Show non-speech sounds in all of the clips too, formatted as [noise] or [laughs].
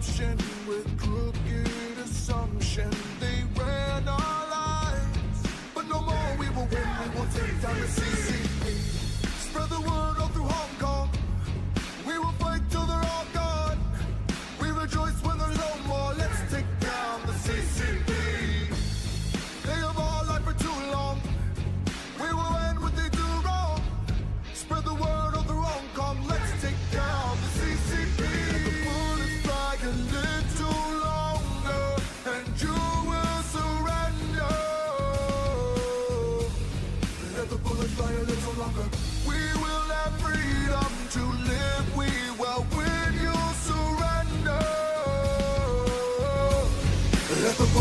corruption with crooked assumptions.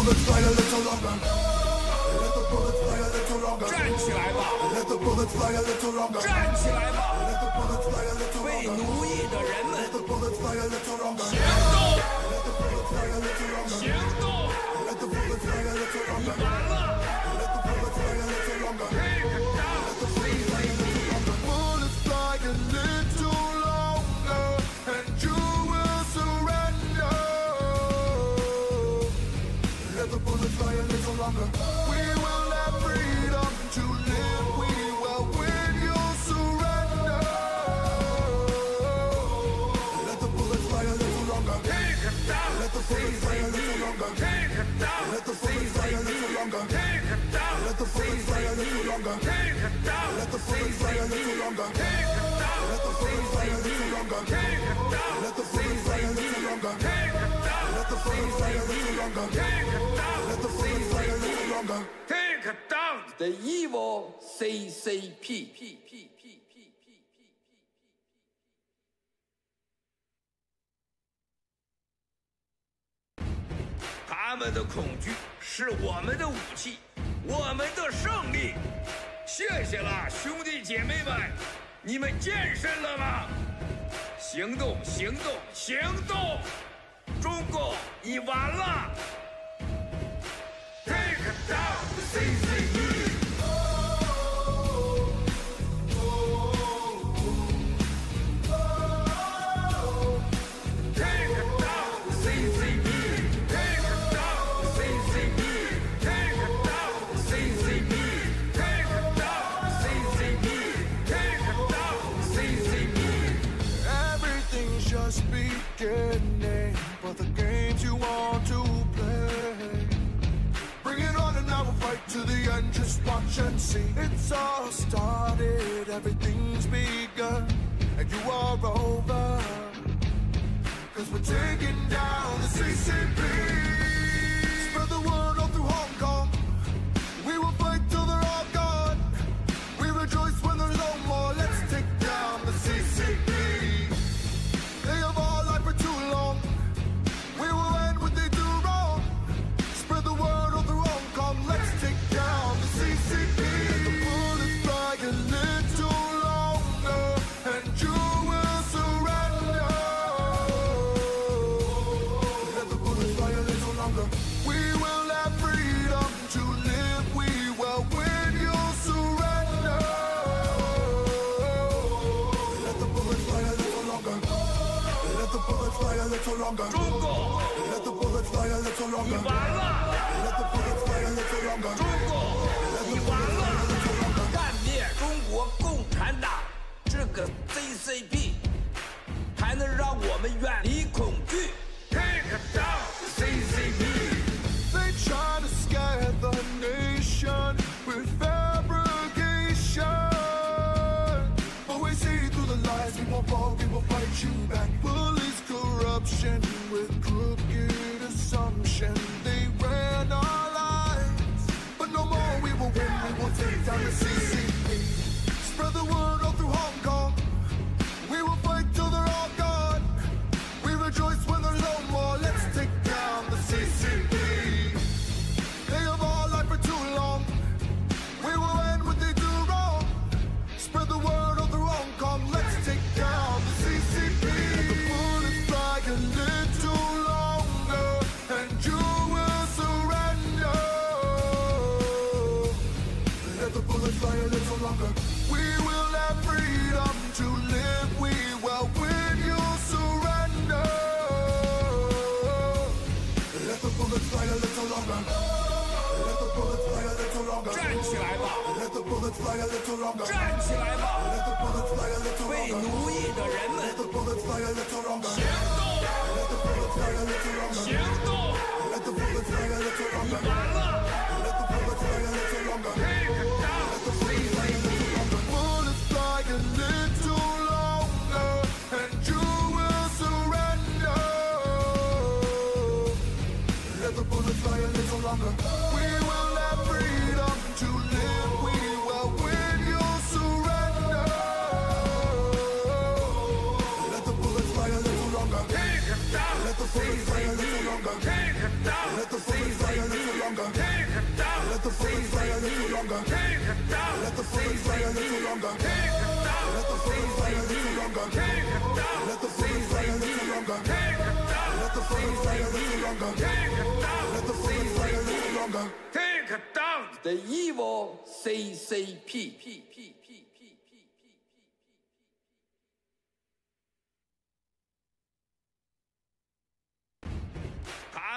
站起来吧！站起来吧！被奴役的人们，行动！行动！你完了！嘿！the fire a little longer. Let the fire a little longer. Let the fire a little longer. Let the fire a little longer. Let the fire a little longer. Let the fire a little longer. Take it down. The evil CCP. 我们的胜利！谢谢了，兄弟姐妹们，你们健身了吗？行动，行动，行动！中国，你完了！Take down C C P。getting in, but the games you want to play. Bring it on and I will fight to the end, just watch and see. It's all started, everything's begun, and you are over. Cause we're taking down the CCP. 中国，你完了！中国，你完了！干灭中国共产党这个 CCP，才能让我们远离恐惧。corruption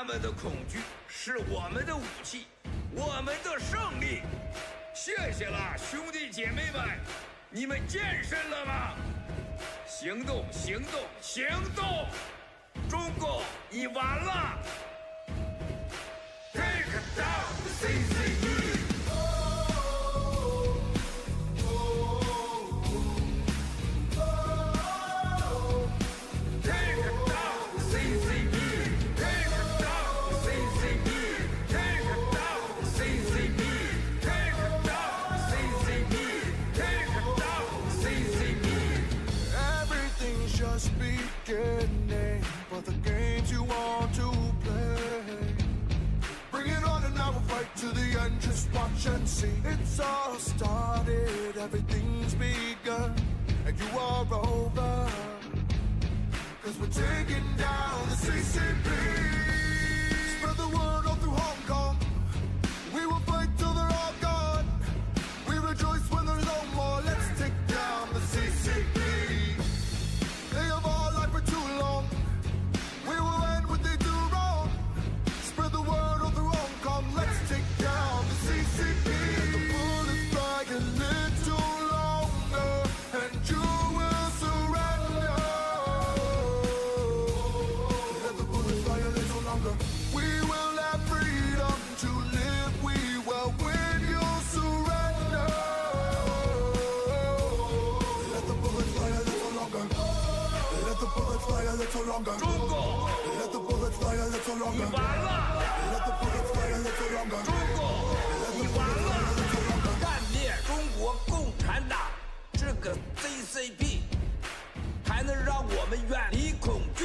们的恐惧是我们的武器，我们的胜利。谢谢啦，兄弟姐妹们，你们健身了吗？行动，行动，行动！中共，你完了！the games you want to play. Bring it on and I will fight to the end. Just watch and see. It's all started, everything's begun, and you are over. Cause we're taking down the CCP. 中国，你完了！中国，你完了！干灭中国共产党这个 CCP，才能让我们远离恐惧。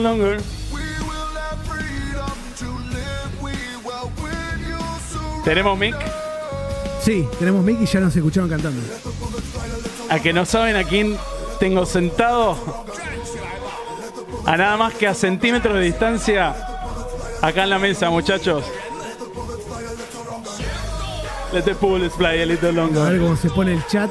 longer. ¿Tenemos Mick. Sí, tenemos Mick y ya nos escucharon cantando. A que no saben a quién tengo sentado. A nada más que a centímetros de distancia. Acá en la mesa, muchachos. Let the pool play a little longer. A ver cómo se pone el chat.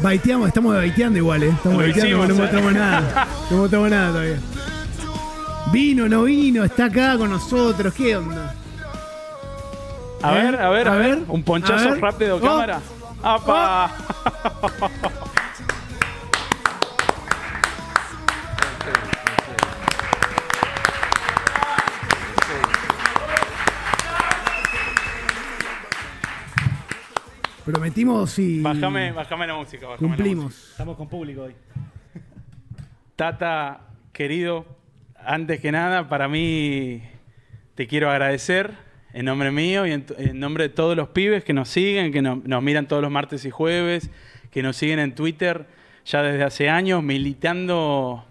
Baiteamos, estamos baiteando igual, ¿eh? Estamos baiteando, no mostramos nada. No mostramos nada todavía. Vino, no vino, está acá con nosotros, ¿qué onda? A ver, eh, a ver, a ver. Un ponchazo rápido, oh. cámara. ¡Apa! Oh. [laughs] Prometimos y. Bájame, la música. cumplimos. La música. Estamos con público hoy. Tata, querido, antes que nada, para mí te quiero agradecer en nombre mío y en, nombre de todos los pibes que nos siguen, que nos miran todos los martes y jueves, que nos siguen en Twitter ya desde hace años, militando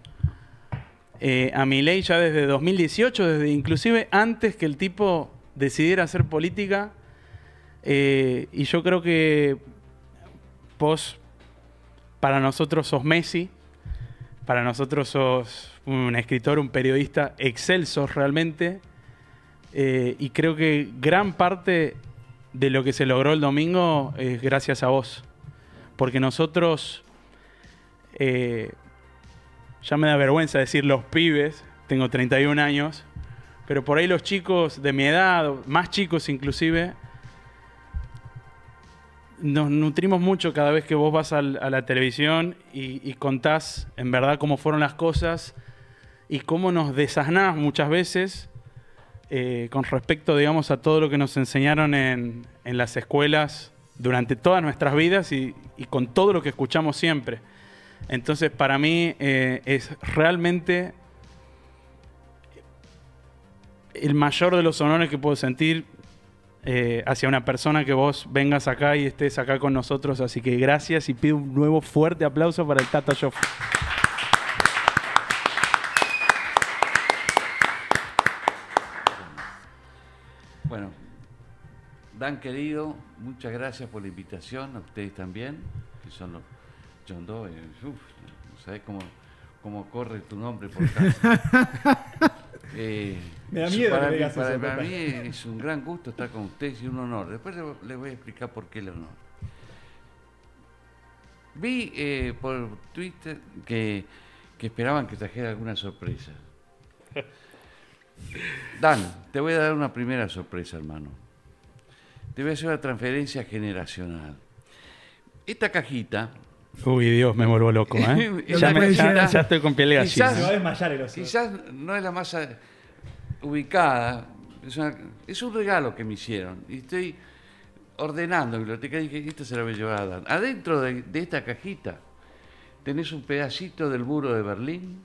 eh, a mi ley ya desde 2018, desde inclusive antes que el tipo decidiera hacer política, eh, y yo creo que vos, para nosotros sos Messi, para nosotros sos un escritor, un periodista excelso realmente. Eh, y creo que gran parte de lo que se logró el domingo es gracias a vos. Porque nosotros, eh, ya me da vergüenza decir los pibes, tengo 31 años, pero por ahí los chicos de mi edad, más chicos inclusive, nos nutrimos mucho cada vez que vos vas a la televisión y, contás en verdad cómo fueron las cosas y cómo nos desaznás muchas veces eh, con respecto, digamos, a todo lo que nos enseñaron en, las escuelas durante todas nuestras vidas y, con todo lo que escuchamos siempre. Entonces, para mí eh, es realmente el mayor de los honores que puedo sentir eh, hacia una persona que vos vengas acá y estés acá con nosotros. Así que gracias y pido un nuevo fuerte aplauso para el Tata Bueno, Dan querido, muchas gracias por la invitación, a ustedes también, que son los John Doe, no cómo, corre tu nombre por [laughs] para, mí, mí es un gran gusto estar con ustedes y un honor. Después les voy a explicar por qué el honor. Vi eh, por Twitter que, que esperaban que trajera alguna sorpresa. [laughs] Dan, te voy a dar una primera sorpresa, hermano. Te voy a hacer una transferencia generacional. Esta cajita Uy, Dios, me vuelvo loco, ¿eh? [laughs] ya, estoy con piel de gallina. Quizás, Se va a Quizás no es la masa ubicada. Es, un regalo que me hicieron. Y estoy ordenando la biblioteca dije, esto se lo voy a llevar a Dan. Adentro de, esta cajita tenés un pedacito del muro de Berlín.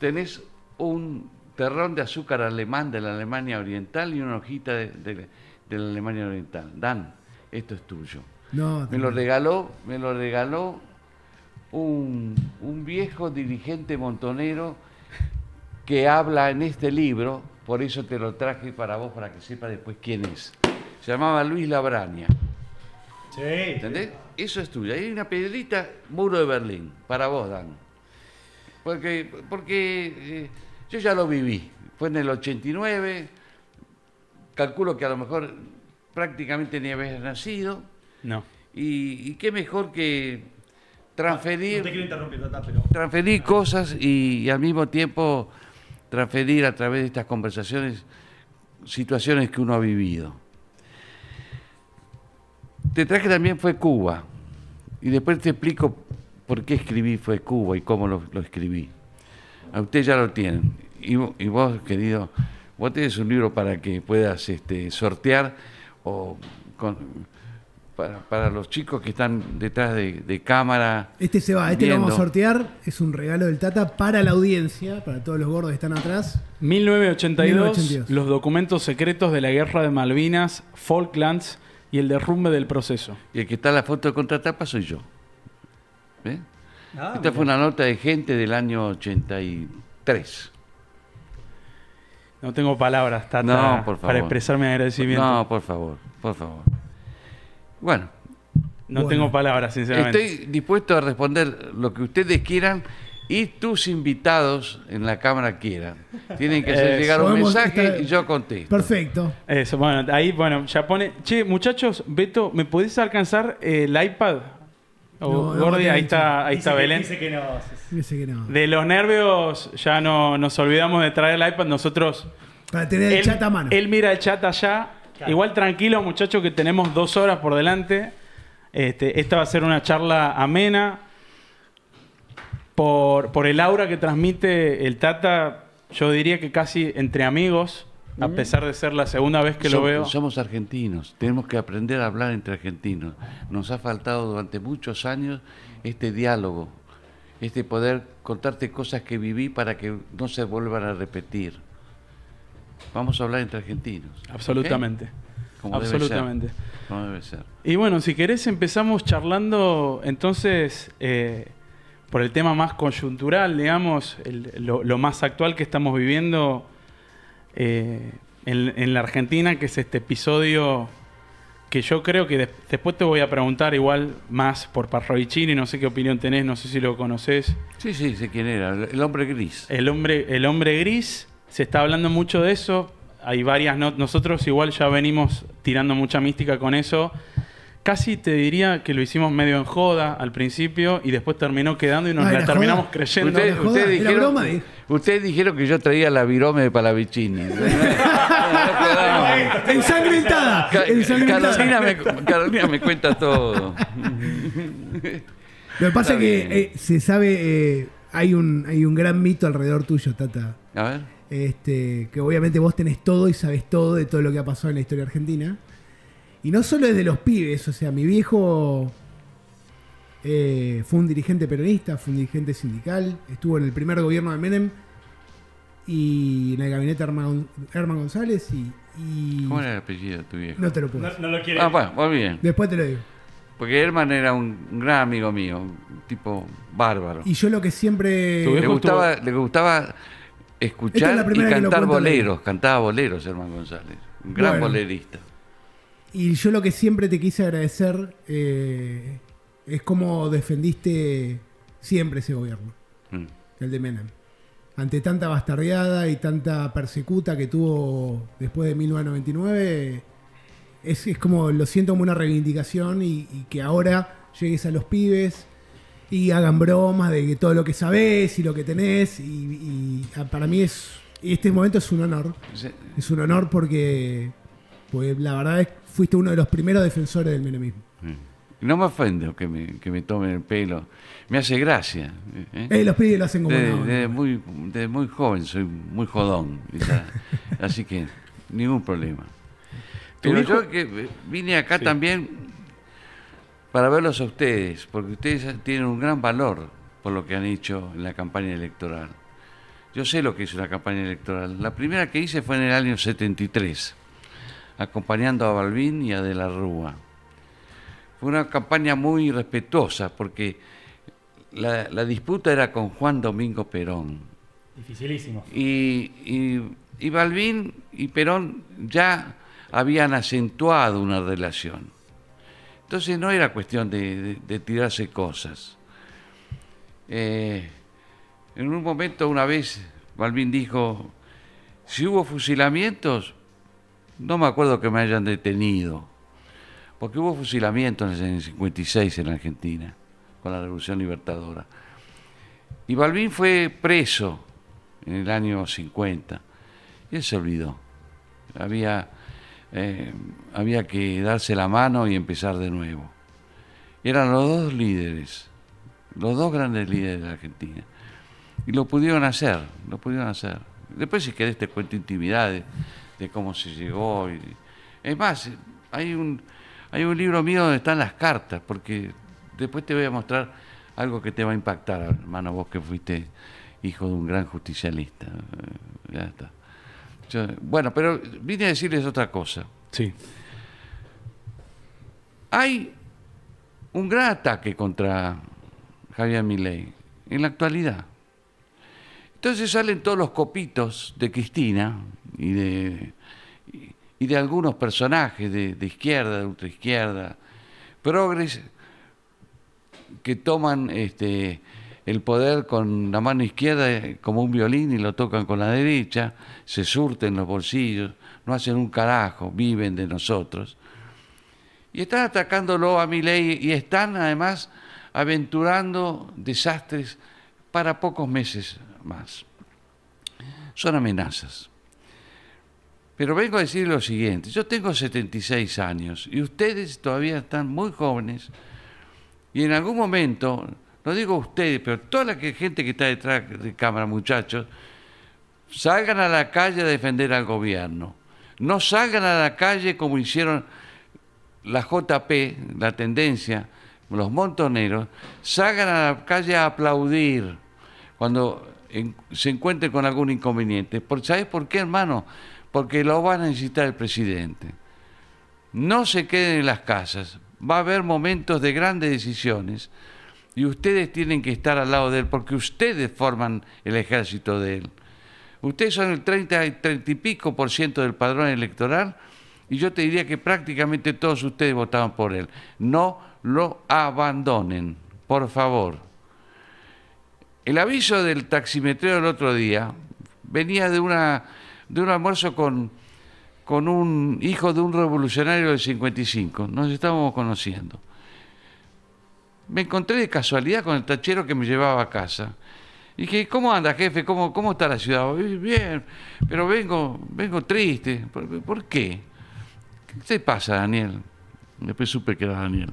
Tenés un terrón de azúcar alemán de la Alemania Oriental y una hojita de la Alemania Oriental. Dan, esto es tuyo me lo regaló, me lo regaló un, viejo dirigente montonero que habla en este libro, por eso te lo traje para vos, para que sepas después quién es. Se llamaba Luis Labraña. Sí. ¿Entendés? Eso es tuyo. Hay una piedrita, muro de Berlín, para vos, Dan. Porque, porque eh, yo ya lo viví. Fue en el 89, calculo que a lo mejor prácticamente ni había nacido no. Y, qué mejor que transferir, pero... transferir cosas y, al mismo tiempo transferir a través de estas conversaciones situaciones que uno ha vivido. Te traje también fue Cuba y después te explico por qué escribí fue Cuba y cómo lo, escribí. A usted ya lo tienen. Y, vos, querido, vos tienes un libro para que puedas este, sortear o con, para, los chicos que están detrás de, cámara. Este se va, este lo vamos a sortear. Es un regalo del Tata para la audiencia, para todos los gordos que están atrás. 1982, los documentos secretos de la guerra de Malvinas, Falklands y el derrumbe del proceso. Y el que está en la foto de contratapa soy yo. Ah, Esta fue una nota de gente del año 83. No tengo palabras, Tata, para expresar mi agradecimiento. No, por favor, por favor. Bueno. No tengo palabras, sinceramente. Estoy dispuesto a responder lo que ustedes quieran y tus invitados en la cámara quieran. Tienen que hacer llegar un mensaje y yo contesto. Perfecto. Eso, bueno, ahí, bueno, ya pone. Che, muchachos, Beto, ¿me podés alcanzar eh, el iPad? Oh, o, Gordi, ahí está, ahí está Belén. Dice que, no, De los nervios ya no nos olvidamos de traer el iPad. Nosotros. Para tener el chat a mano. Él mira el chat allá, Igual tranquilo, muchachos, que tenemos dos horas por delante. Este, esta va a ser una charla amena. Por, el aura que transmite el Tata, yo diría que casi entre amigos, a pesar de ser la segunda vez que lo veo. Somos argentinos, tenemos que aprender a hablar entre argentinos. Nos ha faltado durante muchos años este diálogo, este poder contarte cosas que viví para que no se vuelvan a repetir. Vamos a hablar entre argentinos. Absolutamente. Absolutamente. Debe debe ser. Y bueno, si querés empezamos charlando entonces eh, por el tema más coyuntural, digamos, lo, más actual que estamos viviendo eh, en, la Argentina, que es este episodio que yo creo que después te voy a preguntar igual más por Parravicini, no sé qué opinión tenés, no sé si lo conoces. Sí, sí, sé quién era, el hombre gris. El hombre, el hombre gris se está hablando mucho de eso. Hay varias. nosotros igual ya venimos tirando mucha mística con eso. Casi te diría que lo hicimos medio en joda al principio y después terminó quedando y nos ah, la, terminamos creyendo. Ustedes dijeron, que yo traía la virome de Palavicini. [laughs] ensangrentada. Carolina, me, cuenta todo. Lo que pasa es que eh, se sabe, eh, hay, un, hay un gran mito alrededor tuyo, Tata. A ver. Este, que obviamente vos tenés todo y sabés todo de todo lo que ha pasado en la historia argentina. Y no solo desde los pibes, o sea, mi viejo eh, fue un dirigente peronista, fue un dirigente sindical, estuvo en el primer gobierno de Menem y en el gabinete Herman, Herman González y, ¿Cómo era el apellido de tu viejo? No te lo puedo. No, lo quiero. Ah, bueno, bien. Después te lo digo. Porque Herman era un gran amigo mío, un tipo bárbaro. Y yo lo que siempre... le gustaba escuchar y cantar boleros. Cantaba boleros, Germán González. Un gran bolerista. Y yo lo que siempre te quise agradecer eh, es cómo defendiste siempre ese gobierno, mm. el de Menem. Ante tanta bastardeada y tanta persecuta que tuvo después de 1999, es, es como, lo siento como una reivindicación y que ahora llegues a los pibes y hagan bromas de todo lo que sabés y lo que tenés. Y, ah, para mí es. Este momento es un honor. Es un honor porque, pues la verdad es que fuiste uno de los primeros defensores del menemismo. No me ofendo que me, que tomen el pelo. Me hace gracia. ¿eh? eh los pibes lo hacen como desde muy, desde muy joven soy muy jodón. [laughs] Así que ningún problema. Pero yo que eh, vine acá también para verlos a ustedes, porque ustedes tienen un gran valor por lo que han hecho en la campaña electoral. Yo sé lo que hizo la campaña electoral. La primera que hice fue en el año 73, acompañando a Balbín y a De la Rúa. Fue una campaña muy respetuosa, porque la, disputa era con Juan Domingo Perón. Dificilísimo. Y, y, y Balbín y Perón ya habían acentuado una relación entonces no era cuestión de, tirarse cosas. Eh, en un momento, una vez, Balbín dijo, si hubo fusilamientos, no me acuerdo que me hayan detenido, porque hubo fusilamientos en el 56 en Argentina, con la Revolución Libertadora. Y Balbín fue preso en el año 50, y él se olvidó. Había eh, había que darse la mano y empezar de nuevo. Eran los dos líderes, los dos grandes líderes de Argentina. Y lo pudieron hacer, lo pudieron hacer. Después si querés te cuento intimidades de cómo se llegó. Y... Es más, hay un, hay un libro mío donde están las cartas, porque después te voy a mostrar algo que te va a impactar, hermano, vos que fuiste hijo de un gran justicialista. Eh, ya está bueno, pero vine a decirles otra cosa. Sí. Hay un gran ataque contra Javier Milei en la actualidad. Entonces salen todos los copitos de Cristina y de, y de algunos personajes de, de izquierda, de ultraizquierda, progres, que toman este, el poder con la mano izquierda eh, como un violín y lo tocan con la derecha, se surten los bolsillos, no hacen un carajo, viven de nosotros. Y están atacándolo a mi ley y están además aventurando desastres para pocos meses más. Son amenazas. Pero vengo a decir lo siguiente, yo tengo 76 años y ustedes todavía están muy jóvenes y en algún momento no digo ustedes, pero toda la gente que está detrás de cámara, muchachos, salgan a la calle a defender al gobierno. No salgan a la calle como hicieron la JP, la tendencia, los montoneros, salgan a la calle a aplaudir cuando se encuentren con algún inconveniente. Por, ¿Sabes por qué, hermano? Porque lo va a necesitar el presidente. No se queden en las casas. Va a haber momentos de grandes decisiones y ustedes tienen que estar al lado de él porque ustedes forman el ejército de él. Ustedes son el 30, 30 y pico por ciento del padrón electoral y yo te diría que prácticamente todos ustedes votaban por él. No lo abandonen, por favor. El aviso del taximetreo el otro día venía de, una, de un almuerzo con, con un hijo de un revolucionario del 55. Nos estábamos conociendo me encontré de casualidad con el tachero que me llevaba a casa. Y dije, ¿cómo anda, jefe? ¿Cómo, cómo está la ciudad? Bien, pero vengo, vengo triste. ¿Por, qué? ¿Qué te pasa, Daniel? Después supe que era Daniel.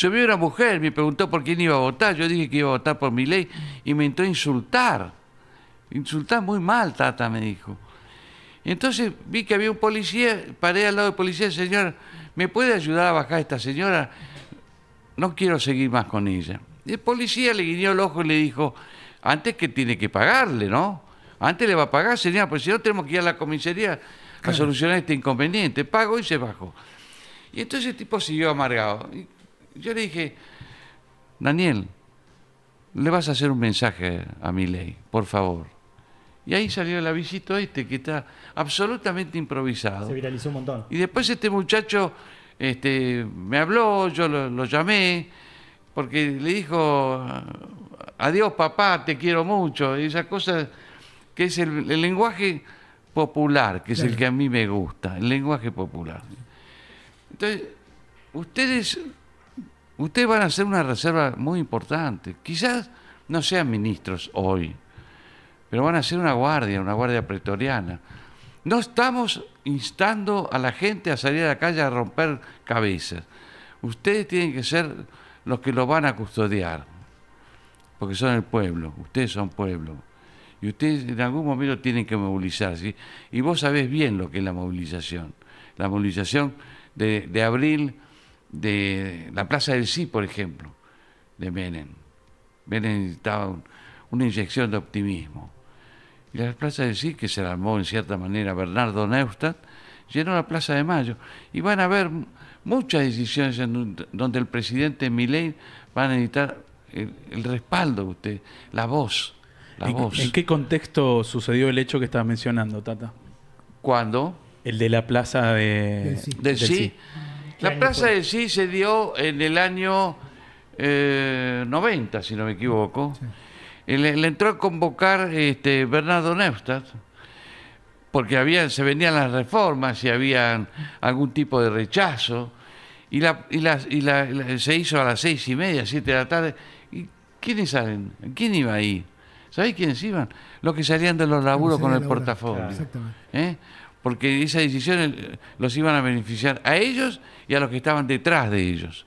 vio una mujer, me preguntó por quién iba a votar. Yo dije que iba a votar por mi ley y me entró a insultar. Insultar muy mal, Tata, me dijo. Entonces vi que había un policía, paré al lado del policía, señor, ¿me puede ayudar a bajar esta señora? no quiero seguir más con ella. Y el policía le guiñó el ojo y le dijo, antes que tiene que pagarle, ¿no? Antes le va a pagar, señor, porque si no tenemos que ir a la comisaría a solucionar este inconveniente. Pago y se bajó. Y entonces el tipo siguió amargado. yo le dije, Daniel, le vas a hacer un mensaje a mi ley, por favor. Y ahí salió el avisito este que está absolutamente improvisado. Se viralizó un montón. Y después este muchacho este, me habló, yo lo, llamé, porque le dijo, adiós papá, te quiero mucho, y esas cosa que es el, lenguaje popular, que es el que a mí me gusta, el lenguaje popular. Entonces, ustedes, ustedes van a hacer una reserva muy importante. Quizás no sean ministros hoy, pero van a ser una guardia, una guardia pretoriana. No estamos instando a la gente a salir a la calle a romper cabezas. Ustedes tienen que ser los que lo van a custodiar, porque son el pueblo, ustedes son pueblo. Y ustedes en algún momento tienen que movilizarse. Y vos sabés bien lo que es la movilización. La movilización de, abril de la Plaza del Sí, por ejemplo, de Menem. Menem necesitaba una inyección de optimismo y la plaza de sí, que se la armó en cierta manera Bernardo Neustadt, llenó la plaza de Mayo. Y van a haber muchas decisiones donde el presidente Milei va a necesitar el, respaldo de usted, la voz. La ¿En, voz. ¿En qué contexto sucedió el hecho que estaba mencionando, Tata? ¿Cuándo? El de la plaza de, sí. La plaza de sí se dio en el año 90, eh, si no me equivoco le, entró a convocar este, Bernardo Neustadt, porque se venían las reformas y había algún tipo de rechazo, y, se hizo a las seis y media, siete de la tarde. ¿Y quiénes salen? ¿Quién iba ahí? ¿Sabéis quiénes iban? Los que salían de los laburos con el portafolio. ¿Eh? Porque esas decisión eh, los iban a beneficiar a ellos y a los que estaban detrás de ellos.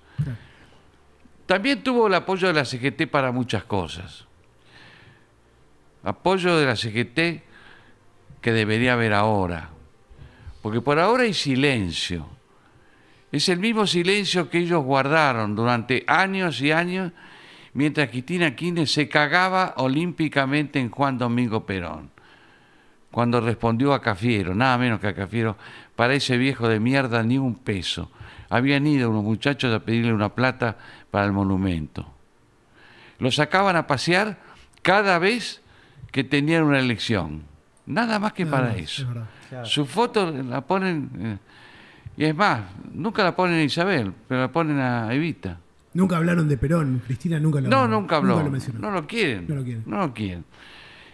También tuvo el apoyo de la CGT para muchas cosas apoyo de la CGT que debería haber ahora. Porque por ahora hay silencio. Es el mismo silencio que ellos guardaron durante años y años mientras Cristina Kirchner se cagaba olímpicamente en Juan Domingo Perón. Cuando respondió a Cafiero, nada menos que a Cafiero, para ese viejo de mierda ni un peso. Habían ido unos muchachos a pedirle una plata para el monumento. Lo sacaban a pasear cada vez que tenían una elección. Nada más que para eso. Su foto la ponen, eh, y es más, nunca la ponen a Isabel, pero la ponen a Evita. Nunca hablaron de Perón, Cristina nunca lo No, nunca habló. no lo quieren. No lo quieren. No quieren.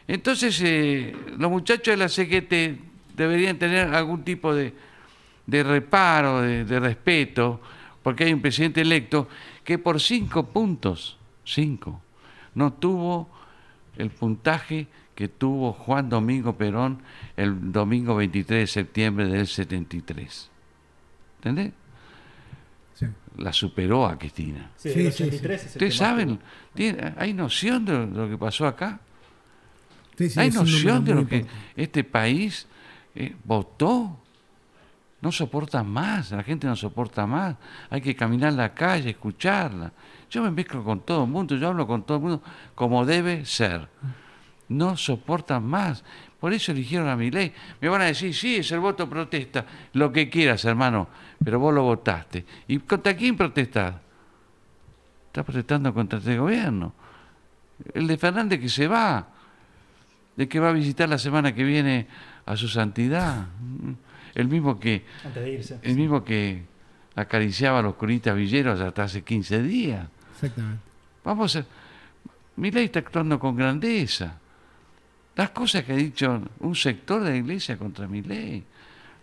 Entonces, eh, los muchachos de la CGT deberían tener algún tipo de, de reparo, de, de, respeto, porque hay un presidente electo que por cinco puntos, cinco, no tuvo el puntaje que tuvo Juan Domingo Perón el domingo 23 de septiembre del 73. ¿Entendés? La superó a Cristina. Ustedes saben, hay noción de lo que pasó acá. hay noción de lo que este país eh, votó. No soporta más, la gente no soporta más. Hay que caminar la calle, escucharla. Yo me mezclo con todo el mundo, yo hablo con todo el mundo como debe ser. No soportan más. Por eso eligieron a mi ley. Me van a decir, sí, es el voto protesta, lo que quieras, hermano, pero vos lo votaste. ¿Y contra quién protestás? Está protestando contra este gobierno. El de Fernández que se va, de que va a visitar la semana que viene a su santidad, el mismo que, El mismo que acariciaba a los curitas villeros hasta hace 15 días. Exactamente. Vamos a. ley está actuando con grandeza. Las cosas que ha dicho un sector de la iglesia contra mi ley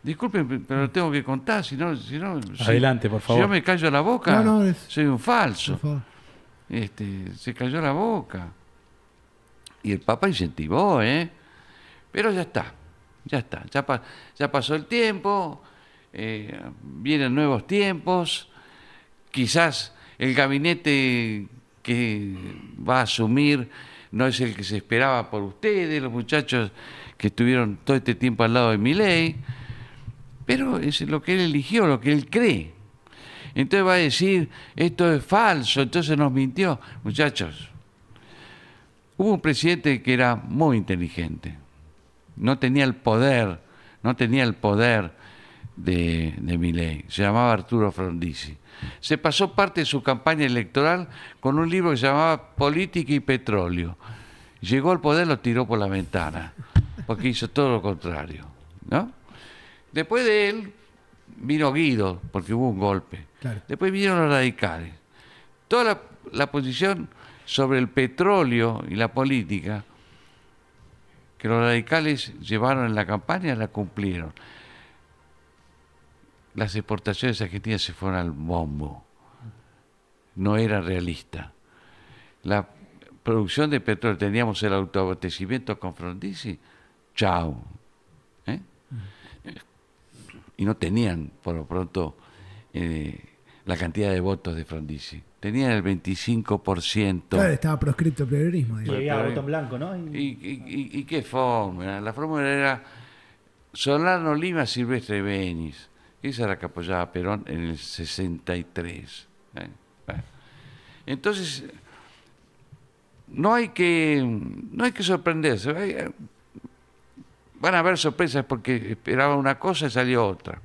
Disculpen, pero lo tengo que contar, si no. Si no Adelante, por favor. Si yo me callo la boca, soy un falso. Este, se cayó la boca. Y el Papa incentivó, ¿eh? Pero ya está, ya está, ya, pasó el tiempo, eh, vienen nuevos tiempos, quizás el gabinete que va a asumir no es el que se esperaba por ustedes, los muchachos que estuvieron todo este tiempo al lado de mi ley, pero es lo que él eligió, lo que él cree. Entonces va a decir, esto es falso, entonces nos mintió. Muchachos, hubo un presidente que era muy inteligente, no tenía el poder, no tenía el poder de, de Se llamaba Arturo Frondizi. Se pasó parte de su campaña electoral con un libro que se llamaba Política y Petróleo. Llegó al poder, lo tiró por la ventana, porque hizo todo lo contrario. ¿no? Después de él vino Guido, porque hubo un golpe. Después vinieron los radicales. Toda la, la posición sobre el petróleo y la política que los radicales llevaron en la campaña la cumplieron las exportaciones argentinas se fueron al bombo. No era realista. La producción de petróleo, teníamos el autoabastecimiento con Frondizi, chao. ¿eh? Y no tenían, por lo pronto, eh, la cantidad de votos de Frondizi. Tenían el 25%. Claro, estaba proscrito el periodismo, Y había voto blanco, ¿no? Y, qué fórmula. La fórmula era Solano Lima Silvestre Benis. Esa era la que apoyaba Perón en el 63. Entonces, no hay que, no hay que sorprenderse. Eh, van a haber sorpresas porque esperaba una cosa y salió otra.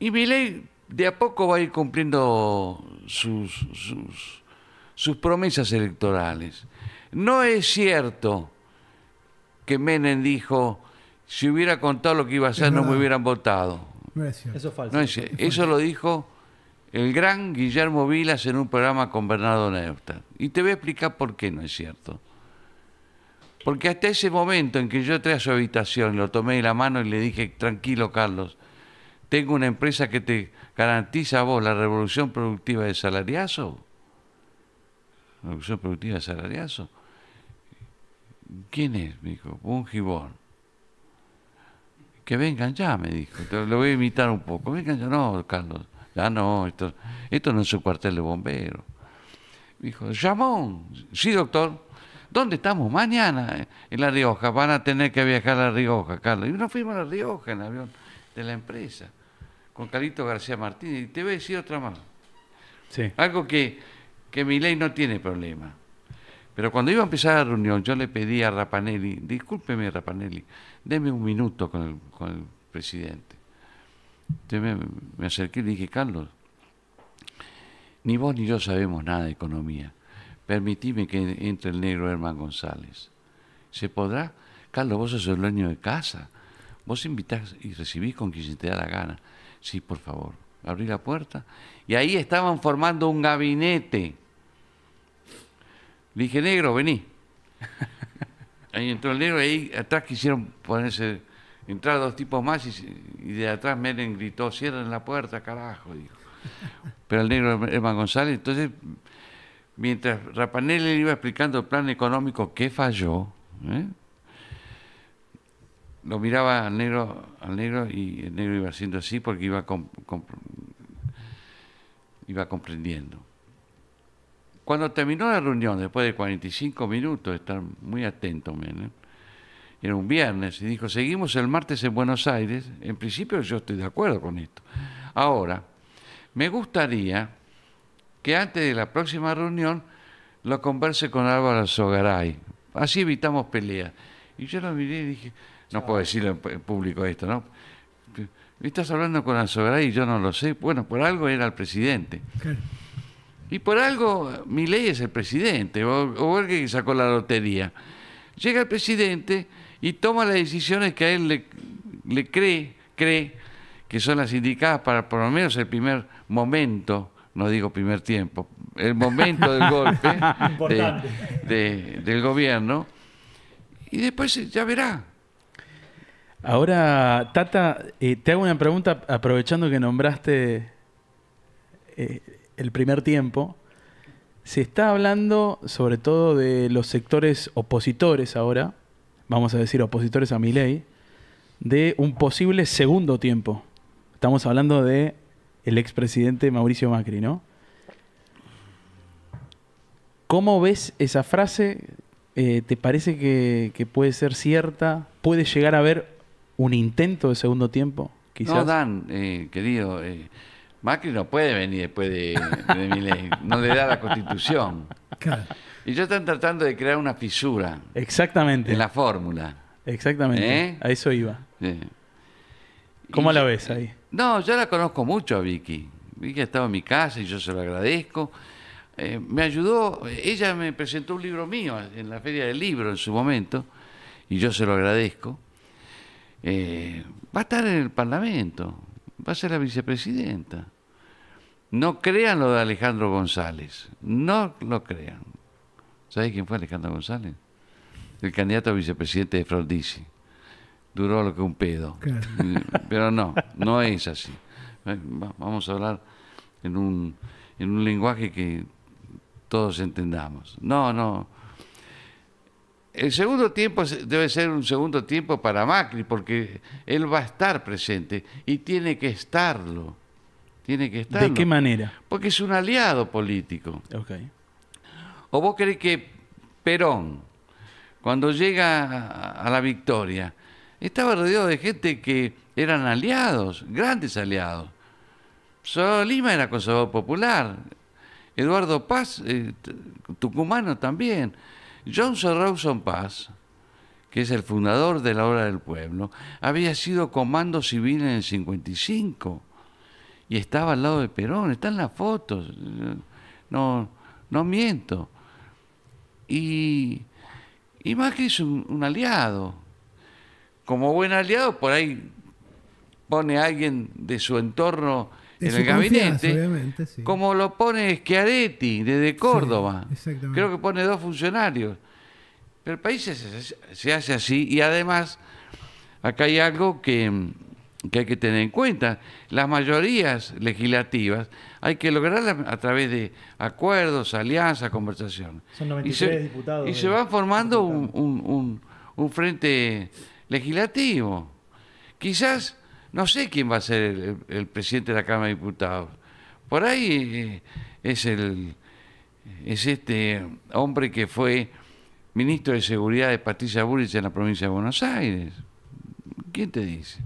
Y Milei de a poco va a ir cumpliendo sus, sus promesas electorales. No es cierto que Menem dijo si hubiera contado lo que iba a hacer, no me hubieran votado. eso es falso. eso lo dijo el gran Guillermo Vilas en un programa con Bernardo Neustadt. Y te voy a explicar por qué no es cierto. Porque hasta ese momento en que yo entré a su habitación, lo tomé de la mano y le dije, tranquilo Carlos, tengo una empresa que te garantiza a vos la revolución productiva de salariazo. ¿Revolución productiva de salariazo? ¿Quién es? mi dijo, un gibón que vengan ya, me dijo. Entonces, lo voy a imitar un poco. Vengan ya, no, Carlos, ya no, esto, no es su cuartel de bomberos. Me dijo, Jamón, sí, doctor. ¿Dónde estamos? Mañana eh, en La Rioja. Van a tener que viajar a La Rioja, Carlos. Y nos fuimos a La Rioja en el avión de la empresa con Carlito García Martínez. Y te voy a decir otra más. Sí. Algo que, que mi ley no tiene problema. Pero cuando iba a empezar la reunión, yo le pedí a Rapanelli, discúlpeme Rapanelli, deme un minuto con el, presidente. Entonces me, acerqué y le dije, Carlos, ni vos ni yo sabemos nada de economía. Permitime que entre el negro Herman González. ¿Se podrá? Carlos, vos sos el dueño de casa. Vos invitás y recibís con quien se te da la gana. Sí, por favor. Abrí la puerta. Y ahí estaban formando un gabinete. Le dije, negro, vení. Ahí entró el negro y ahí atrás quisieron ponerse, entrar dos tipos más y, de atrás Meren gritó, cierren la puerta, carajo, dijo. [laughs] Pero el negro Herman González, entonces, mientras Rapanelli le iba explicando el plan económico que falló, ¿eh? lo miraba al negro, al negro y el negro iba haciendo así porque iba, iba comprendiendo. Cuando terminó la reunión, después de 45 minutos, están muy atentos, ¿eh? era un viernes, y dijo, seguimos el martes en Buenos Aires. En principio yo estoy de acuerdo con esto. Ahora, me gustaría que antes de la próxima reunión lo converse con Álvaro Sogaray. Así evitamos peleas. Y yo lo miré y dije, no puedo decirlo en público esto, ¿no? Estás hablando con Sogaray y yo no lo sé. Bueno, por algo era el presidente. Claro. Y por algo mi ley es el presidente, o, o que sacó la lotería. Llega el presidente y toma las decisiones que a él le, cree, cree que son las indicadas para por lo menos el primer momento, no digo primer tiempo, el momento del [laughs] golpe del gobierno, y después ya verá. Ahora, Tata, eh, te hago una pregunta aprovechando que nombraste eh, el primer tiempo, se está hablando sobre todo de los sectores opositores ahora, vamos a decir opositores a mi ley, de un posible segundo tiempo. Estamos hablando de el expresidente Mauricio Macri, ¿no? ¿Cómo ves esa frase? Eh, ¿Te parece que, puede ser cierta? ¿Puede llegar a haber un intento de segundo tiempo? No, Dan, eh, querido. Eh, Macri no puede venir después de, no le da la constitución. Y yo están tratando de crear una fisura. Exactamente. En la fórmula. Exactamente. ¿Eh? A eso iba. ¿Cómo la ves ahí? No, yo la conozco mucho a Vicky. Vicky ha estado en mi casa y yo se lo agradezco. Eh, me ayudó, ella me presentó un libro mío en la Feria del Libro en su momento, y yo se lo agradezco. Eh, va a estar en el Parlamento, va a ser la vicepresidenta. No crean lo de Alejandro González. No lo crean. ¿Sabéis quién fue Alejandro González? El candidato a vicepresidente de Frondizi. Duró lo que un pedo. [laughs] Pero no, no es así. Vamos a hablar en un, en un lenguaje que todos entendamos. No, no. El segundo tiempo debe ser un segundo tiempo para Macri, porque él va a estar presente y tiene que estarlo tiene que estar. ¿De qué manera? Porque es un aliado político. ¿O vos crees que Perón, cuando llega a la victoria, estaba rodeado de gente que eran aliados, grandes aliados? Solo Lima era conservador popular, Eduardo Paz, eh, tucumano también, Johnson Rawson Paz, que es el fundador de la Hora del Pueblo, había sido comando civil en el 55 y estaba al lado de Perón, en las fotos, no, no miento. Y, más que es un, aliado. Como buen aliado, por ahí pone a alguien de su entorno en el gabinete, como lo pone Schiaretti desde Córdoba. Creo que pone dos funcionarios. Pero el país se hace así y además acá hay algo que que hay que tener en cuenta. Las mayorías legislativas hay que lograrlas a través de acuerdos, alianzas, conversaciones. Son y se, diputados. Y se va formando un, frente legislativo. Quizás, no sé quién va a ser el, presidente de la Cámara de Diputados. Por ahí eh, es, el, es este hombre que fue ministro de Seguridad de Patricia Bullrich en la provincia de Buenos Aires. ¿Quién te dice?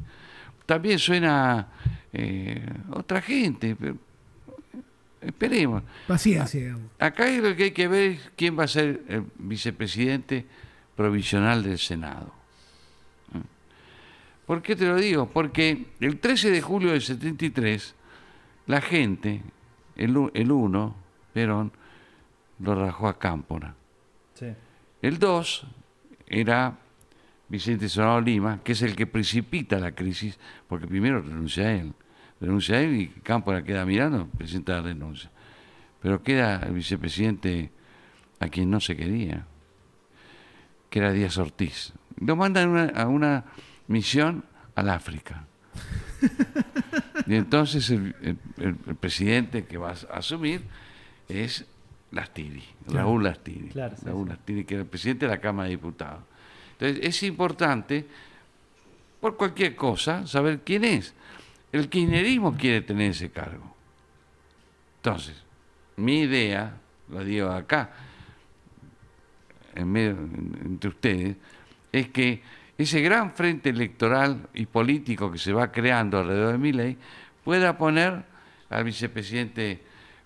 también suena eh, otra gente. Pero eh, esperemos. Paciencia, digamos. Acá es lo que hay que ver quién va a ser el vicepresidente provisional del Senado. ¿Mm? ¿Por qué te lo digo? Porque el 13 de julio del 73, la gente, el, el 1, Perón, lo rajó a Cámpora. El 2 era Vicente Sonado Lima, que es el que precipita la crisis, porque primero renuncia a él, renuncia a él y Cámpora queda mirando, presenta la renuncia. Pero queda el vicepresidente a quien no se quería, que era Díaz Ortiz. Lo mandan a una misión al África. y entonces el, presidente que va a asumir es Lastiri, Raúl Lastiri. Lastiri, que era el presidente de la Cámara de Diputados entonces, es importante, por cualquier cosa, saber quién es. El kirchnerismo quiere tener ese cargo. Entonces, mi idea, la digo acá, entre ustedes, es que ese gran frente electoral y político que se va creando alrededor de mi ley pueda poner al vicepresidente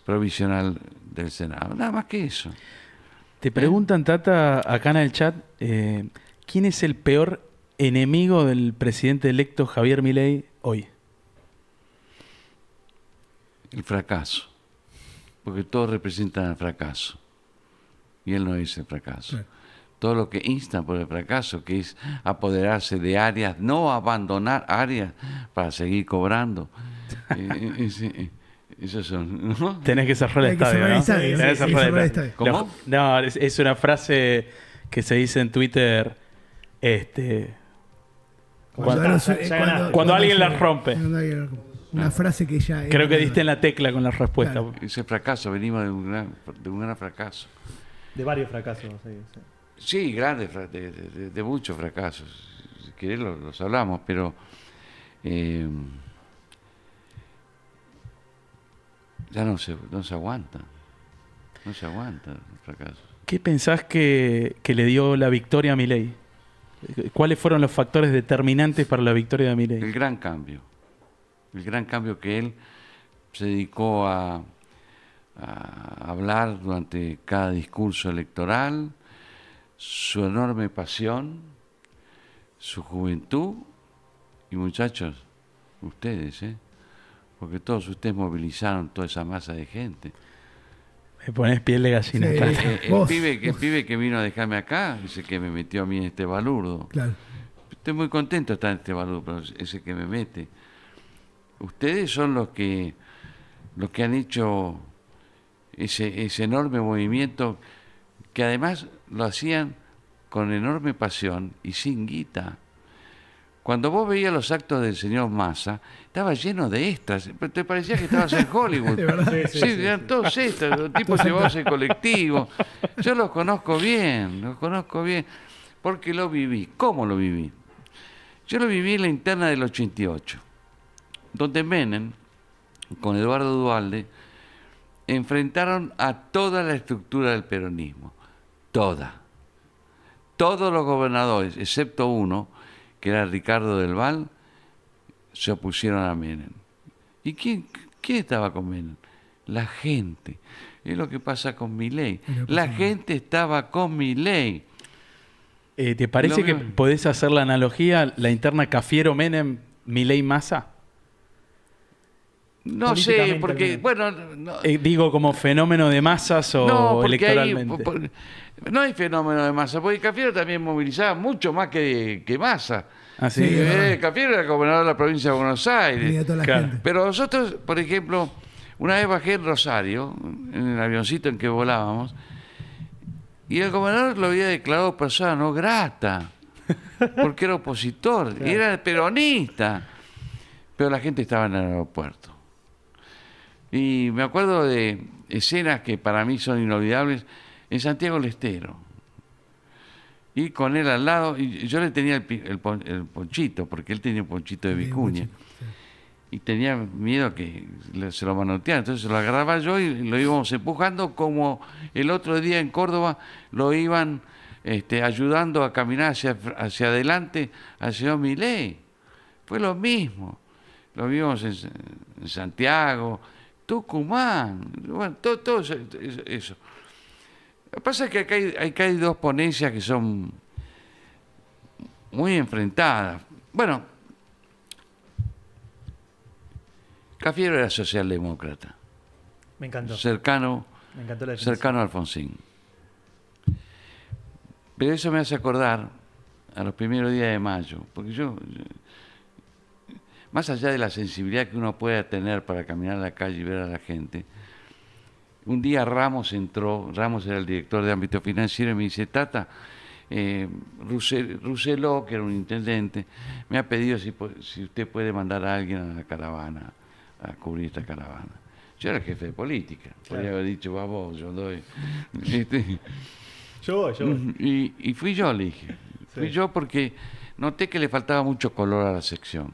provisional del Senado. Nada más que eso. Te preguntan, Tata, acá en el chat, eh, ¿Quién es el peor enemigo del presidente electo Javier Milei hoy? El fracaso. Porque todo representa fracaso. Y él no es el fracaso. Todo lo que insta por el fracaso, que es apoderarse de áreas, no abandonar áreas para seguir cobrando. [laughs] eh, eh, eh, eh Tenés que cerrar el estadio. ¿no? es una frase que se dice en Twitter este. Cuando, alguien la rompe. Una ah. frase que ya. Creo que diste en la tecla con la respuesta. Ese fracaso, venimos de un gran, de un gran fracaso. De varios fracasos. Sí, grandes, de, muchos fracasos. Si querés, los, hablamos, pero. Eh, ya no se, no se aguanta. No se aguanta el fracaso ¿Qué pensás que, que le dio la victoria a Milei? ¿Cuáles fueron los factores determinantes para la victoria de Mireille El gran cambio. El gran cambio que él se dedicó a, a hablar durante cada discurso electoral, su enorme pasión, su juventud y muchachos, ustedes, ¿eh? porque todos ustedes movilizaron toda esa masa de gente. Me pones piel de gallina. el, eh, eh, pibe, el, pibe, que vino a dejarme acá, ese que me metió a mí en este balurdo. Estoy muy contento de estar en este balurdo, pero ese que me mete. Ustedes son los que, los que han hecho ese, ese enorme movimiento que además lo hacían con enorme pasión y sin guita. Cuando vos veías los actos del señor Massa, estaba lleno de estas. Te parecía que estabas en [laughs] Hollywood. Sí, eran todos estos Los tipos llevados en colectivo. Yo los conozco bien, los conozco bien. Porque lo viví. ¿Cómo lo viví? Yo lo viví en la interna del 88, donde Menem, con Eduardo Dualde, enfrentaron a toda la estructura del peronismo. Toda. Todos los gobernadores, excepto uno, que era Ricardo del Val, se opusieron a Menem. ¿Y quién, estaba con Menem? La gente. Es lo que pasa con mi ley. La gente estaba con mi ley. Eh, ¿Te parece que podés hacer la analogía, la interna Cafiero Menem, Milei masa No sé, porque, bueno... Eh, digo, como fenómeno de masas o electoralmente. No hay fenómeno de masa, porque Cafiero también movilizaba mucho más que, masa. Así ah, sí, eh, Cafiero era gobernador de la provincia de Buenos Aires. Pero nosotros, por ejemplo, una vez bajé en Rosario, en el avioncito en que volábamos, y el gobernador lo había declarado persona no grata, porque era opositor, y [laughs] era peronista. Pero la gente estaba en el aeropuerto. Y me acuerdo de escenas que para mí son inolvidables en Santiago del Estero. Y con él al lado, y yo le tenía el, ponchito, porque él tenía un ponchito de vicuña. Y tenía miedo que se lo manoteara, Entonces lo agarraba yo y lo íbamos empujando, como el otro día en Córdoba lo iban este, ayudando a caminar hacia, hacia adelante hacia señor Fue lo mismo. Lo vimos en, Santiago, Tucumán, bueno, todo, eso. Lo que pasa es que acá hay, dos ponencias que son muy enfrentadas. Bueno, Cafiero era socialdemócrata. Me encantó. Cercano, cercano a Alfonsín. Pero eso me hace acordar a los primeros días de mayo, porque yo, más allá de la sensibilidad que uno pueda tener para caminar a la calle y ver a la gente, un día Ramos entró, Ramos era el director de ámbito financiero, y me dice, Tata, eh, que era un intendente, me ha pedido si, usted puede mandar a alguien a la caravana, a cubrir esta caravana. Yo era jefe de política, podría haber dicho, va vos, yo doy. [laughs] yo voy, yo Y, fui yo, le dije. Fui yo porque noté que le faltaba mucho color a la sección.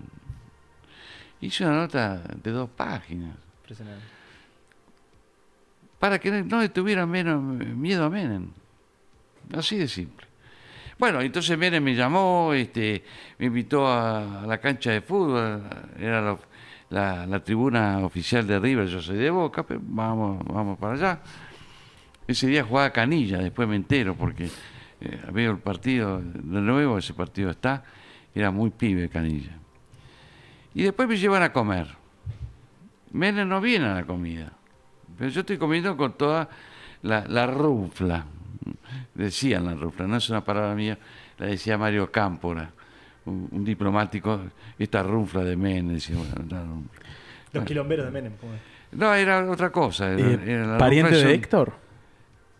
Hice una nota de dos páginas. Impresionante para que no le tuvieran menos miedo a Menem. Así de simple. Bueno, entonces Menem me llamó, este, me invitó a, la cancha de fútbol, era la, tribuna oficial de River, yo soy de Boca, pero vamos, vamos para allá. Ese día jugaba Canilla, después me entero porque eh, veo el partido de nuevo, ese partido está, era muy pibe Canilla. Y después me llevan a comer. Menem no viene a la comida. Pero yo estoy comiendo con toda la, rufla. Decían la rufla, no es una palabra mía, la decía Mario Cámpora, un, diplomático, esta rufla de Menem. Decía, Los quilomberos de Menem. Pues. No, era otra cosa. Eh, ¿Pariente de Héctor?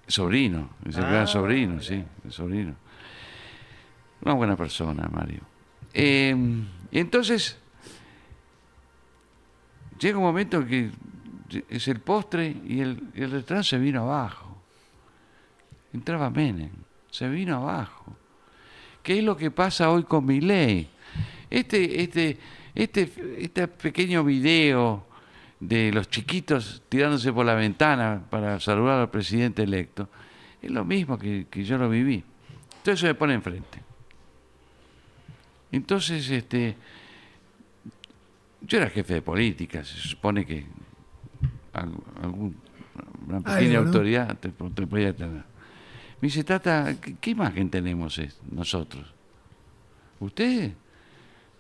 Sobrino, es el gran ah. sobrino, sí, sobrino. Una buena persona, Mario. Y eh, entonces, llega un momento que es el postre y el, el se vino abajo. Entraba Menem, se vino abajo. ¿Qué es lo que pasa hoy con mi ley? Este, este, este, este pequeño video de los chiquitos tirándose por la ventana para saludar al presidente electo, es lo mismo que, que yo lo viví. Entonces se me pone enfrente. Entonces, este, yo era jefe de política, se supone que algún, una pequeña autoridad te, podría tener. Me dice, Tata, ¿qué, imagen tenemos nosotros? ¿Ustedes?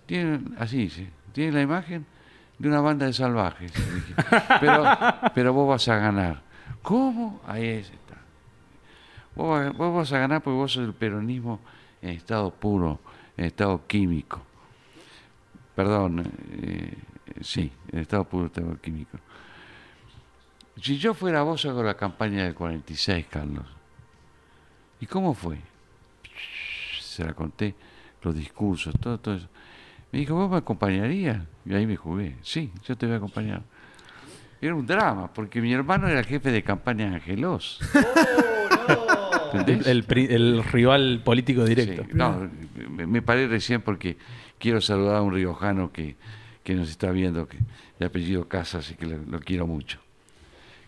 Tienen, así dice, tienen la imagen de una banda de salvajes. [laughs] pero, vos vas a ganar. ¿Cómo? Ahí está. Vos, vas a ganar porque vos sos el peronismo en estado puro, en estado químico. Perdón, eh, sí, en estado puro, estado químico. Si yo fuera vos, hago la campaña del 46, Carlos. ¿Y cómo fue? Se la conté, los discursos, todo, todo eso. Me dijo, ¿vos me acompañarías? Y ahí me jugué. Sí, yo te voy a acompañar. Era un drama, porque mi hermano era jefe de campaña Angelos. [laughs] Oh, el, rival político directo. no, me, paré recién porque quiero saludar a un riojano que, nos está viendo, que de apellido Casas y que lo quiero mucho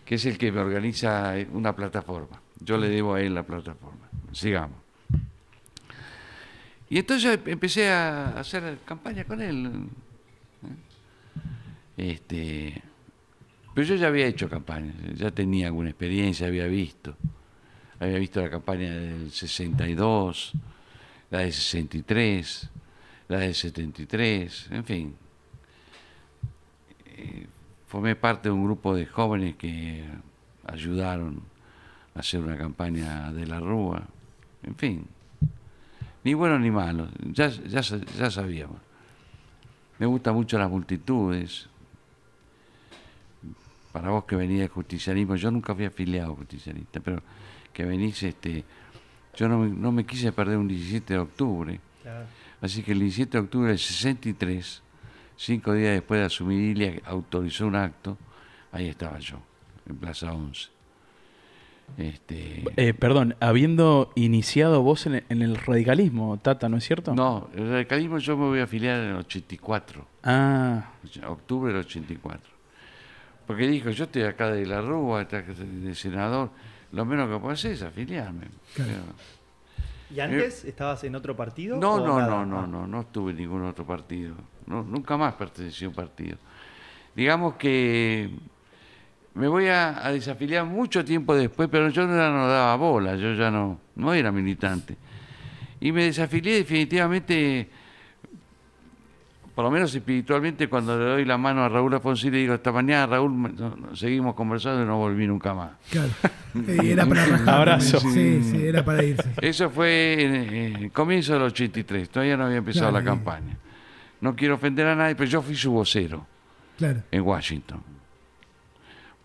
que es el que me organiza una plataforma. Yo le debo a él la plataforma. Sigamos. Y entonces empecé a hacer campaña con él. Este, pero yo ya había hecho campañas, ya tenía alguna experiencia, había visto. Había visto la campaña del 62, la del 63, la del 73, en fin. Eh, formé parte de un grupo de jóvenes que ayudaron a hacer una campaña de la Rúa. En fin, ni bueno ni malo, ya, ya, sabíamos. Me gustan mucho las multitudes. Para vos que venís de justicianismo, yo nunca fui afiliado a justicianista, pero que venís, este, yo no, no me quise perder un 17 de octubre. Así que el 17 de octubre del 63 Cinco días después de asumir Ilia, autorizó un acto. Ahí estaba yo, en Plaza 11. Este... Eh, perdón, habiendo iniciado vos en, el radicalismo, Tata, ¿no es cierto? No, el radicalismo yo me voy a afiliar en el 84. Ah. Octubre del 84. Porque dijo, yo estoy acá de la Rúa, de senador, lo menos que puedo hacer es afiliarme. Claro. ¿Y antes estabas en otro partido? No, no, no, no, ah. no, no estuve en ningún otro partido. No, nunca más pertenecí a un partido. Digamos que me voy a, desafiliar mucho tiempo después, pero yo no, no daba bola, yo ya no, no era militante. Y me desafilié definitivamente por lo menos espiritualmente, cuando le doy la mano a Raúl Alfonsín, le digo, esta mañana Raúl, seguimos conversando y no volví nunca más. Claro. [laughs] era para Abrazo. Sí, sí, era para irse. Eso fue en, el comienzo del 83, todavía no había empezado la campaña. No quiero ofender a nadie, pero yo fui su vocero en Washington.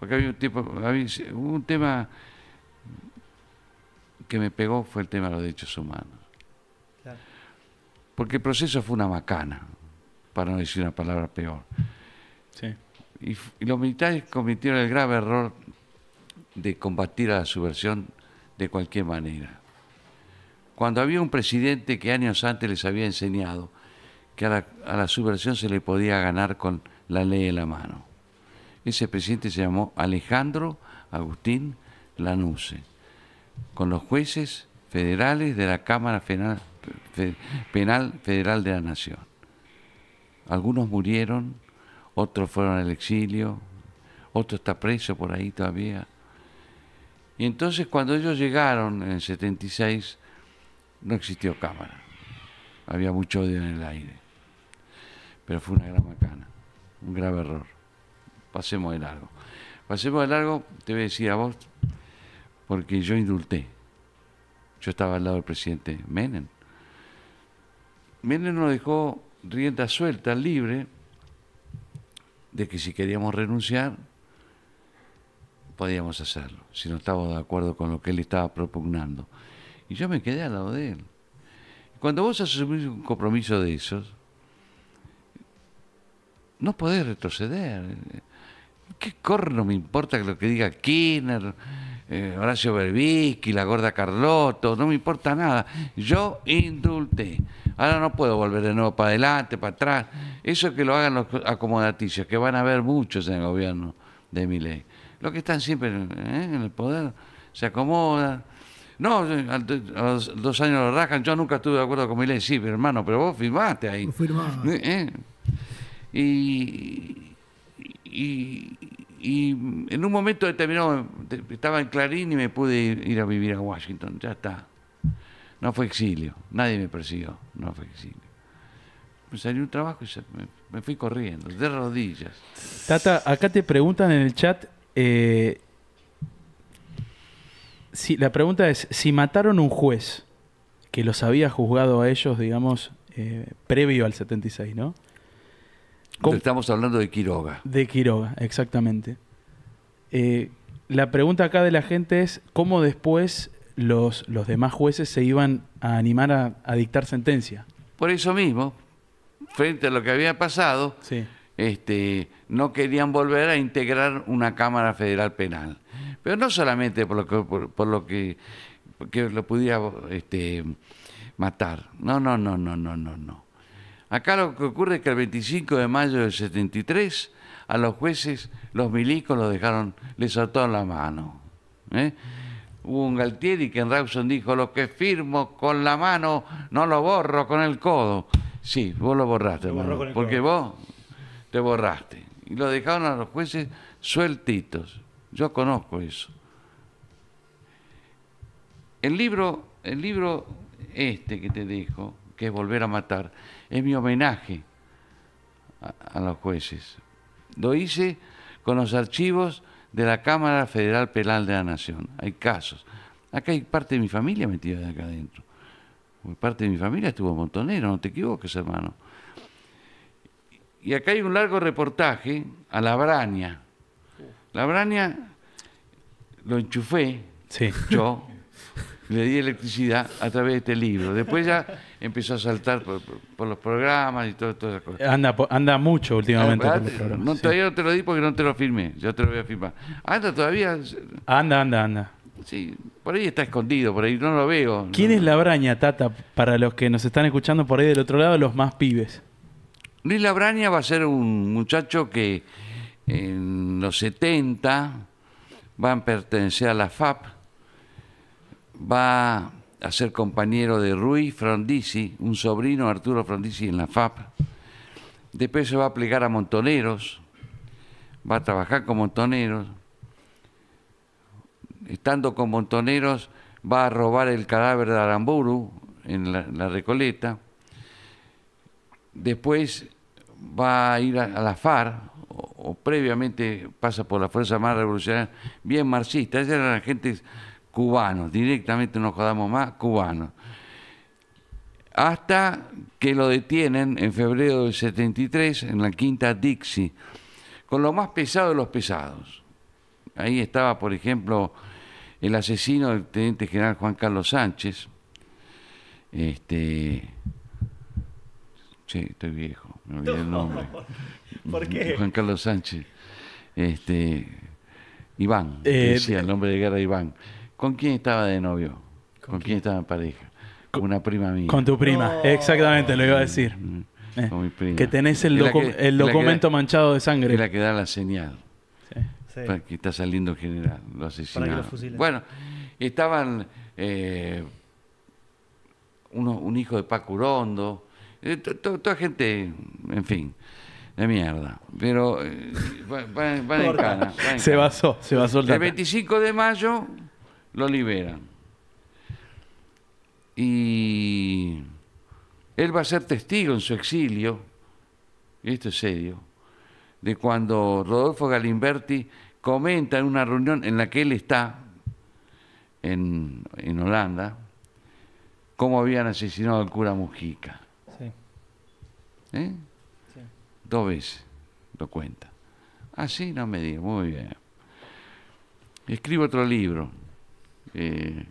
Porque había un, un tema que me pegó fue el tema de los derechos humanos. Porque el proceso fue una macana para no decir una palabra peor. Y, los militares cometieron el grave error de combatir a la subversión de cualquier manera. Cuando había un presidente que años antes les había enseñado que a la, subversión se le podía ganar con la ley en la mano. Ese presidente se llamó Alejandro Agustín Lanusse, con los jueces federales de la Cámara Penal Federal de la Nación. Algunos murieron, otros fueron al exilio, otro está preso por ahí todavía. Y entonces cuando ellos llegaron en el 76, no existió cámara. Había mucho odio en el aire. Pero fue una gran macana, un grave error. Pasemos de largo. Pasemos de largo, te voy a decir a vos, porque yo indulté. Yo estaba al lado del presidente Menem. Menem nos dejó rienda suelta, libre, de que si queríamos renunciar, podíamos hacerlo, si no estábamos de acuerdo con lo que él estaba propugnando. Y yo me quedé al lado de él. Cuando vos asumís un compromiso de esos, no podés retroceder. ¿Qué corno me importa lo que diga Kinner eh, Horacio Berbisky, la gorda Carlotto? No me importa nada. Yo indulté. Ahora no puedo volver de nuevo para adelante, para atrás. Eso es que lo hagan los acomodaticios, que van a haber muchos en el gobierno de mi ley. Los que están siempre ¿eh? en el poder se acomodan. No, a los dos años lo rajan. Yo nunca estuve de acuerdo con mi Sí, pero hermano, pero vos firmaste ahí. ¿Eh? ¿Eh? y, en un momento determinado estaba en Clarín y me pude ir a vivir a Washington. Ya está. No fue exilio, nadie me persiguió, no fue exilio. Me salió un trabajo y me, fui corriendo, de rodillas. Tata, acá te preguntan en el chat, eh, si, la pregunta es, si mataron un juez que los había juzgado a ellos, digamos, eh, previo al 76, ¿no? Estamos hablando de Quiroga. De Quiroga, exactamente. Eh, la pregunta acá de la gente es, ¿cómo después los, los demás jueces se iban a animar a, dictar sentencia. Por eso mismo, frente a lo que había pasado, este, no querían volver a integrar una Cámara Federal Penal. Pero no solamente por lo que, por, lo, que, lo pudiera este, matar. No, no, no, no, no, no, no. Acá lo que ocurre es que el 25 de mayo del 73 a los jueces los milicos los dejaron, les soltaron la mano. ¿eh? Hubo un Galtieri que en Rawson dijo, lo que firmo con la mano no lo borro con el codo. Sí, vos lo borraste, porque vos te borraste. Y lo dejaron a los jueces sueltitos. Yo conozco eso. El libro, el libro este que te dejo que es Volver a Matar, es mi homenaje a los jueces. Lo hice con los archivos de la Cámara Federal Penal de la Nación. Hay casos. Acá hay parte de mi familia metida de acá adentro. parte de mi familia estuvo Montonero, no te equivoques, hermano. Y acá hay un largo reportaje a La brania La lo enchufé, sí. yo, le di electricidad a través de este libro. Después ya empezó a saltar por, los programas y todo, todas esas cosas. Anda, mucho últimamente. Ah, no, Todavía no te lo di porque no te lo firmé. Yo te lo voy a firmar. Anda todavía. Anda, anda, anda. Sí, por ahí está escondido, por ahí no lo veo. ¿Quién es Labraña, Tata, para los que nos están escuchando por ahí del otro lado, los más pibes? Luis Labraña va a ser un muchacho que en los 70 va a pertenecer a la FAP, va a ser compañero de Rui Frondizi, un sobrino Arturo Frondizi en la FAP. Después se va a plegar a Montoneros, va a trabajar con Montoneros. Estando con Montoneros, va a robar el cadáver de Aramburu en la, Recoleta. Después va a ir a, la FAR o, previamente pasa por la Fuerza Armada Revolucionaria, bien marxista. Esa era la gente cubanos, directamente nos jodamos más, cubanos. Hasta que lo detienen en febrero del 73 en la quinta Dixie, con lo más pesado de los pesados. Ahí estaba, por ejemplo, el asesino del teniente general Juan Carlos Sánchez. Este. estoy viejo, me olvidé el nombre. [laughs] ¿Por qué? Juan Carlos Sánchez. Este. Iván, eh, decía el nombre de guerra Iván. ¿Con quién estaba de novio? ¿Con, quién estaba en pareja? Con una prima mía. Con tu prima, exactamente, lo iba a decir. Mm, mm, eh, con mi prima. Que tenés el, documento manchado de sangre. la que da la señal. Sí. Sí. que está saliendo general, lo asesinaron. Bueno, estaban eh, uno, un hijo de Pacurondo, eh, toda gente, en fin, de mierda. Pero se basó, se basó el El 25 de mayo lo liberan. Y él va a ser testigo en su exilio, y esto es serio, de cuando Rodolfo Galimberti comenta en una reunión en la que él está, en, Holanda, cómo habían asesinado al cura Mujica. Sí. ¿Eh? Sí. Dos veces lo cuenta. Así ah, no me digo muy bien. Escribo otro libro, eh,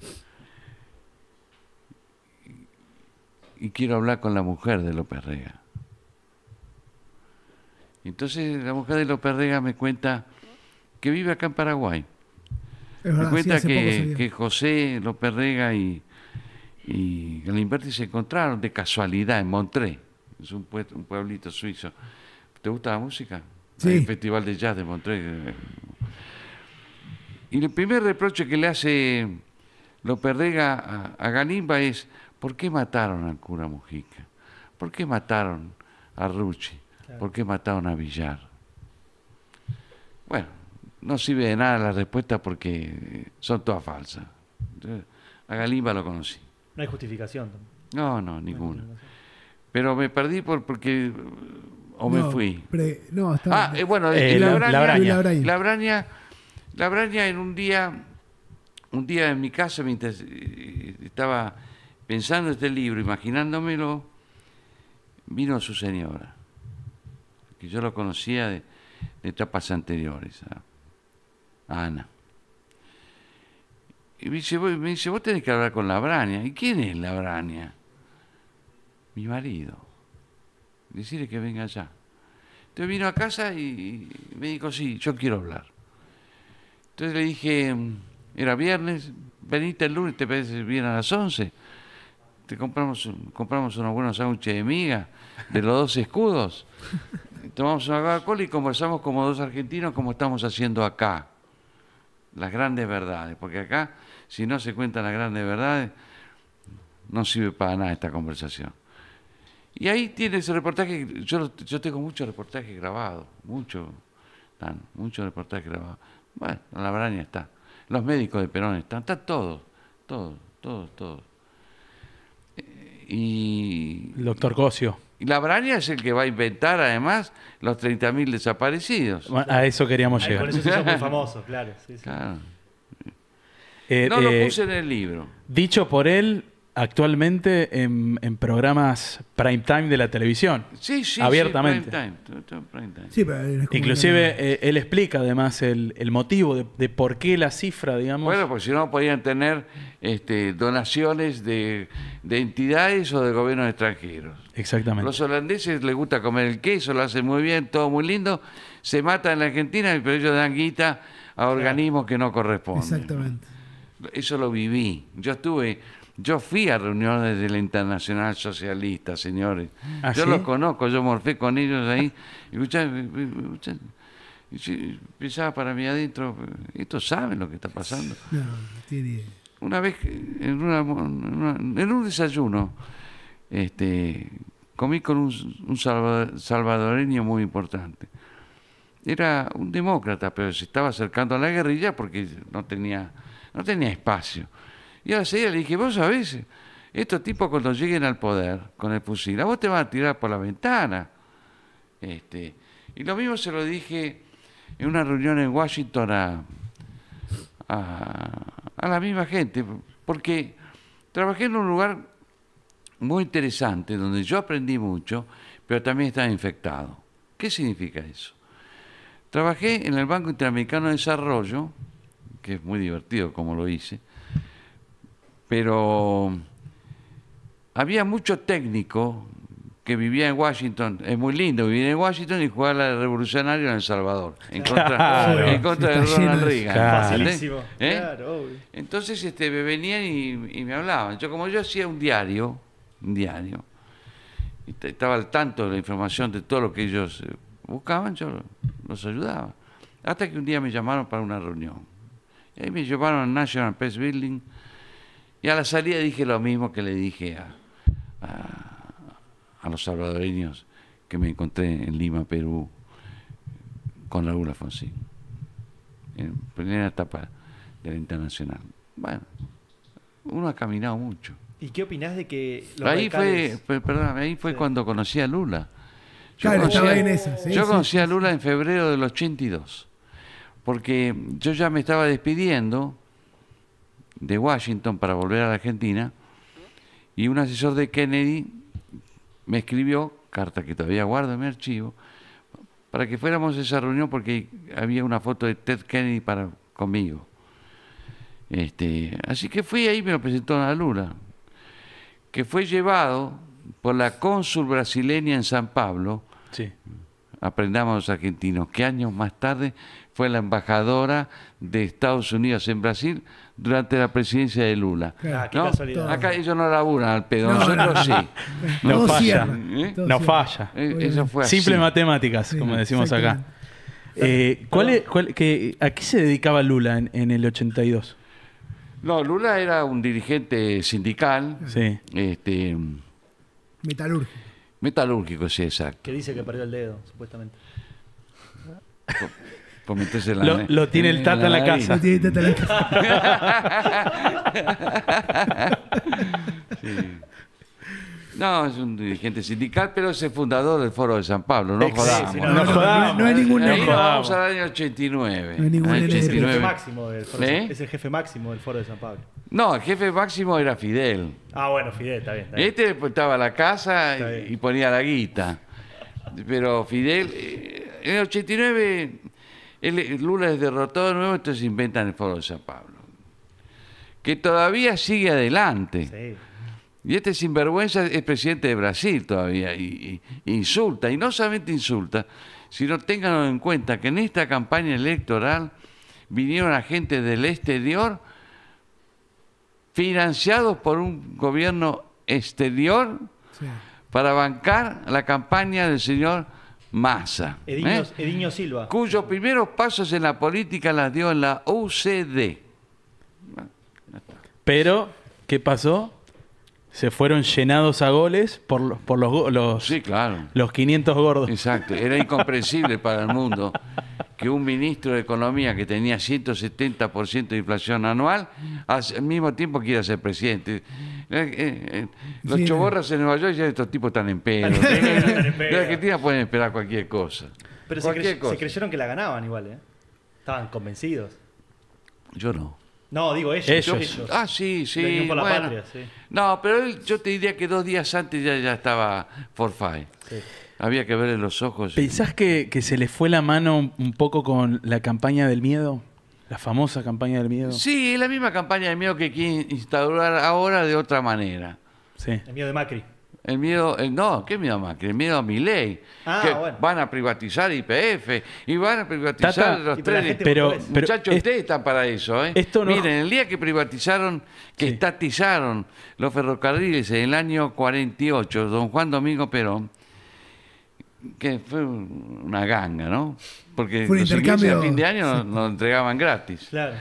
y quiero hablar con la mujer de López Rega. Entonces la mujer de López Rega me cuenta que vive acá en Paraguay. Ah, me cuenta que, José López Rega y, y Galimberti se encontraron de casualidad en Montré, es un, pueblito suizo. ¿Te gusta la música? el Festival de Jazz de Montré, eh, y el primer reproche que le hace lo a, a Galimba es, ¿por qué mataron al cura Mujica? ¿Por qué mataron a Rucci? ¿Por qué mataron a Villar? Bueno, no sirve de nada la respuesta porque eh, son todas falsas. A Galimba lo conocí. No hay justificación. No, no, ninguna. Pero me perdí por, porque... o me fui. no, estaba, ah, eh, bueno, eh, la, la, la la braña en un día, un día en mi casa, mientras eh, eh, estaba pensando este libro, imaginándomelo, vino su señora, que yo lo conocía de, etapas anteriores, Ana. Y me dice, vos, tenés que hablar con la ¿Y quién es la Mi marido. Decirle que venga allá. Entonces vino a casa y me dijo, sí, yo quiero hablar. Entonces le dije, era viernes, veniste el lunes, te parece bien a las 11. Te compramos, compramos unos buenos sándwiches de miga de los dos escudos. [laughs] Tomamos una Coca-Cola y conversamos como dos argentinos, como estamos haciendo acá. Las grandes verdades, porque acá, si no se cuentan las grandes verdades, no sirve para nada esta conversación. Y ahí tiene ese reportaje, yo, yo tengo muchos reportajes grabados, mucho, muchos reportajes grabados. Bueno, la braña está. Los médicos de Perón están, está todo, todos, todos, todos. Eh, y. El doctor Cosio. Y la braña es el que va a inventar, además, los 30.000 desaparecidos. a eso queríamos llegar. Por eso se muy [laughs] famoso, claro. Eh, no lo eh, puse en el libro. Dicho por él, actualmente en, programas prime time de la televisión. Sí, sí, abiertamente. Inclusive eh, él explica además el, motivo de, por qué la cifra, digamos. Bueno, porque si no podían tener este, donaciones de, entidades o de gobiernos extranjeros. Exactamente. Los holandeses les gusta comer el queso, lo hacen muy bien, todo muy lindo. Se mata en la Argentina, pero ellos dan guita a organismos que no corresponden. Exactamente. Eso lo viví. Yo estuve yo fui a reuniones de la Internacional Socialista, señores. ¿Ah, yo los conozco, yo morfé con ellos ahí. Y pensaba para mí adentro, estos saben lo que está pasando. Una vez, en, un desayuno, este, comí con un, un salvadoreño muy importante. Era un demócrata, pero se estaba acercando a la guerrilla porque no tenía, no tenía espacio. Y a la le dije, vos sabés, estos tipos cuando lleguen al poder con el fusil, a vos te van a tirar por la ventana. Este, y lo mismo se lo dije en una reunión en Washington a, a la misma gente, porque trabajé en un lugar muy interesante, donde yo aprendí mucho, pero también estaba infectado. ¿Qué significa eso? Trabajé en el Banco Interamericano de Desarrollo, que es muy divertido como lo hice, pero había mucho técnico que vivía en Washington. Es muy lindo vivir en Washington y jugar al revolucionario en El Salvador. En contra, en contra de Ronald Reagan. ¿Eh? Entonces este, me venían y, me hablaban. Yo, como yo hacía un diario, un diario, y estaba al tanto de la información de todo lo que ellos eh, buscaban, yo los ayudaba. Hasta que un día me llamaron para una reunión. Y ahí me llevaron al National Press Building y a la salida dije lo mismo que le dije a, los salvadoreños que me encontré en Lima, Perú, con Lula Fonsi. en primera etapa de la internacional. Bueno, uno ha caminado mucho. ¿Y qué opinás de que ahí fue, cuando conocí a Lula. Yo claro, conocí, en yo conocí a Lula en febrero del 82, porque yo ya me estaba despidiendo de Washington para volver a la Argentina y un asesor de Kennedy me escribió, carta que todavía guardo en mi archivo, para que fuéramos a esa reunión porque había una foto de Ted Kennedy para, conmigo. Este, así que fui ahí y me lo presentó a Lula, que fue llevado por la cónsul brasileña en San Pablo. Aprendamos los argentinos, que años más tarde fue la embajadora de Estados Unidos en Brasil durante la presidencia de Lula. Ah, acá ellos no laburan al pedo, no, nosotros no, sí. No, falla. No falla. ¿Eh? Eh, Simple matemáticas, como decimos acá. Eh, ¿A qué se dedicaba Lula en, el 82? No, Lula era un dirigente sindical. Sí. Este, metalúrgico. Metalúrgico, sí, exacto. Que dice que perdió el dedo, supuestamente. Lo, tiene el Tata en la casa. Lo tiene el Tata en la casa. No, es un dirigente sindical, pero es el fundador del Foro de San Pablo. No jodamos. no, no, No, ningún Ahí vamos al año 89. No es ningún el jefe máximo del Foro ¿Eh? Es el jefe máximo del Foro de San Pablo. No, el jefe máximo era Fidel. Ah, bueno, Fidel, está bien. Este pues, estaba la casa y ponía la guita. Pero Fidel, eh, en el 89 Lula es derrotado de nuevo, entonces inventan el Foro de San Pablo. Que todavía sigue adelante. Y este sinvergüenza es presidente de Brasil todavía y, insulta, y no solamente insulta, sino tenganlo en cuenta que en esta campaña electoral vinieron agentes del exterior financiados por un gobierno exterior para bancar la campaña del señor Massa. ¿eh? Silva. Cuyos primeros pasos en la política las dio en la UCD. Pero, ¿qué pasó? se fueron llenados a goles por, los, por los, los, los 500 gordos. Exacto, era incomprensible para el mundo que un ministro de Economía que tenía 170% de inflación anual, al mismo tiempo quiera ser presidente. Eh, eh, eh, los sí, en Nueva York ya estos tipos están en pelo. [laughs] En Argentina pueden esperar cualquier cosa. Pero se, se, creyeron que la ganaban igual, ¿eh? Estaban convencidos. Yo no. No, digo ellos. Ah, sí, sí. la patria, sí. No, pero yo te diría que dos días antes ya, ya estaba Forfait. Había que verle los ojos. ¿Pensás que, se le fue la mano un poco con la campaña del miedo? La famosa campaña del miedo. Sí, es la misma campaña del miedo que quiere instaurar ahora de otra manera. Sí. El miedo de Macri. El miedo, el, no, ¿qué miedo más? que El miedo a mi ley. Ah, que van a privatizar IPF y van a privatizar los trenes. Pero, Muchachos, ustedes están para eso. ¿eh? Esto no... Miren, el día que privatizaron, que estatizaron los ferrocarriles en el año 48, don Juan Domingo Perón, que fue una ganga, ¿no? Porque fue a fin de año nos entregaban gratis. Claro.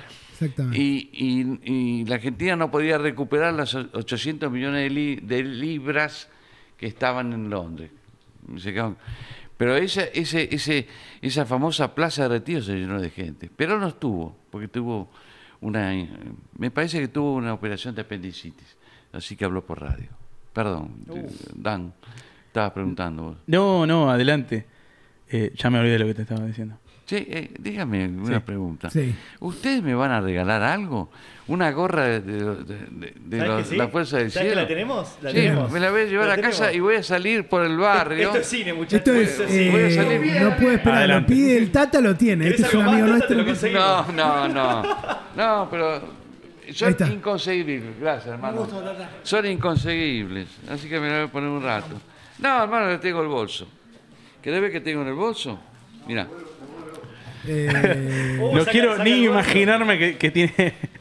Y, la Argentina no podía recuperar las 800 millones de, libras que estaban en Londres. Pero esa, ese, ese, esa famosa plaza de retiro se llenó de gente. Pero no estuvo, porque tuvo una. Me parece que tuvo una operación de apendicitis. Así que habló por radio. Perdón, uh. Dan, estabas preguntando No, no, adelante. Eh, ya me olvidé de lo que te estaba diciendo eh, dígame una pregunta. ¿Ustedes me van a regalar algo? ¿Una gorra de, de, de, de la, Fuerza del Cielo? Que la tenemos? La tenemos. me la voy a llevar a casa y voy a salir por el barrio. Esto es cine, muchachos. no puede esperar, lo pide el Tata, lo tiene. Este es amigo nuestro. No, no, no. No, pero... Son inconseguibles, gracias hermano. son inconseguibles, así que me la voy a poner un rato. No, hermano, le tengo el bolso. ¿Querés ver que tengo en el bolso? Mira. Eh, [laughs] no quiero ni imaginarme que, tiene. [laughs]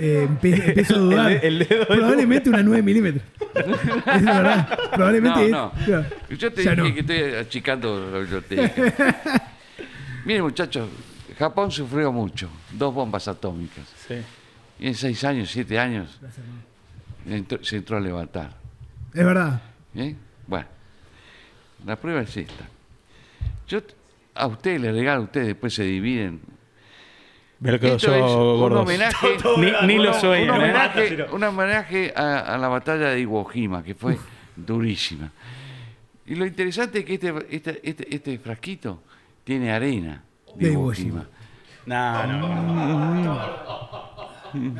Eh, empiezo a dudar. Probablemente una 9 milímetros. [laughs] es verdad. Probablemente no, Yo te dije que estoy achicando la biblioteca. Miren, muchachos, Japón sufrió mucho. Dos bombas atómicas. Sí. Y en seis años, siete años, se entró a levantar. Es verdad. ¿Eh? Bueno, la prueba es esta. Yo a ustedes les regalo, ustedes después se dividen. Esto yo, es un homenaje, ni, ni lo soy. Un homenaje, a, la batalla de Iwo Jima, que fue durísima. Y lo interesante es que este, este, frasquito tiene arena de, Iwo Jima. No, no, no.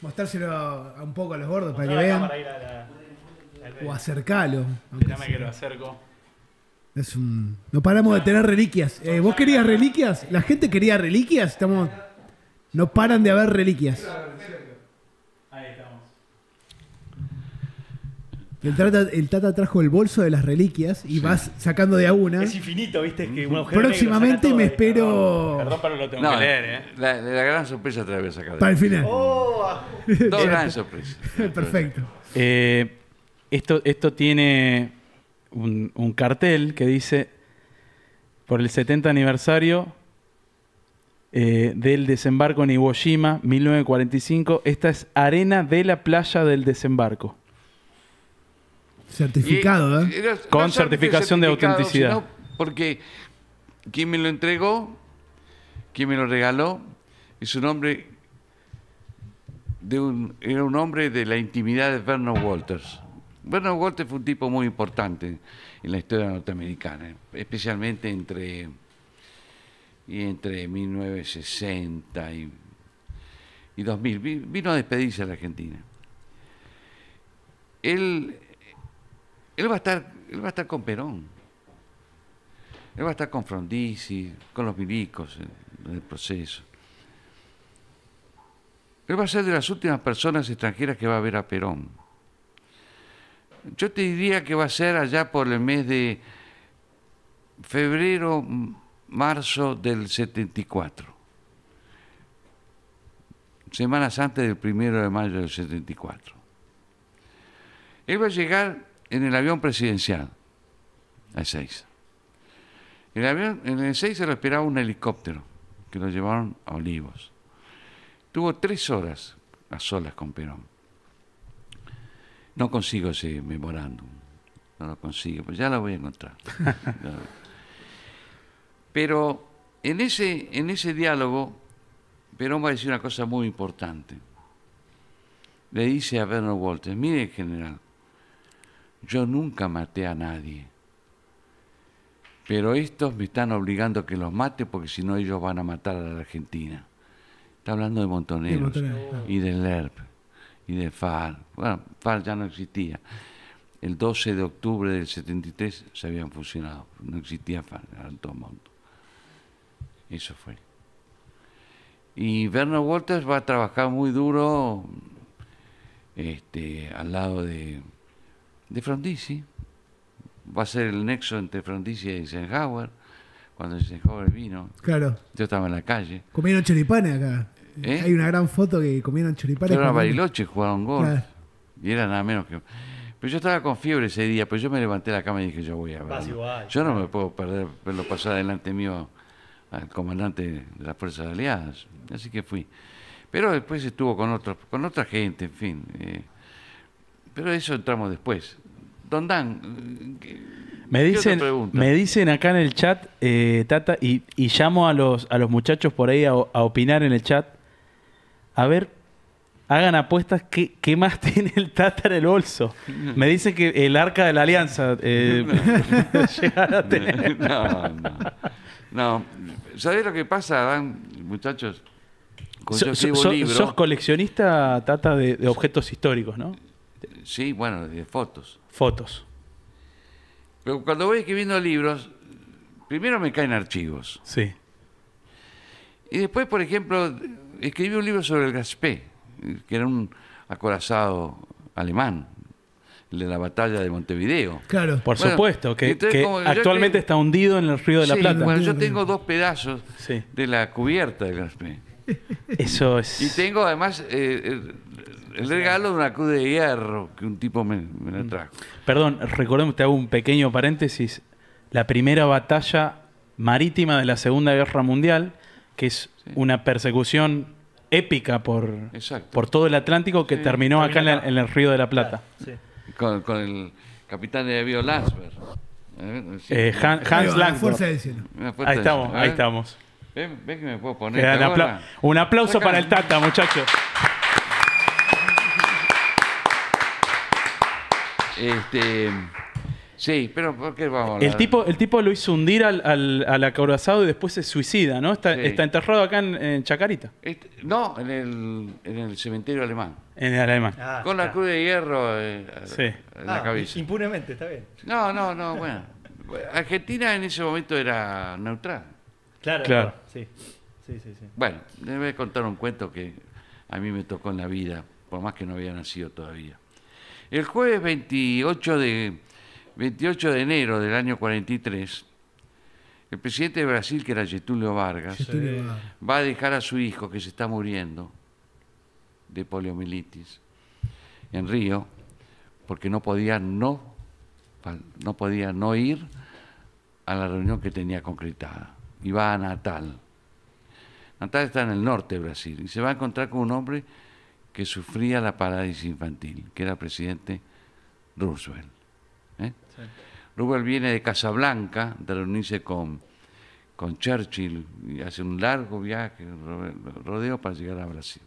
Mostrárselo un poco a los gordos para que vean. O acercalo. Déjame que lo acerco. Es un... No paramos de tener reliquias. Eh, ¿Vos querías reliquias? ¿La gente quería reliquias? Estamos... No paran de haber reliquias. Ahí estamos. El tata, trajo el bolso de las reliquias y vas sacando de a una. Es infinito, viste, que Próximamente me espero. Perdón, pero lo tengo no, que leer, ¿eh? La, la, gran sorpresa te la voy a sacar. Para el final. Oh. Dos [laughs] grandes sorpresas. Perfecto. Eh, esto, esto tiene un, cartel que dice, por el 70 aniversario eh, del desembarco en Iwo Jima, 1945, esta es arena de la playa del desembarco. Certificado, ¿eh? Con certificación de autenticidad. Porque quien me lo entregó, quien me lo regaló, y su nombre era un hombre de la intimidad de Vernon Walters. Bueno, Walter fue un tipo muy importante en la historia norteamericana, especialmente entre, entre 1960 y, 2000. Vino a despedirse a la Argentina. Él, él, va a estar, él va a estar con Perón. Él va a estar con Frondizi, con los milicos en el proceso. Él va a ser de las últimas personas extranjeras que va a ver a Perón. Yo te diría que va a ser allá por el mes de febrero, marzo del 74. Semanas antes del primero de mayo del 74. Él va a llegar en el avión presidencial a En El avión, en lo esperaba un helicóptero que lo llevaron a Olivos. Tuvo tres horas a solas con Perón no consigo ese memorándum, no lo consigo, pues ya lo voy a encontrar. [laughs] pero en ese, en ese diálogo, Perón va a decir una cosa muy importante. Le dice a Bernard Walters, mire general, yo nunca maté a nadie, pero estos me están obligando a que los mate porque si no ellos van a matar a la Argentina. Está hablando de Montoneros, de Montoneros. y del ERP y de Far, Bueno, Far ya no existía. El 12 de octubre del 73 se habían fusionado. No existía en todo el mundo. Eso fue. Y Bernard Walters va a trabajar muy duro este, al lado de, de Frondizi. Va a ser el nexo entre Frondizi y Eisenhower. Cuando Eisenhower vino, claro. yo estaba en la calle. Comieron choripanes acá. ¿Eh? Hay una gran foto que comieron churipales Era Bariloche jugaron gol. Y era nada menos que. Pero yo estaba con fiebre ese día, pero pues yo me levanté de la cama y dije, yo voy a ver. yo no me puedo perder lo pasado adelante mío al comandante de las Fuerzas Aliadas. Así que fui. Pero después estuvo con, otros, con otra gente, en fin. Eh. pero eso entramos después. Don Dan, me dicen, me dicen acá en el chat, eh, Tata, y, y, llamo a los, a los muchachos por ahí a, opinar en el chat a ver, hagan apuestas, ¿qué, más [laughs] tiene el Tata en el bolso? Me dicen que el arca de la alianza eh, [laughs] [laughs] No, no. no. ¿Sabés lo que pasa, Dan, muchachos? sos coleccionista, Tata, de, de objetos históricos, ¿no? Sí, bueno, de fotos. Fotos. Pero cuando voy escribiendo libros, primero me caen archivos. Sí. Y después, por ejemplo, Escribí un libro sobre el Gaspé, que era un acorazado alemán, el de la batalla de Montevideo. Claro. Por supuesto, que, actualmente está hundido en el río de la Plata. Bueno, yo tengo dos pedazos de la cubierta del Gaspé. Eso es. Y tengo además eh, eh, el regalo de una cruz de hierro que un tipo me, me mm. trajo. Perdón, recordemos, te hago un pequeño paréntesis. La primera batalla marítima de la Segunda Guerra Mundial, que es una persecución épica por, por todo el Atlántico que terminó acá en, el Río de la Plata. con, el capitán de Bio eh, eh, Hans Lang. Ahí estamos, ahí estamos. que me puedo poner. Un, aplauso para el Tata, muchachos. Este, Sí, pero ¿por qué vamos a El tipo, el tipo lo hizo hundir al, al, acorazado y después se suicida, ¿no? Está, enterrado acá en, Chacarita. Este, no, en el, en el, cementerio alemán. En el alemán. Ah, Con la cruz de hierro eh, en la ah, cabeza. Impunemente, está bien. No, no, no, bueno. Argentina en ese momento era neutral. Claro, claro. Sí. Sí, sí, Bueno, les voy a contar un cuento que a mí me tocó en la vida, por más que no había nacido todavía. El jueves 28 de 28 de enero del año 43, el presidente de Brasil, que era Getúlio Vargas, va a dejar a su hijo que se está muriendo de poliomielitis en Río, porque no podía no, no podía no ir a la reunión que tenía concretada. Y va a Natal. Natal está en el norte de Brasil y se va a encontrar con un hombre que sufría la parálisis infantil, que era el presidente Roosevelt. ¿eh? Rubel viene de Casablanca, de reunirse con, con Churchill, y hace un largo viaje, rodeo para llegar a Brasil.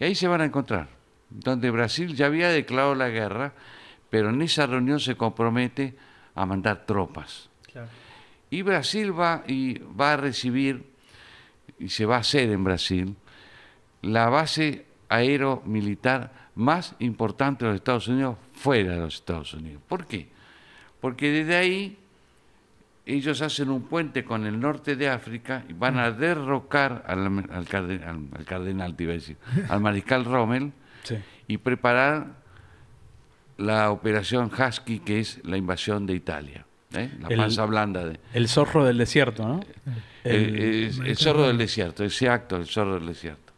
Y ahí se van a encontrar, donde Brasil ya había declarado la guerra, pero en esa reunión se compromete a mandar tropas. Y Brasil va, y va a recibir, y se va a hacer en Brasil, la base militar más importante de los Estados Unidos fuera de los Estados Unidos. ¿Por qué? Porque desde ahí ellos hacen un puente con el norte de África y van a mm. derrocar al, cardenal, al, [laughs] al mariscal Rommel y preparar la operación Husky, que es la invasión de Italia. ¿eh? La panza blanda. De, el zorro del desierto, ¿no? Eh, el, eh, zorro del desierto, ese acto, el zorro del desierto.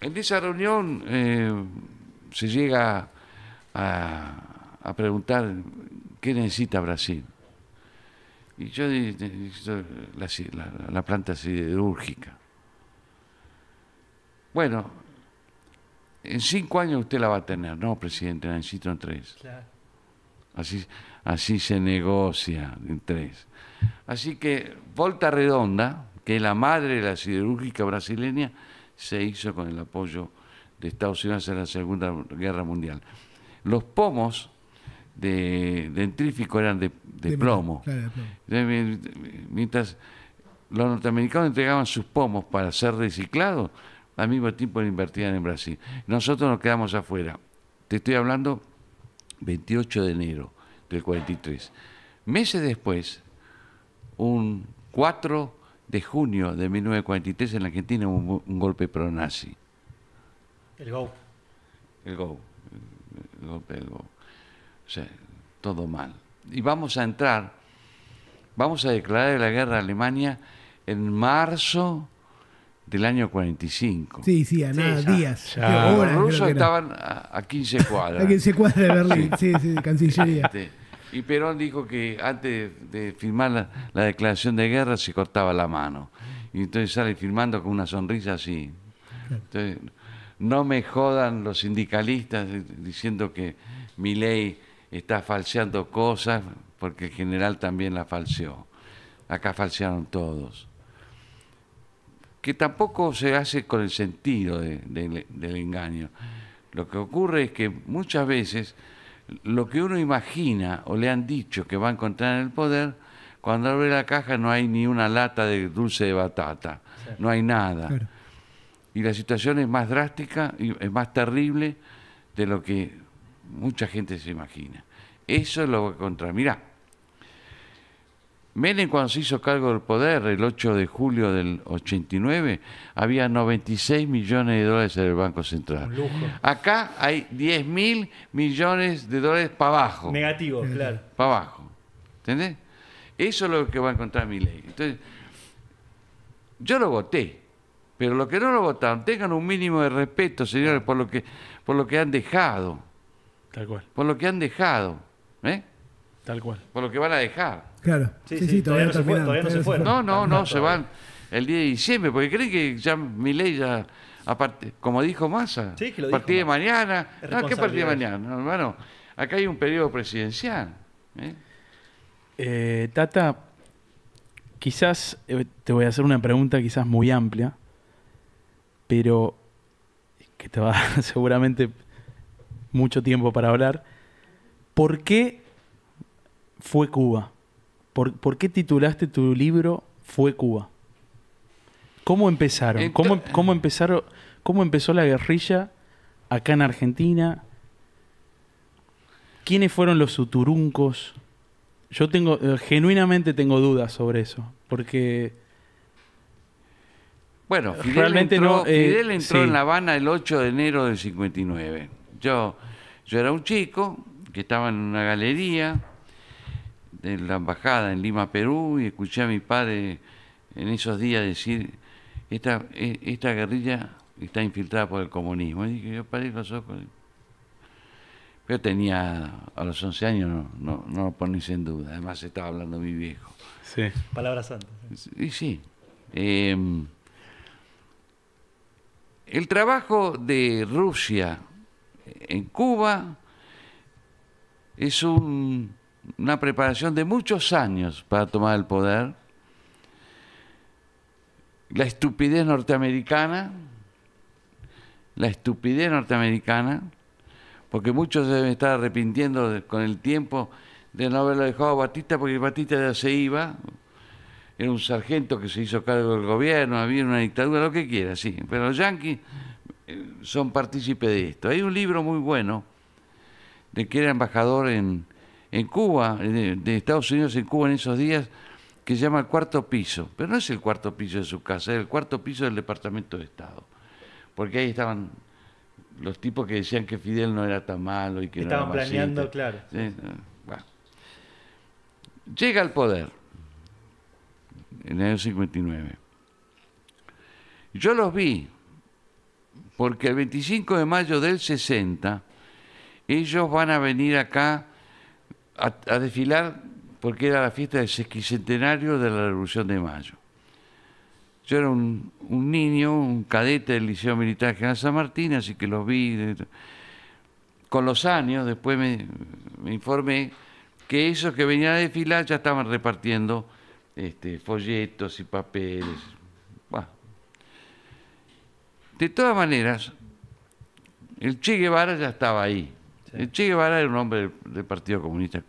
En esa reunión se llega a, preguntar qué necesita Brasil. Y yo necesito la, la, planta siderúrgica. Bueno, en cinco años usted la va a tener. No, presidente, la necesito en tres. Así, así se negocia en tres. Así que Volta Redonda, que la madre de la siderúrgica brasileña, se hizo con el apoyo de Estados Unidos en la Segunda Guerra Mundial. Los pomos de dentrífico eran de, plomo. Mientras los norteamericanos entregaban sus pomos para ser reciclados, al mismo tiempo lo invertían en Brasil. Nosotros nos quedamos afuera. Te estoy hablando 28 de enero del 43. Meses después, un 4 de junio de 1943 en la Argentina hubo un, un golpe pro-nazi. El Go. El Go. El golpe del Go. O sea, todo mal. Y vamos a entrar, vamos a declarar la guerra a Alemania en marzo del año 45. Sí, sí, a nada, días. los rusos estaban a, 15 cuadras. [laughs] a 15 cuadras de Berlín, sí, sí, de Cancillería. y Perón dijo que antes de, firmar la, la, declaración de guerra se cortaba la mano. Y entonces sale firmando con una sonrisa así. Entonces, no me jodan los sindicalistas diciendo que mi ley está falseando cosas, porque el general también la falseó. Acá falsearon todos. Que tampoco se hace con el sentido del engaño. Lo que ocurre es que muchas veces lo que uno imagina o le han dicho que va a encontrar en el poder, cuando abre la caja no hay ni una lata de dulce de batata, no hay nada y la situación es más drástica y es más terrible de lo que mucha gente se imagina. Eso es lo que contra. Mirá, Menem cuando se hizo cargo del poder el 8 de julio del 89 había 96 millones de dólares en el Banco Central. Acá hay 10 mil millones de dólares para abajo. Negativo, claro. Para abajo. ¿Entendés? Eso es lo que va a encontrar mi ley. Entonces, yo lo voté pero los que no lo votaron, tengan un mínimo de respeto, señores, por lo que, por lo que han dejado. Tal cual. Por lo que han dejado. ¿Eh? Tal cual. Por lo que van a dejar. Claro. Sí, sí, todavía, no, se no fueron. No, no, no, se van el día de diciembre, porque creen que ya mi ley ya, aparte, como dijo Massa, a partir de mañana. No, ¿Qué partir de mañana? hermano, acá hay un periodo presidencial. Eh, eh tata, quizás eh, te voy a hacer una pregunta quizás muy amplia pero que te va a dar [laughs] seguramente mucho tiempo para hablar. ¿Por qué fue Cuba? ¿Por, qué titulaste tu libro Fue Cuba? ¿Cómo empezaron? ¿Cómo, empezaron? ¿Cómo empezó la guerrilla acá en Argentina? ¿Quiénes fueron los suturuncos? Yo tengo, eh, genuinamente tengo dudas sobre eso, porque bueno, eh, Fidel Realmente entró, eh, en La Habana el 8 de enero del 59. Yo, yo era un chico que estaba en una galería de la embajada en Lima, Perú, y escuché a mi padre en esos días decir, esta, e, esta guerrilla está infiltrada por el comunismo. Y dije, yo paré los ojos. Yo tenía, a los 11 años no, no, lo pones en duda, además estaba hablando mi viejo. Sí. Palabras santas. Y sí. Em, el trabajo de Rusia en Cuba es una preparación de muchos años para tomar el poder. La estupidez norteamericana, la estupidez norteamericana, porque muchos deben estar arrepintiendo con el tiempo de no haberlo dejado a Batista, porque Batista ya se iba, era un sargento que se hizo cargo del gobierno, había una dictadura, lo que quiera, sí. Pero los yanquis eh, son partícipes de esto. Hay un libro muy bueno de que era embajador en, Cuba, de, Estados Unidos en Cuba en esos días, que se llama el cuarto piso. Pero no es el cuarto piso de su casa, es el cuarto piso del Departamento de Estado. Porque ahí estaban los tipos que decían que Fidel no era tan malo y que Estaban no planeando, claro. Eh, Llega al poder en el año 59. Yo los vi, porque el 25 de mayo del 60 ellos van a venir acá a, desfilar porque era la fiesta del sesquicentenario de la Revolución de Mayo. Yo era un, niño, un cadete del Liceo Militar General San Martín, así que los vi. Con los años, después me, me informé que esos que venían a desfilar ya estaban repartiendo este, folletos y papeles. De todas maneras, el Che Guevara ya estaba ahí. El Che Guevara era un hombre del, Partido Comunista.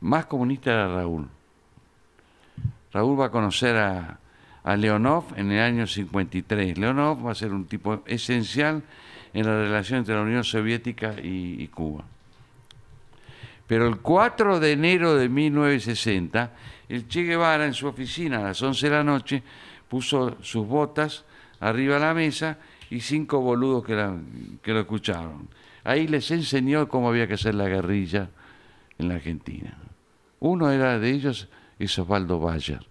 Más comunista era Raúl. Raúl va a conocer a, Leonov en el año 53. Leonov va a ser un tipo esencial en la relación entre la Unión Soviética y Cuba. Pero el 4 de enero de 1960, el Che Guevara en su oficina a las 11 de la noche puso sus botas arriba de la mesa y cinco boludos que, lo escucharon. Ahí les enseñó cómo había que hacer la guerrilla en la Argentina. Uno era de ellos es Osvaldo Bayer.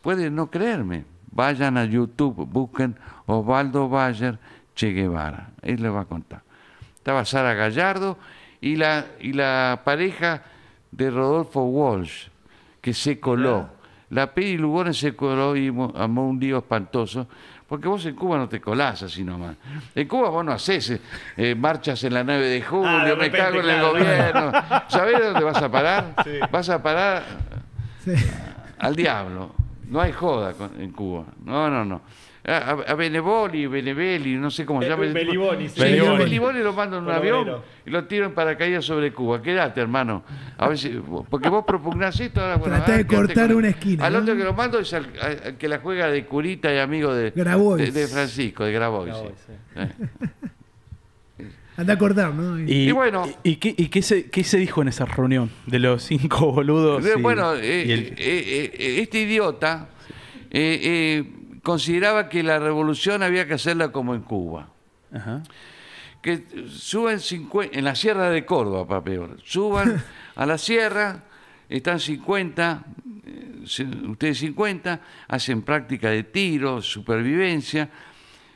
Pueden no creerme, vayan a YouTube, busquen Osvaldo Bayer Che Guevara, él les va a contar. Estaba Sara Gallardo y la, y la pareja de Rodolfo Walsh, que se coló. Ah. La y Lugones se coló y amó un lío espantoso, porque vos en Cuba no te colás así nomás. En Cuba vos no haces eh, eh, marchas en la 9 de julio, ah, me cago en el gobierno. Claro. ¿Sabés dónde vas a parar? Vas a parar al diablo. No hay joda en Cuba. No, no, no a, a Benevoli, Beneveli, no sé cómo se llama. Benevoli, sí. A lo mando en un avión y lo tiran para paracaídas sobre Cuba. Quédate, hermano. A ver si, porque vos propugnás esto. Tratá ah, de cortar una esquina. Al otro que lo mando es al, que la juega de curita y amigo de, Francisco, de Grabois. Grabois eh. Anda a cortar, ¿no? Y, bueno. Y, qué, se, dijo en esa reunión de los cinco boludos? bueno, eh, eh, este idiota consideraba que la revolución había que hacerla como en Cuba. Que suben 50, en la sierra de Córdoba, para peor, suban [laughs] a la sierra, están 50, eh, ustedes 50, hacen práctica de tiro, supervivencia,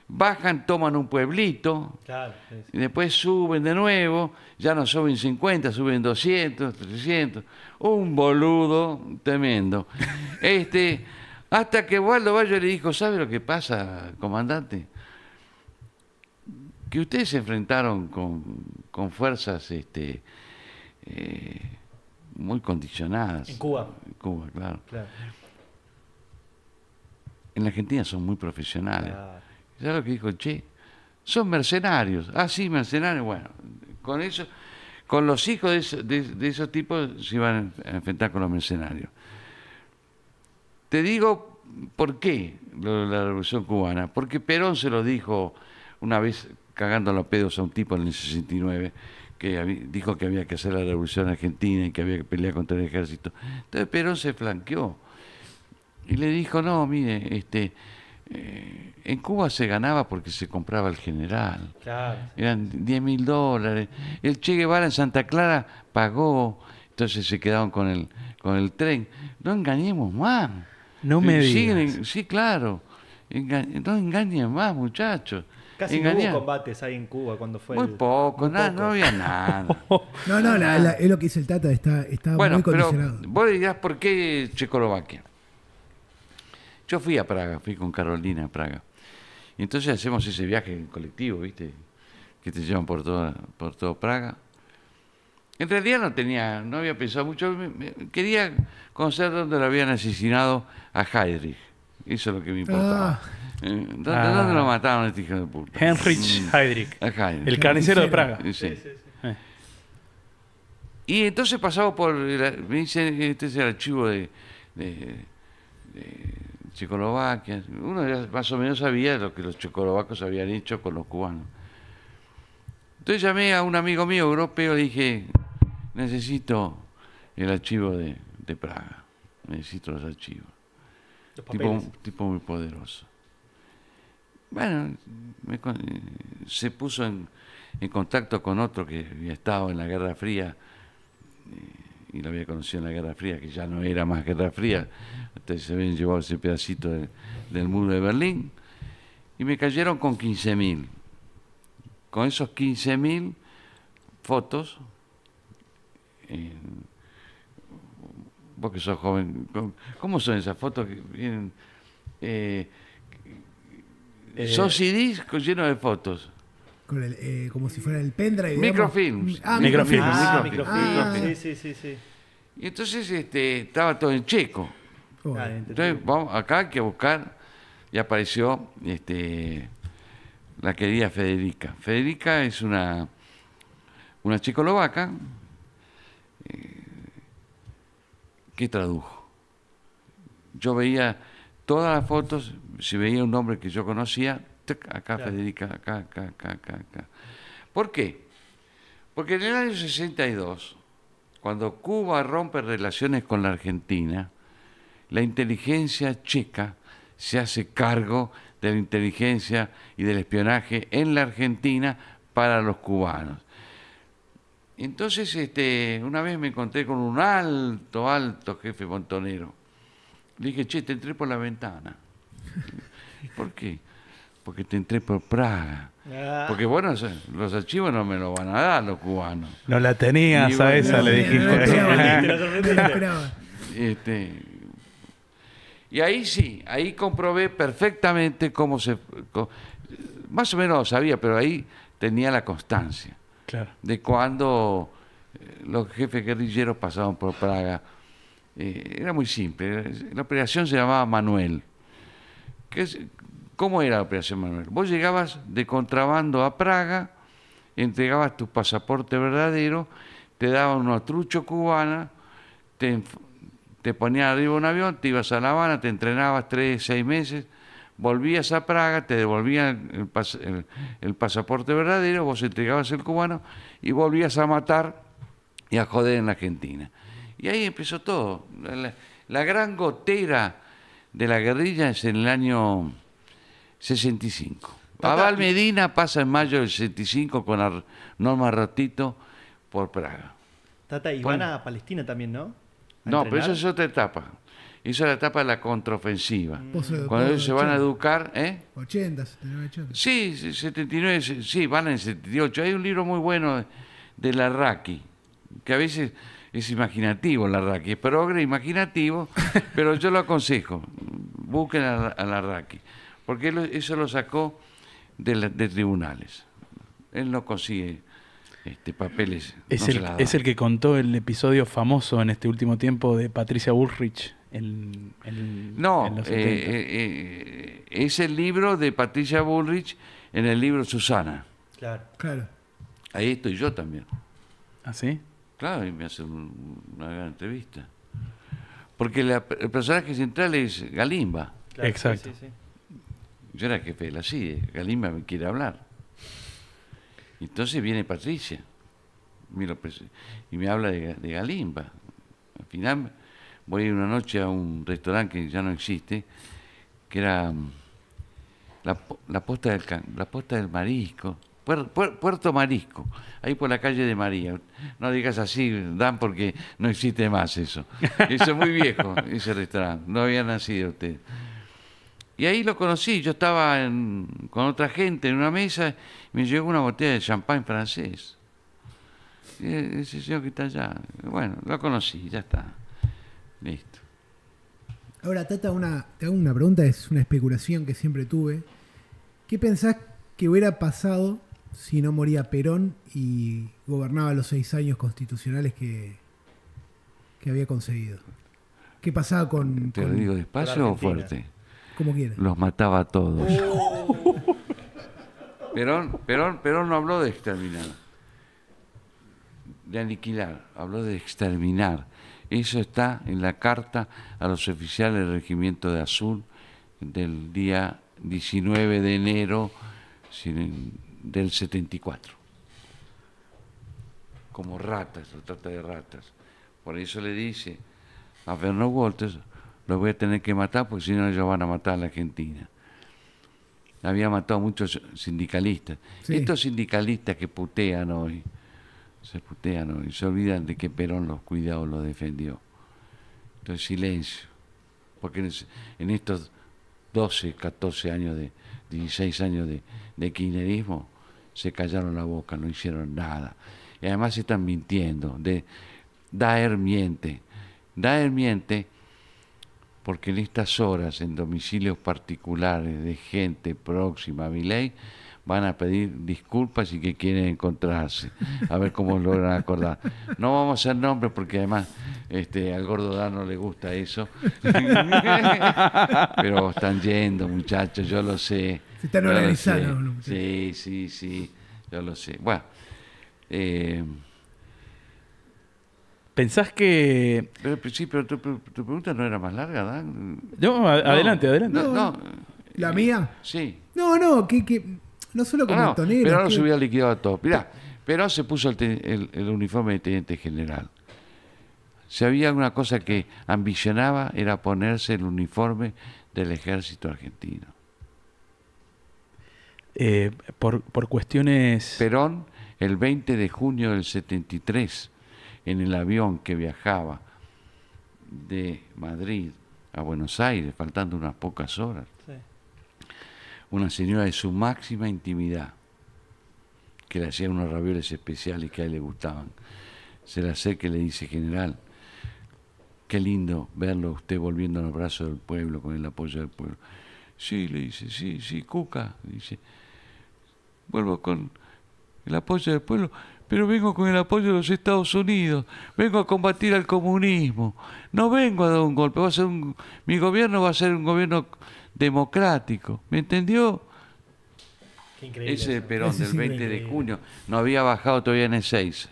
bajan, toman un pueblito, y después suben de nuevo, ya no suben 50, suben 200, 300, un boludo tremendo. [laughs] este hasta que Waldo Valle le dijo, ¿sabe lo que pasa, comandante? Que ustedes se enfrentaron con, fuerzas este, eh, muy condicionadas. En Cuba. En Cuba, claro. En la Argentina son muy profesionales. Claro. ¿Sabes lo que dijo? Che, son mercenarios. Ah, sí, mercenarios. Bueno, con eso, con los hijos de esos tipos se iban a enfrentar con los mercenarios. Te digo por qué la Revolución Cubana, porque Perón se lo dijo una vez cagando los pedos a un tipo en el 69 que dijo que había que hacer la revolución argentina y que había que pelear contra el ejército. Entonces Perón se flanqueó y le dijo, no, mire, este, eh, en Cuba se ganaba porque se compraba el general. Eran 10 mil dólares. El Che Guevara en Santa Clara pagó, entonces se quedaron con el, con el tren. No engañemos más. No me sí, claro. no engañen más, muchachos. Casi no hubo combates ahí en Cuba cuando fue. Muy poco, nada, no había nada. [laughs] no, no, la, es lo que dice el Tata, está, está muy condicionado. Pero vos dirás, ¿por qué Checoslovaquia? Yo fui a Praga, fui con Carolina a Praga. Y entonces hacemos ese viaje en colectivo, ¿viste? Que te llevan por toda, por todo Praga. En realidad no tenía, no había pensado mucho. Quería conocer dónde lo habían asesinado a Heydrich. Eso es lo que me importaba. Ah. Eh, ah. ¿Dónde, lo mataron este hijo de puta? Heinrich mm. Heydrich. El carnicero de Praga. Sí. sí, sí, eh. Y entonces pasaba por. me dicen, este es el archivo de, de, Uno más o menos sabía lo que los checoslovacos habían hecho con los cubanos. Entonces llamé a un amigo mío europeo y dije, necesito el archivo de, Praga, necesito los archivos. tipo, muy poderoso. Bueno, eh, se puso en, contacto con otro que había estado en la Guerra Fría eh, y lo había conocido en la Guerra Fría, que ya no era más Guerra Fría. entonces se habían llevado ese pedacito del muro de Berlín y me cayeron con 15.000. Con esos 15.000 fotos vos que sos joven, ¿cómo son esas fotos que vienen? Eh, eh CDs llenos de fotos? Eh, como si fuera el pendrive. Ah, microfilms. microfilms. Ah, microfilms. Ah, y entonces este, estaba todo en checo. entonces, vamos, acá hay que buscar, y apareció este, la querida Federica. Federica es una, una lovaca eh, ¿qué tradujo? Yo veía todas las fotos, si veía un nombre que yo conocía, acá Federica, acá, acá, acá, acá. ¿Por qué? Porque en el año 62, cuando Cuba rompe relaciones con la Argentina, la inteligencia checa se hace cargo de la inteligencia y del espionaje en la Argentina para los cubanos. Entonces, este, una vez me encontré con un alto, alto jefe montonero. Le dije, che, te entré por la ventana. ¿Por qué? Porque te entré por Praga. Porque bueno, los archivos no me lo van a dar los cubanos. No la tenías a esa, le dijiste. y ahí sí, ahí comprobé perfectamente cómo se... más o menos lo sabía, pero ahí tenía la constancia. De cuando eh, los jefes guerrilleros pasaban por Praga. Eh, era muy simple. Eh, la operación se llamaba Manuel. ¿Cómo era la operación Manuel? Vos llegabas de contrabando a Praga, entregabas tu pasaporte verdadero, te daban una trucho cubana, te, te ponían arriba un avión, te ibas a La Habana, te entrenabas tres, seis meses volvías a Praga, te devolvían el, pasaporte verdadero, vos entregabas el cubano y volvías a matar y a joder en Argentina. Y ahí empezó todo. La, gran gotera de la guerrilla es en el año 65. Abal Medina pasa en mayo del 65 con Norma Ratito por Praga. Tata, y van a Palestina también, ¿no? no, pero eso es otra etapa es la etapa de la contraofensiva. Mm. Cuando ellos se van a educar, 80, 79, 80. Sí, 79, sí, van en 78. Hay un libro muy bueno de Larraqui, que a veces es imaginativo Larraqui, es progre imaginativo, [laughs] pero yo lo aconsejo, busquen a, la Larraqui, porque eso lo sacó de, tribunales. Él no consigue este, papeles. Es, el, es el que contó el episodio famoso en este último tiempo de Patricia Bullrich no, eh, eh, eh, es el libro de Patricia Bullrich en el libro Susana. Claro. claro. Ahí estoy yo también. ¿Ah, sí? Claro, y me hace una gran entrevista. Porque el personaje central es Galimba. Exacto. Yo era jefe de la CIDE, Galimba me quiere hablar. Entonces viene Patricia y me habla de, de Galimba. Al final voy una noche a un restaurante que ya no existe, que era mm, la, posta, del, la posta del marisco, Puerto Marisco, ahí por la calle de María. No digas así, Dan, porque no existe más eso. [laughs] Eso es muy viejo, ese restaurante, no había nacido usted. Y ahí lo conocí, yo estaba con otra gente en una mesa, me llegó una botella de champán francés. Ese señor que está allá, bueno, lo conocí, ya está. Listo. Ahora, Tata, te hago una pregunta, es una especulación que siempre tuve. ¿Qué pensás que hubiera pasado si no moría Perón y gobernaba los seis años constitucionales que, que había conseguido? ¿Qué pasaba con. ¿Te lo digo despacio o fuerte? Como quieras. Los mataba a todos. Oh. [laughs] Perón, Perón, Perón no habló de exterminar, de aniquilar, habló de exterminar. Eso está en la carta a los oficiales del Regimiento de Azul del día 19 de enero del 74. Como ratas, se trata de ratas. Por eso le dice a Fernando Walters, los voy a tener que matar porque si no ellos van a matar a la Argentina. Había matado a muchos sindicalistas. Estos sindicalistas que putean hoy, se putean y se olvidan de que Perón los cuidó o los defendió. Entonces, silencio. Porque en estos 12, 14 años, de 16 años de, se callaron la boca, no hicieron nada. Y además se están mintiendo. De, Daer miente. Daer miente porque en estas horas, en domicilios particulares de gente próxima a mi ley, van a pedir disculpas y que quieren encontrarse, a ver cómo logran acordar. No vamos a hacer nombres porque además este, al gordo Dan no le gusta eso. [laughs] Pero están yendo, muchachos, yo lo sé. Se están organizando. Sí, sí, sí, yo lo sé. Bueno. Eh, ¿Pensás que...? Pero, sí, pero tu, pregunta no era más larga, Dan. No, adelante, adelante. No, no. ¿La mía? Sí. No, no, que no solo como ah, Pero no se hubiera liquidado a todos. se puso el, uniforme de teniente general. Si había una cosa que ambicionaba era ponerse el uniforme del ejército argentino. Eh, por, por cuestiones... Perón, el 20 de junio del 73, en el avión que viajaba de Madrid a Buenos Aires, faltando unas pocas horas, una señora de su máxima intimidad, que le hacía unos ravioles especiales que a él le gustaban. Se la acerca y le dice, general, qué lindo verlo usted volviendo en los brazos del pueblo, con el apoyo del pueblo. Sí, le dice, sí, sí, Cuca, dice, vuelvo con el apoyo del pueblo, pero vengo con el apoyo de los Estados Unidos, vengo a combatir al comunismo, no vengo a dar un golpe, va a ser un, mi gobierno va a ser un gobierno democrático. ¿Me entendió? Qué increíble Ese Perón del 20 de junio no había bajado todavía en Ezeiza.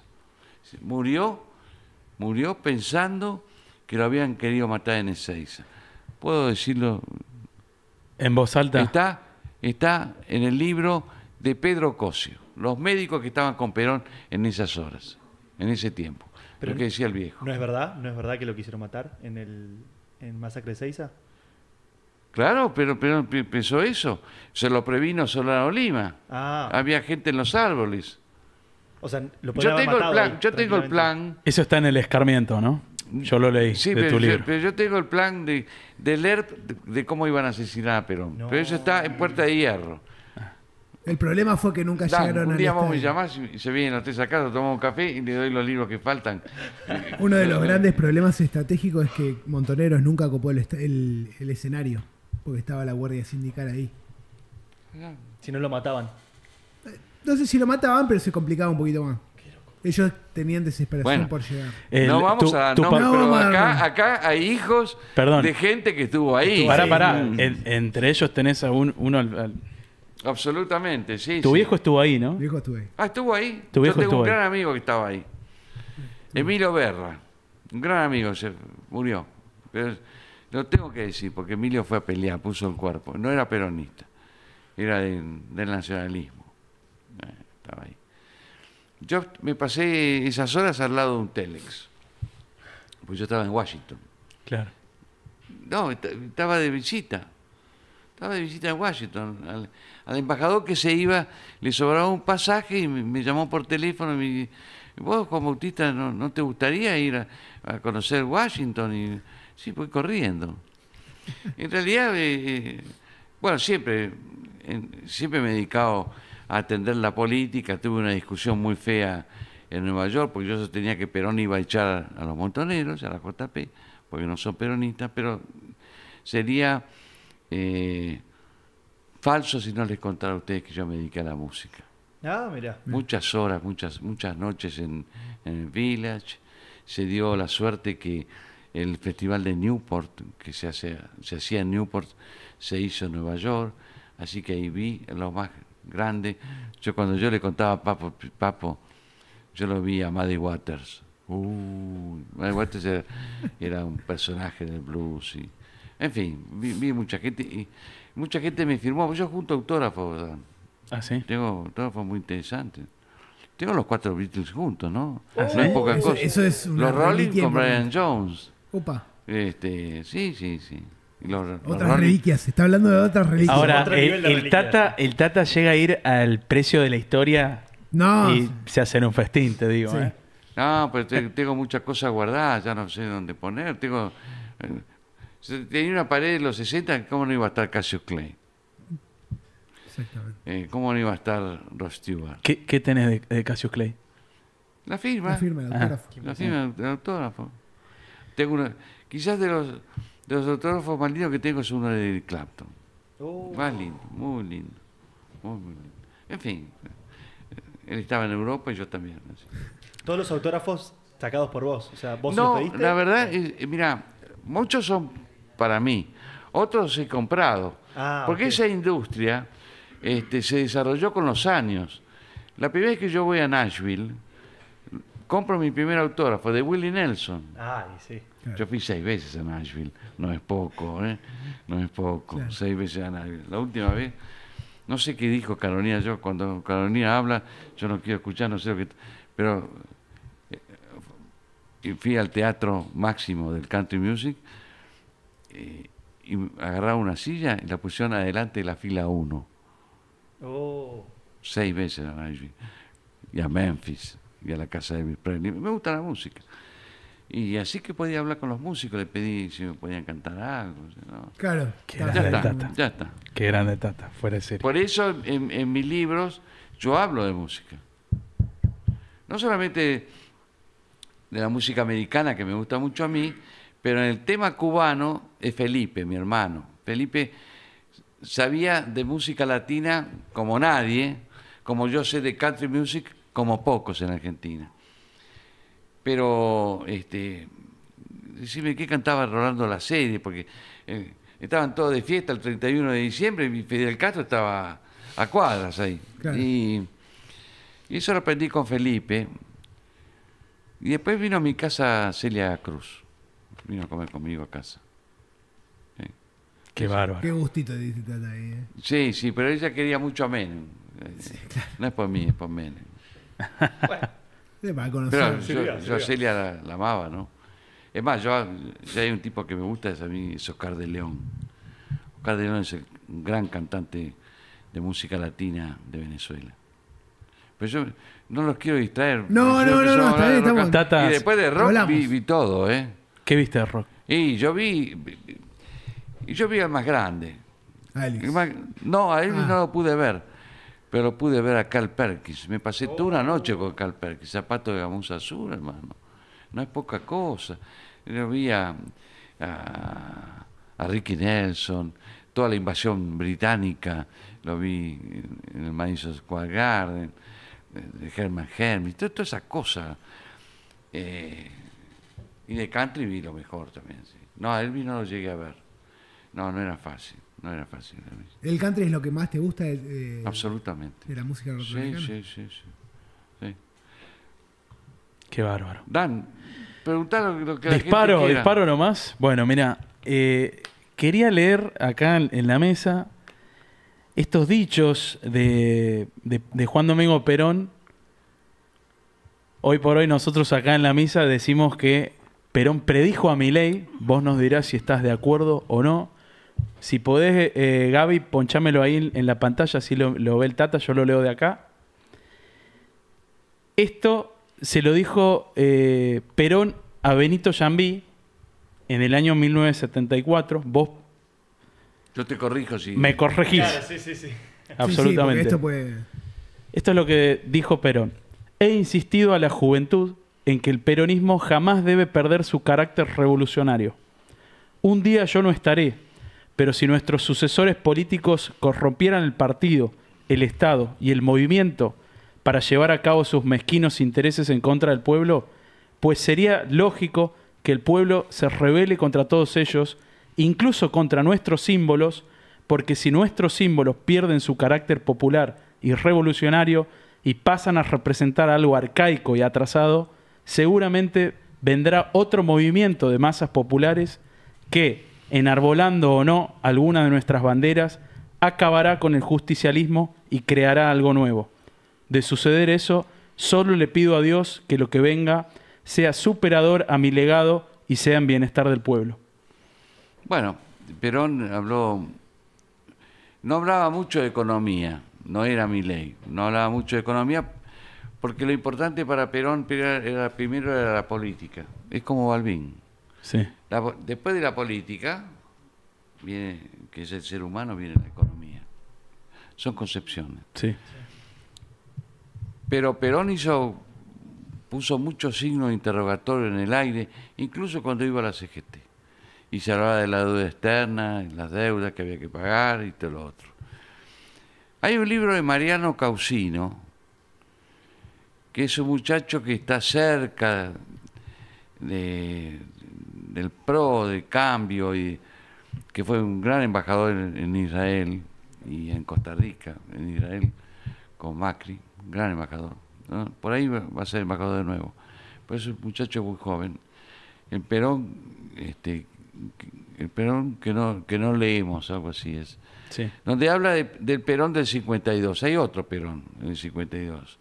Murió, murió pensando que lo habían querido matar en Ezeiza. Puedo decirlo en voz alta. Está, está en el libro de Pedro Cosio, los médicos que estaban con Perón en esas horas, en ese tiempo. Pero lo que decía el viejo. ¿No es verdad? ¿No es verdad que lo quisieron matar en el en masacre de Seiza? Claro, pero, pero empezó eso. Se lo previno Solano Lima. Ah. Había gente en los árboles. O sea, lo yo tengo el plan, yo tengo el plan. Eso está en el escarmiento, ¿no? Yo lo leí sí, de pero, tu yo, libro. pero yo tengo el plan de, leer de, cómo iban a asesinar a Perón. Pero eso está en Puerta de Hierro. El problema fue que nunca llegaron a. Un día me y se vienen a tres a casa, tomamos un café y le doy los libros que faltan. Uno de los grandes problemas estratégicos es que Montoneros nunca ocupó el escenario porque estaba la guardia sindical ahí. Si no lo mataban. No sé si lo mataban, pero se complicaba un poquito más. Ellos tenían desesperación por llegar. no vamos a. no, pero acá, hay hijos de gente que estuvo ahí. Pará, pará. Mm. entre ellos tenés a uno Absolutamente, sí. Tu viejo estuvo ahí, ¿no? Mi viejo estuvo ahí. Ah, estuvo ahí. Tu Yo tengo un gran amigo que estaba ahí. Mm. Emilio Berra. Un gran amigo, se murió. Pero lo tengo que decir, porque Emilio fue a pelear, puso el cuerpo. No era peronista, era del nacionalismo. Eh, estaba ahí. Yo me pasé esas horas al lado de un Telex, pues yo estaba en Washington. Claro. No, estaba de visita. Estaba de visita en Washington. Al, embajador que se iba, le sobraba un pasaje y me, llamó por teléfono y me dijo, vos como autista no, te gustaría ir a, a conocer Washington. Y, Sí, voy corriendo. En realidad, eh, eh bueno, siempre, siempre me he dedicado a atender la política. Tuve una discusión muy fea en Nueva York porque yo tenía que Perón iba a echar a los montoneros, a la JP, porque no son peronistas, pero sería eh, falso si no les contara a ustedes que yo me dediqué a la música. Ah, mira. Muchas horas, muchas, muchas noches en el Village. Se dio la suerte que el festival de Newport, que se, hace, se hacía en Newport, se hizo en Nueva York, así que ahí vi lo más grande. Yo cuando yo le contaba a Papo, yo lo vi a Maddy Waters. Uh, Waters era, un personaje del blues. Y, en fin, vi, mucha gente y mucha gente me firmó. Yo junto a autógrafos, ¿verdad? Ah, Tengo autógrafos muy interesante Tengo los cuatro Beatles juntos, ¿no? Ah, no es poca cosa. los Rolling con Brian Jones. Opa. Este, sí, sí, sí. otras reliquias, está hablando de otras reliquias. Ahora, el, Tata, el Tata llega a ir al precio de la historia y se hacen un festín, te digo. ¿eh? No, pero tengo muchas cosas guardadas, ya no sé dónde poner. Tengo. Eh, tenía una pared de los 60, ¿cómo no iba a estar Cassius Clay? Exactamente. Eh, ¿Cómo no iba a estar Ross Stewart? ¿Qué, qué tenés de, Cassius Clay? La firma. La firma, el ah. autógrafo. la firma, el autógrafo. Tengo quizás de los, de los autógrafos más lindos que tengo es uno de Clapton. Oh. Más lindo, muy lindo. Muy, lindo. En fin, eh, él estaba en Europa y yo también. Todos los autógrafos sacados por vos. O sea, vos La verdad, eh, mira, muchos son para mí, otros he comprado. Ah, porque esa industria este, se desarrolló con los años. La primera vez que yo voy a Nashville, compro mi primer autógrafo de Willie Nelson. Ay, sí. Yo fui seis veces a Nashville, no es poco, ¿eh? No es poco, seis veces a Nashville. La última vez, no sé qué dijo Carolina, yo cuando Carolina habla, yo no quiero escuchar, no sé lo que... Pero eh, fui al teatro máximo del country music eh, y agarraba una silla y la pusieron adelante de la fila 1. Oh. Seis veces a Nashville y a Memphis y a la casa de mis Presley. Me gusta la música. Y así que podía hablar con los músicos, le pedí si me podían cantar algo. Claro, ya está, tata. ya está. Qué grande tata, fuera de Por eso en, en, mis libros yo hablo de música. No solamente de la música americana, que me gusta mucho a mí, pero en el tema cubano es Felipe, mi hermano. Felipe sabía de música latina como nadie, como yo sé de country music como pocos en Argentina. Pero, este, decime qué cantaba Rolando la serie, porque eh, estaban todos de fiesta el 31 de diciembre y Fidel Castro estaba a cuadras ahí. Y, eso lo aprendí con Felipe. Y después vino a mi casa Celia Cruz. Vino a comer conmigo a casa. Eh. Qué bárbaro. Qué gustito de ahí. Eh. Sí, sí, pero ella quería mucho a Menem. No es por mí, es por Menem. Bueno. yo, Celia la, amaba, ¿no? Es más, yo, hay un tipo que me gusta, es a mí, es Oscar de León. Oscar de León es el, gran cantante de música latina de Venezuela. Pero yo no los quiero distraer. No, no, no, está bien, y después de rock vi, todo, ¿eh? ¿Qué viste de rock? Y yo vi... Y yo vi al más grande. no, a él ah. no lo pude ver. Pero pude ver a Carl Perkins. Me pasé oh. toda una noche con Carl Perkins, zapato de gamuza azul, hermano. No es poca cosa. Lo vi a, Ricky Nelson, toda la invasión británica, lo vi en, el Madison Square Garden, de Herman Hermes, toda, esa cosa. Eh, y de country vi lo mejor también. No, a Elvis no lo llegué a ver. No, no era fácil. No era fácil. ¿eh? ¿El country es lo que más te gusta de, Absolutamente. la música Sí, sí, sí, sí, Qué bárbaro. Dan, preguntaron lo que Disparo, disparo nomás. Bueno, mira, eh, quería leer acá en la mesa estos dichos de, de Juan Domingo Perón. Hoy por hoy nosotros acá en la misa decimos que Perón predijo a mi ley, vos nos dirás si estás de acuerdo o no. Si podés, eh, Gaby, ponchámelo ahí en, la pantalla, si lo, ve el Tata, yo lo leo de acá. Esto se lo dijo eh, Perón a Benito Jambí en el año 1974. Vos. Yo te corrijo, Si... Me corregís. sí, sí, sí. Absolutamente. esto es lo que dijo Perón. He insistido a la juventud en que el peronismo jamás debe perder su carácter revolucionario. Un día yo no estaré pero si nuestros sucesores políticos corrompieran el partido, el Estado y el movimiento para llevar a cabo sus mezquinos intereses en contra del pueblo, pues sería lógico que el pueblo se rebele contra todos ellos, incluso contra nuestros símbolos, porque si nuestros símbolos pierden su carácter popular y revolucionario y pasan a representar algo arcaico y atrasado, seguramente vendrá otro movimiento de masas populares que, enarbolando o no alguna de nuestras banderas, acabará con el justicialismo y creará algo nuevo. De suceder eso, solo le pido a Dios que lo que venga sea superador a mi legado y sea en bienestar del pueblo. Bueno, Perón habló, no hablaba mucho de economía, no era mi ley, no hablaba mucho de economía, porque lo importante para Perón era, primero era la política, es como Balbín después de la política, viene, que es el ser humano, viene la economía. Son concepciones. Sí. Pero Perón hizo, puso muchos signos interrogatorios en el aire, incluso cuando iba a la CGT. Y se hablaba de la deuda externa, las deudas que había que pagar y todo lo otro. Hay un libro de Mariano Causino, que es un muchacho que está cerca de, del PRO, de Cambio, y que fue un gran embajador en, Israel y en Costa Rica, en Israel, con Macri, un gran embajador. Por ahí va, a ser embajador de nuevo. pues es un muchacho muy joven. El Perón, este, el Perón que no, que no leemos, algo así es. Donde habla del Perón del 52. Hay otro Perón en el 52,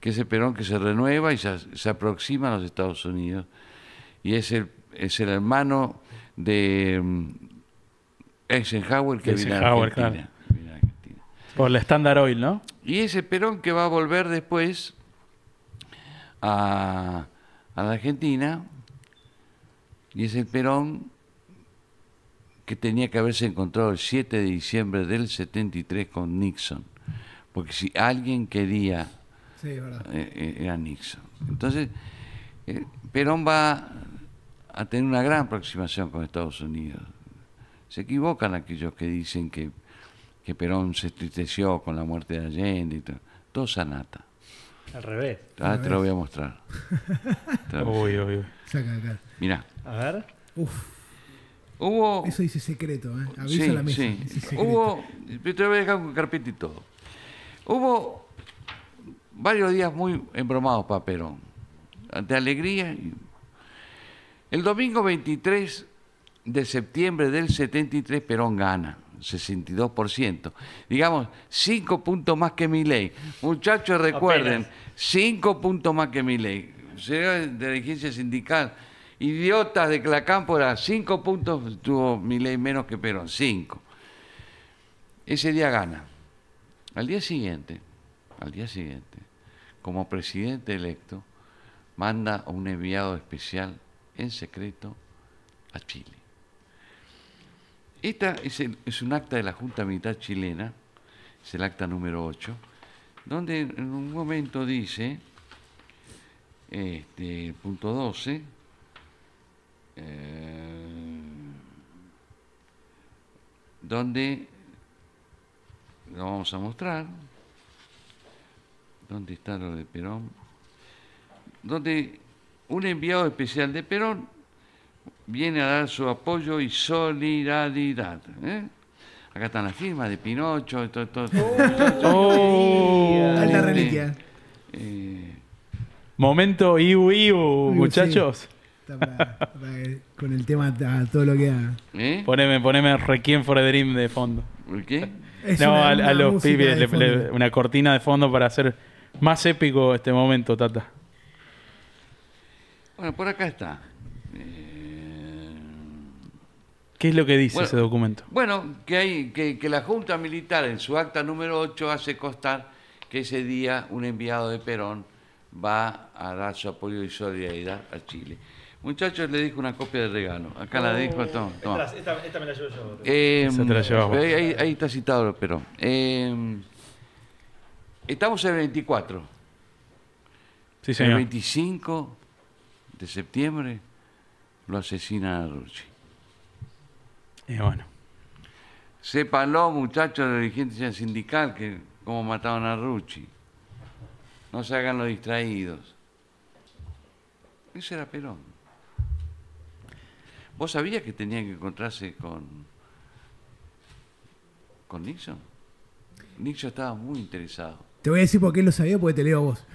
que es el Perón que se renueva y se, se aproxima a los Estados Unidos. Y es el es el hermano de mm, Eisenhower que vino, a Argentina, Por la Standard Oil, ¿no? Y ese Perón que va a volver después a, a la Argentina, y es el Perón que tenía que haberse encontrado el 7 de diciembre del 73 con Nixon, porque si alguien quería, eh, eh, era Nixon. Entonces, eh, Perón va a tener una gran aproximación con Estados Unidos. Se equivocan aquellos que dicen que, que Perón se tristeció con la muerte de Allende y todo. Todo sanata. Al revés. Ah, te lo voy a [laughs] mostrar. uy, Saca acá. Mirá. A ver. Uf. Hubo... Eso dice secreto, ¿eh? Avisa la mesa. Sí. Hubo... Te voy a dejar con carpeta y todo. Hubo varios días muy embromados para Perón. De alegría y el domingo 23 de septiembre del 73, Perón gana. 62%. Digamos, 5 puntos más que mi ley. Muchachos, recuerden, 5 puntos más que mi ley. de dirigencia sindical, idiotas de Clacámpora, 5 puntos tuvo mi ley menos que Perón, 5. Ese día gana. Al día siguiente, al día siguiente, como presidente electo, manda un enviado especial en secreto a Chile. Esta es, un acta de la Junta Militar Chilena, es el acta número 8, donde en un momento dice, este, punto 12, eh, donde lo vamos a mostrar, donde está lo de Perón? Donde un enviado especial de Perón viene a dar su apoyo y solidaridad. ¿eh? Acá están las firmas de Pinocho, todo, todo, oh. oh. alta reliquia. Eh, momento iu muchachos. con el tema a todo lo que da. ¿Eh? Poneme, poneme Requiem for a Dream de fondo. qué? no, a, los pibes, una cortina de fondo para hacer más épico este momento, Tata. Bueno, por acá está. Eh, ¿Qué es lo que dice ese documento? Bueno, que, hay, que, la Junta Militar en su acta número 8 hace constar que ese día un enviado de Perón va a dar su apoyo y solidaridad a Chile. Muchachos, le dejo una copia de regalo. Acá la dejo. Eh, toma, Esta, me la llevo yo. Eh, la llevamos. Ahí, está citado Perón. estamos en el 24. Sí, señor. El 25 de septiembre, lo asesina a Rucci. Y bueno. los muchachos, de dirigente sindical, que cómo mataron a Rucci. No se hagan los distraídos. Ese era Perón. ¿Vos sabías que tenían que encontrarse con, con Nixon? Nixon estaba muy interesado. Te voy a decir por qué lo sabía, porque te leo a vos.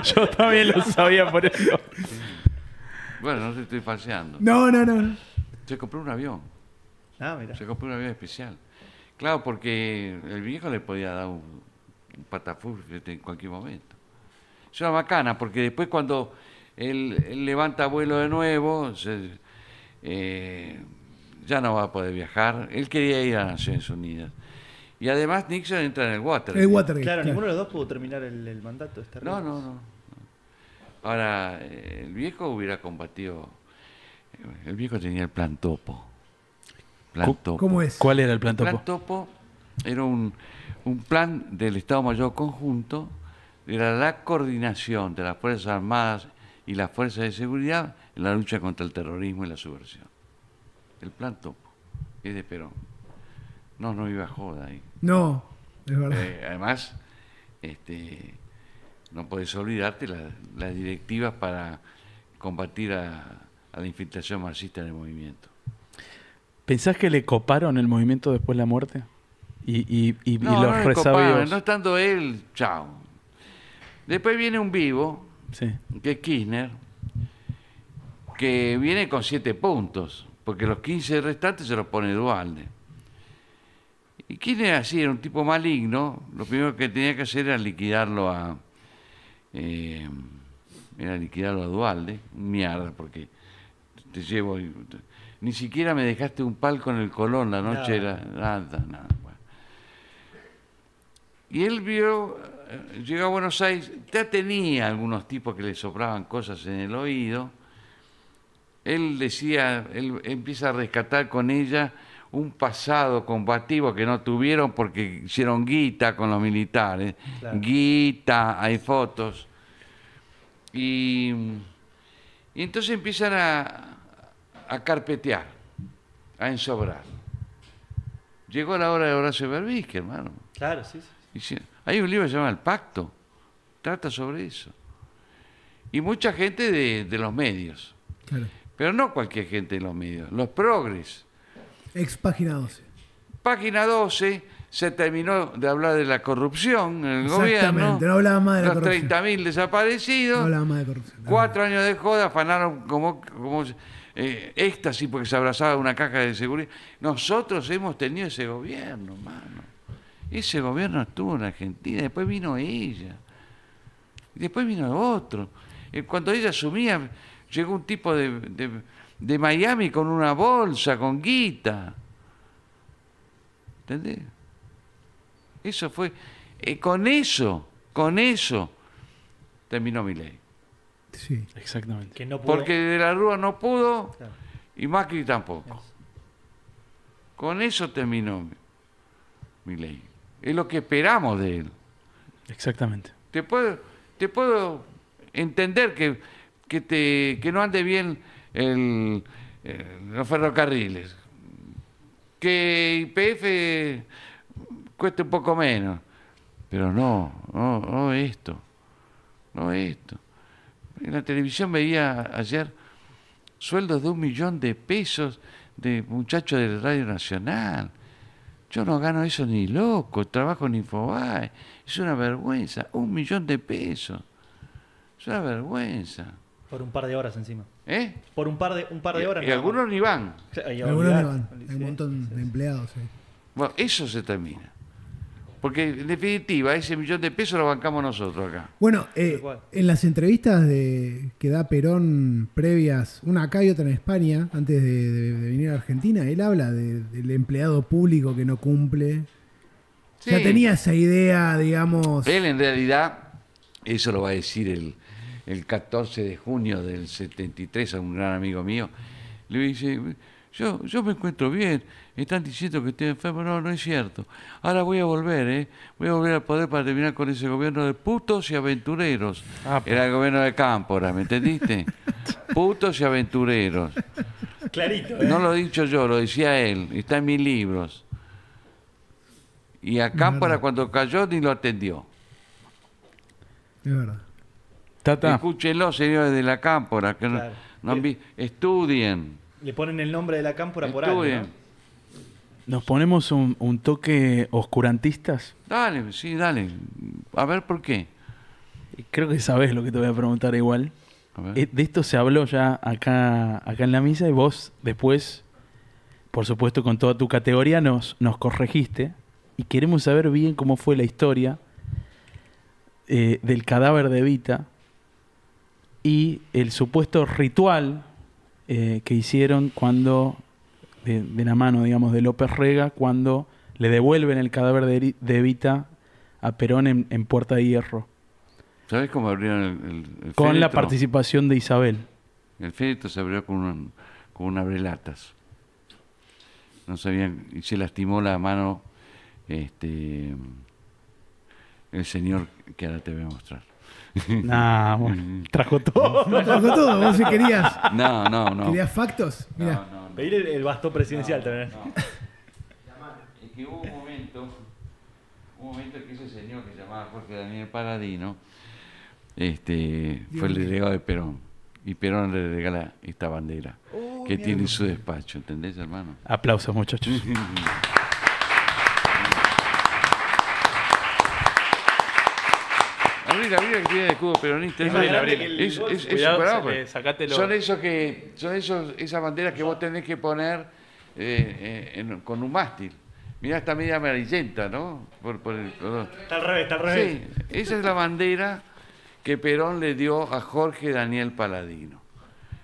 [laughs] Yo también lo sabía por eso. Bueno, no te estoy falseando. No, no, no. Se compró un avión. Ah, mira. Se compró un avión especial. Claro, porque el viejo le podía dar un, patafú en cualquier momento. Es una bacana, porque después cuando él, levanta vuelo de nuevo, eh, ya no va a poder viajar. Él quería ir a Naciones Unidas y además Nixon entra en el Watergate. claro, ninguno de los dos pudo terminar el, el mandato. Este no, no, no. Ahora, eh, el viejo hubiera combatido. Eh, el viejo tenía el plan topo. ¿Cómo, es? ¿Cuál era el plan topo? El plan topo era un plan del Estado Mayor Conjunto, era la coordinación de las Fuerzas Armadas y las Fuerzas de Seguridad en la lucha contra el terrorismo y la subversión. El plan topo es de Perón. No, no iba a joda ahí. No, es verdad. Eh, además, este, no puedes olvidarte las directivas para combatir a, la infiltración marxista en el movimiento. ¿Pensás que le coparon el movimiento después de la muerte? Y, y los no no estando él, chao. Después viene un vivo, que es Kirchner, que viene con siete puntos, porque los 15 restantes se los pone Dualde. Y quién era así, era un tipo maligno, lo primero que tenía que hacer era liquidarlo a... Eh, era liquidarlo a Dualde, mierda, porque te llevo... ni siquiera me dejaste un palco en el colón la noche, era, nada. nada Y él vio, eh, llegó a Buenos Aires, ya tenía algunos tipos que le sobraban cosas en el oído, él decía, él empieza a rescatar con ella un pasado combativo que no tuvieron porque hicieron guita con los militares. Guita, hay fotos. Y, entonces empiezan a, a, carpetear, a ensobrar. Llegó la hora de Horacio Berbisque, hermano. Claro, sí, sí. hay un libro que se llama El Pacto, trata sobre eso. Y mucha gente de, los medios. Pero no cualquier gente de los medios, los progres Ex página 12. Página 12 se terminó de hablar de la corrupción en el gobierno. No hablaba más de la Los 30.000 desaparecidos. No hablaba más de corrupción. Cuatro años de joda, afanaron como, como éxtasis eh, porque se abrazaba una caja de seguridad. Nosotros hemos tenido ese gobierno, mano. Ese gobierno estuvo en Argentina, después vino ella, después vino otro. Eh, cuando ella asumía, llegó un tipo de de Miami con una bolsa, con guita. ¿Entendés? Eso fue. Eh, con eso, con eso, terminó mi ley. Sí, exactamente. no Porque de la Rúa no pudo y Macri tampoco. Con eso terminó mi ley. Es lo que esperamos de él. Exactamente. Te puedo, te puedo entender que, que, te, que no ande bien el, los ferrocarriles, que IPF cueste un poco menos, pero no, no, no esto, no esto. En la televisión veía ayer sueldos de un millón de pesos de muchachos del Radio Nacional. Yo no gano eso ni loco, trabajo en Infobae. Es una vergüenza, un millón de pesos. Es una vergüenza. Por un par de horas encima. ¿Eh? Por un par de, un par de horas. Y, algunos ni van. Hay un montón de empleados. Bueno, eso se termina. Porque en definitiva, ese millón de pesos lo bancamos nosotros acá. Bueno, eh, en las entrevistas de, que da Perón previas, una acá y otra en España, antes de, venir a Argentina, él habla del empleado público que no cumple. Ya tenía esa idea, digamos. Él en realidad, eso lo va a decir el, el 14 de junio del 73 a un gran amigo mío, le dice, yo, yo me encuentro bien, están diciendo que estoy enfermo, no, no es cierto. Ahora voy a volver, ¿eh? Voy a volver al poder para terminar con ese gobierno de putos y aventureros. Ah, pues. Era el gobierno de Cámpora, ¿me entendiste? [laughs] putos y aventureros. Clarito. ¿eh? No lo he dicho yo, lo decía él, está en mis libros. Y a Cámpora cuando cayó ni lo atendió. De verdad. Escúchenlo, señores de la cámpora, estudien, Le ponen el nombre de la cámpora por algo. ¿Nos ponemos un, toque oscurantistas? Dale, sí, dale. A ver por qué. Creo que sabes lo que te voy a preguntar igual. Eh, de esto se habló ya acá, acá en la misa y vos después, por supuesto con toda tu categoría, nos, nos corregiste y queremos saber bien cómo fue la historia eh, del cadáver de Vita y el supuesto ritual eh, que hicieron cuando, de, la mano, digamos, de López Rega, cuando le devuelven el cadáver de, Evita a Perón en, Puerta de Hierro. ¿Sabes cómo abrieron el, el, Con la participación de Isabel. El féretro se abrió con, un, con unas abrelatas. No sabían, y se lastimó la mano este, el señor que ahora te voy a mostrar. [laughs] No, mm. trajo todo. [laughs] Trajo todo, vos si querías. No, no, no. ¿Querías factos? Mira. No, no, no. Pedir el, bastón presidencial también. [laughs] Es que hubo un momento, un momento que ese señor que se llamaba Jorge Daniel Paradino, este, fue el delegado de Perón. Y Perón le regala esta bandera oh, que tiene en su despacho, ¿entendés, hermano? Aplausos, muchachos peronista. Son esos que, son esos, esas banderas que vos tenés que poner eh, eh, con un mástil. Mirá, esta media amarillenta, ¿no? Por, Está al revés, está al revés. Sí, esa es la bandera que Perón le dio a Jorge Daniel Paladino.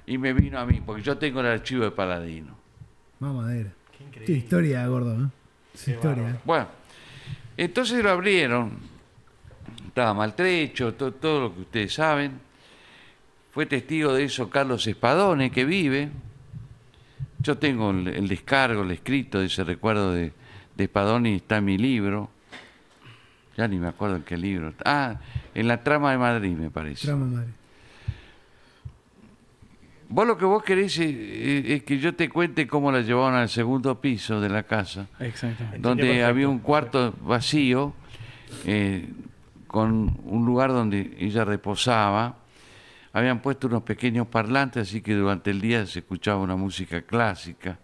Y me vino a mí, porque yo tengo el archivo de Paladino. Mamadera. Qué increíble. qué historia, gordo, ¿no? historia. ¿eh? Bueno, entonces lo abrieron estaba maltrecho, todo lo que ustedes saben. Fue testigo de eso Carlos Espadone, que vive. Yo tengo el, descargo, el escrito de ese recuerdo de, de Espadone y está en mi libro. Ya ni me acuerdo en qué libro. Ah, en la trama de Madrid, me parece. Trama de Madrid. Vos lo que vos querés es, que yo te cuente cómo la llevaron al segundo piso de la casa. Exactamente. Donde había un cuarto vacío. Eh, con un lugar donde ella reposaba. Habían puesto unos pequeños parlantes, así que durante el día se escuchaba una música clásica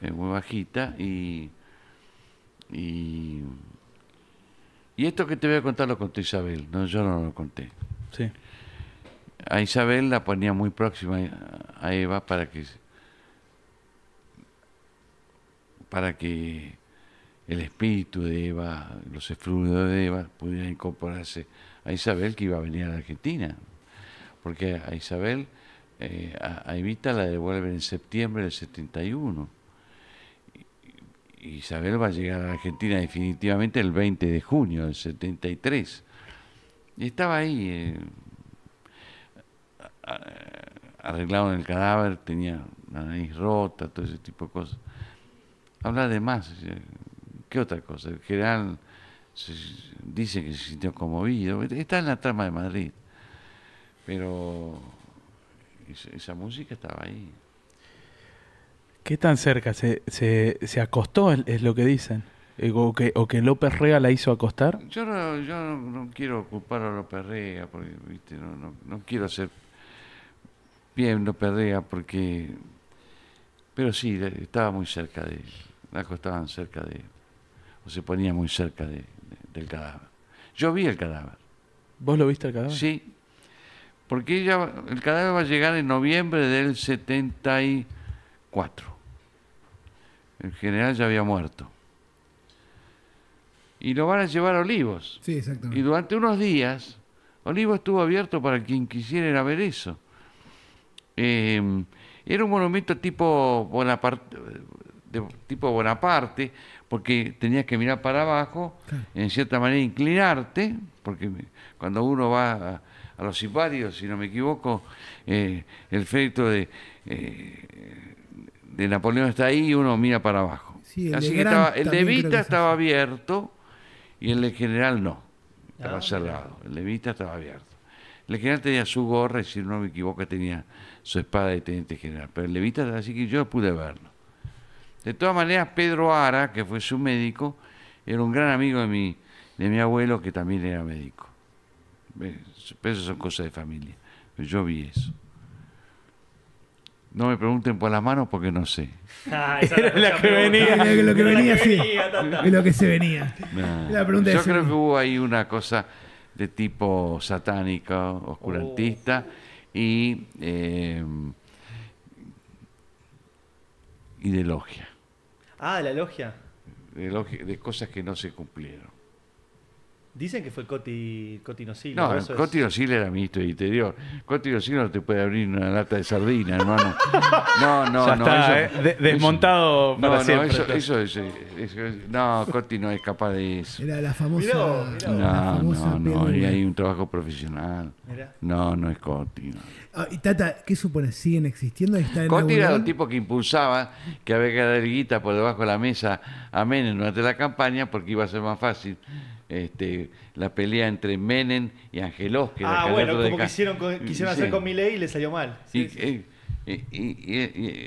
eh, muy bajita. Y, y, esto que te voy a contar lo contó Isabel, no, yo no lo conté. A Isabel la ponía muy próxima a Eva para que para que el espíritu de Eva, los efluvios de Eva, pudieran incorporarse a Isabel que iba a venir a Argentina. Porque a Isabel, eh, a, Evita la devuelven en septiembre del 71. Isabel va a llegar a Argentina definitivamente el 20 de junio del 73. Y estaba ahí, eh, arreglado en el cadáver, tenía la nariz rota, todo ese tipo de cosas. Habla de más, eh, ¿Qué otra cosa? El general dice que se sintió conmovido. Está en la trama de Madrid. Pero esa, música estaba ahí. ¿Qué tan cerca? ¿Se, se, acostó? Es lo que dicen. Eh, o que, o que, López Rega la hizo acostar? Yo no, yo no, quiero ocupar a López Rega, porque, ¿viste? No, no, no, quiero hacer bien López Rega, porque. Pero sí, estaba muy cerca de él, la acostaban cerca de él. Pues se ponía muy cerca del cadáver. Yo vi el cadáver. ¿Vos lo viste el cadáver? Sí, porque el cadáver va a llegar en noviembre del 74. El general ya había muerto. Y lo van a llevar a Olivos. Sí, exactamente. Y durante unos días, Olivos estuvo abierto para quien quisiera ver eso. Eh, era un monumento tipo Bonaparte, de, tipo Bonaparte, porque tenías que mirar para abajo, en cierta manera inclinarte, porque cuando uno va a, los siparios, si no me equivoco, eh, el efecto de, eh, de Napoleón está ahí y uno mira para abajo. Así que estaba, el de estaba abierto y el de General no, ah, estaba cerrado, el de estaba abierto. El general tenía su gorra y si no me equivoco tenía su espada de teniente general, pero el levita, así que yo pude verlo. De todas maneras, Pedro Ara, que fue su médico, era un gran amigo de mi, de mi abuelo que también era médico. eso son cosas de familia. Yo vi eso. No me pregunten por las manos porque no sé. [laughs] Ah, era lo que venía, sí. [laughs] lo que se venía. Yo creo que hubo ahí una cosa de tipo satánico, oscurantista, oh. y eh, y de logia. Ah, la logia. De, cosas que no se cumplieron. Dicen que fue Coti, Coti No, Coti era ministro de Interior. Coti no te puede abrir una lata de sardina, hermano. No, no, no. Está, ¿eh? desmontado no, No, eso, eso, no, Coti no es capaz de eso. Era la famosa. no, no, no, no, y hay un trabajo profesional. No, no es Coti. Ah, y Tata, ¿qué supone ¿Siguen existiendo? ¿Están era un tipo que impulsaba que había que dar guita por debajo de la mesa a Menem durante la campaña porque iba a ser más fácil este, la pelea entre Menem y Angelos. ah, bueno, como quisieron, hacer con Milei y le salió mal. y,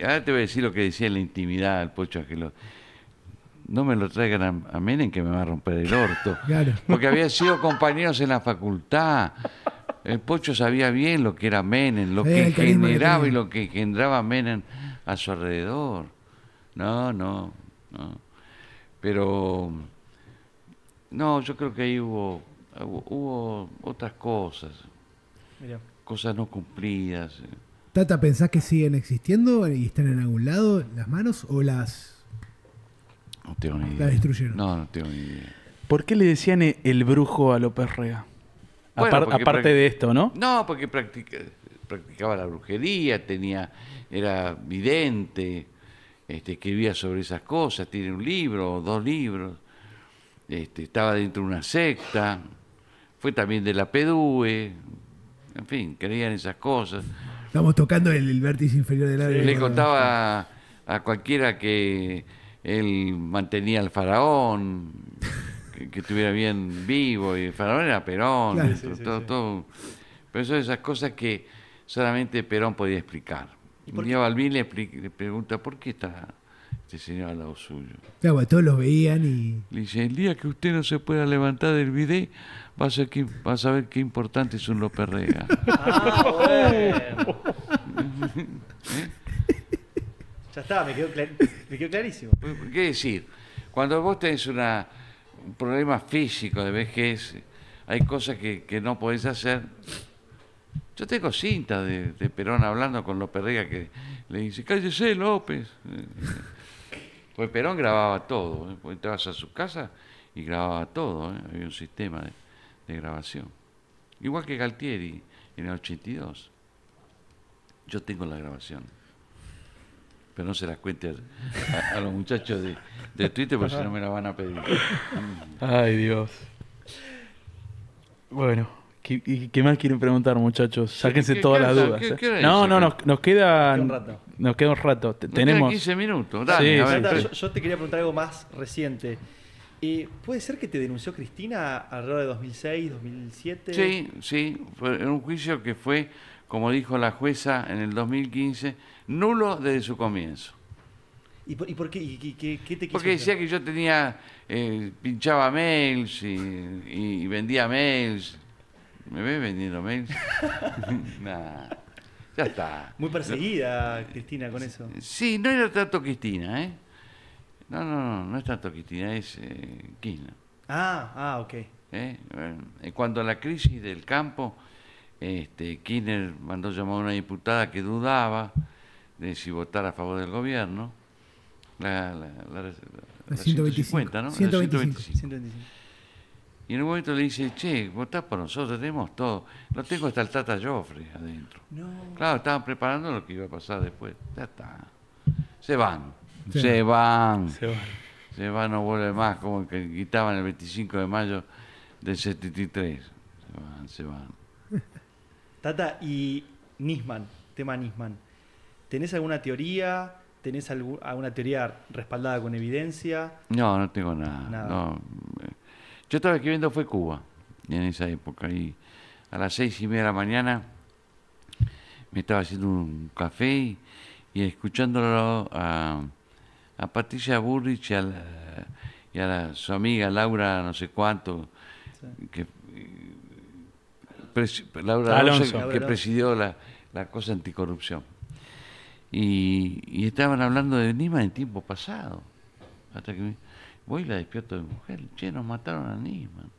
ahora te voy a decir lo que decía en la intimidad al Pocho Angelos. No me lo traigan a, Menem que me va a romper el orto. [laughs] Porque había sido compañeros en la facultad. El Pocho sabía bien lo que era Menem, lo que generaba y lo que generaba Menem a su alrededor. No, no, no. Pero, no, yo creo que ahí hubo, hubo, otras cosas. Cosas no cumplidas. Tata, ¿pensás que siguen existiendo y están en algún lado las manos o las... No tengo ni idea. destruyeron. No, no tengo ni idea. ¿Por qué le decían el brujo a López Rea? aparte, de esto, ¿no? No, porque practicaba la brujería, tenía, era vidente, este, escribía sobre esas cosas, tiene un libro, dos libros, este, estaba dentro de una secta, fue también de la Pedue, en fin, creían esas cosas. Estamos tocando el, vértice inferior del área. Le contaba a cualquiera que él mantenía al faraón que, estuviera bien vivo, y Faraón era Perón, todo, Pero son esas cosas que solamente Perón podía explicar. ¿Y Un Balbín le, pregunta, ¿por qué está este señor al lado suyo? Claro, todos lo veían y... Le dice, el día que usted no se pueda levantar del bidé, va a, a saber qué importante es un Rega. [laughs] ah, [laughs] Ya está, me quedó, me quedó clarísimo. ¿Qué decir? Cuando vos tenés una problema físico, de vejez, hay cosas que, no podés hacer. Yo tengo cinta de, Perón hablando con López Rega que le dice, cállese López. [laughs] Pues Perón grababa todo, ¿eh? pues entrabas a su casa y grababa todo, ¿eh? había un sistema de, grabación. Igual que Galtieri en el 82. Yo tengo la grabación pero no se las cuente a, los muchachos de, Twitter porque si no me la van a pedir. Ay, Dios. Bueno, ¿qué, qué más quieren preguntar, muchachos? Sáquense todas las dudas. no, no, nos, queda un rato. Nos queda un rato. Tenemos 15 minutos. yo, te quería preguntar algo más reciente. Eh, ¿Puede ser que te denunció Cristina alrededor de 2006, 2007? Sí, sí. Fue en un juicio que fue como dijo la jueza en el 2015, nulo desde su comienzo. ¿Y por, qué? qué, Porque decía que yo tenía, eh, pinchaba mails y, vendía mails. ¿Me ves vendiendo mails? [laughs] ya está. Muy perseguida, Cristina, con eso. Sí, no era tanto Cristina, ¿eh? No, no, no, no es tanto Cristina, es eh, Ah, ah, ok. ¿Eh? en la crisis del campo, este, mandó llamar a una diputada que dudaba de si votar a favor del gobierno. La, la, ¿no? 125, Y en un momento le dice, che, votá por nosotros, tenemos todo. Lo tengo hasta el Tata Joffre adentro. Claro, estaban preparando lo que iba a pasar después. Ya está. Se van. Se van. Se van. Se van, no vuelve más, como que quitaban el 25 de mayo del 73. Se van, se van. Tata, y Nisman, tema Nisman. ¿Tenés alguna teoría? ¿Tenés alguna teoría respaldada con evidencia? No, no tengo nada. No. Eh, yo estaba escribiendo fue Cuba en esa época y a las seis y media de la mañana me estaba haciendo un café y, escuchándolo a, Patricia Burrich y a, su amiga Laura no sé cuánto, que Laura Alonso, que presidió la, cosa anticorrupción. Y, estaban hablando de Nisman en tiempo pasado. Hasta que voy y la despierto de mujer. Che, nos mataron a Nisman.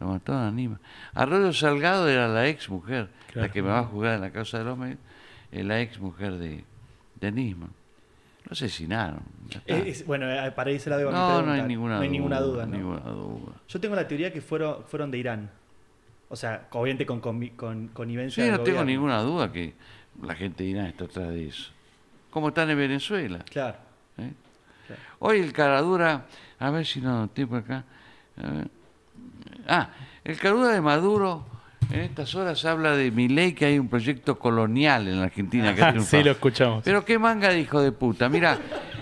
Nos mataron a Nisman. Arroyo Salgado era la ex mujer, la que me va a jugar en la causa de hombre, medios, eh, la ex mujer de, de Nisman. Lo asesinaron. bueno, eh, para irse la debo no, No, hay ninguna, duda, duda. Yo tengo la teoría que fueron, fueron de Irán. O sea, obviamente con, con, con Sí, no tengo ninguna duda que la gente irá esto, está de eso. Como están en Venezuela. ¿Eh? Claro. Hoy el Caradura, a ver si no tiempo acá. Ah, el Caradura de Maduro. En estas horas habla de mi ley que hay un proyecto colonial en la Argentina que [laughs] Sí, lo escuchamos. Pero qué manga de hijo de puta. Mira,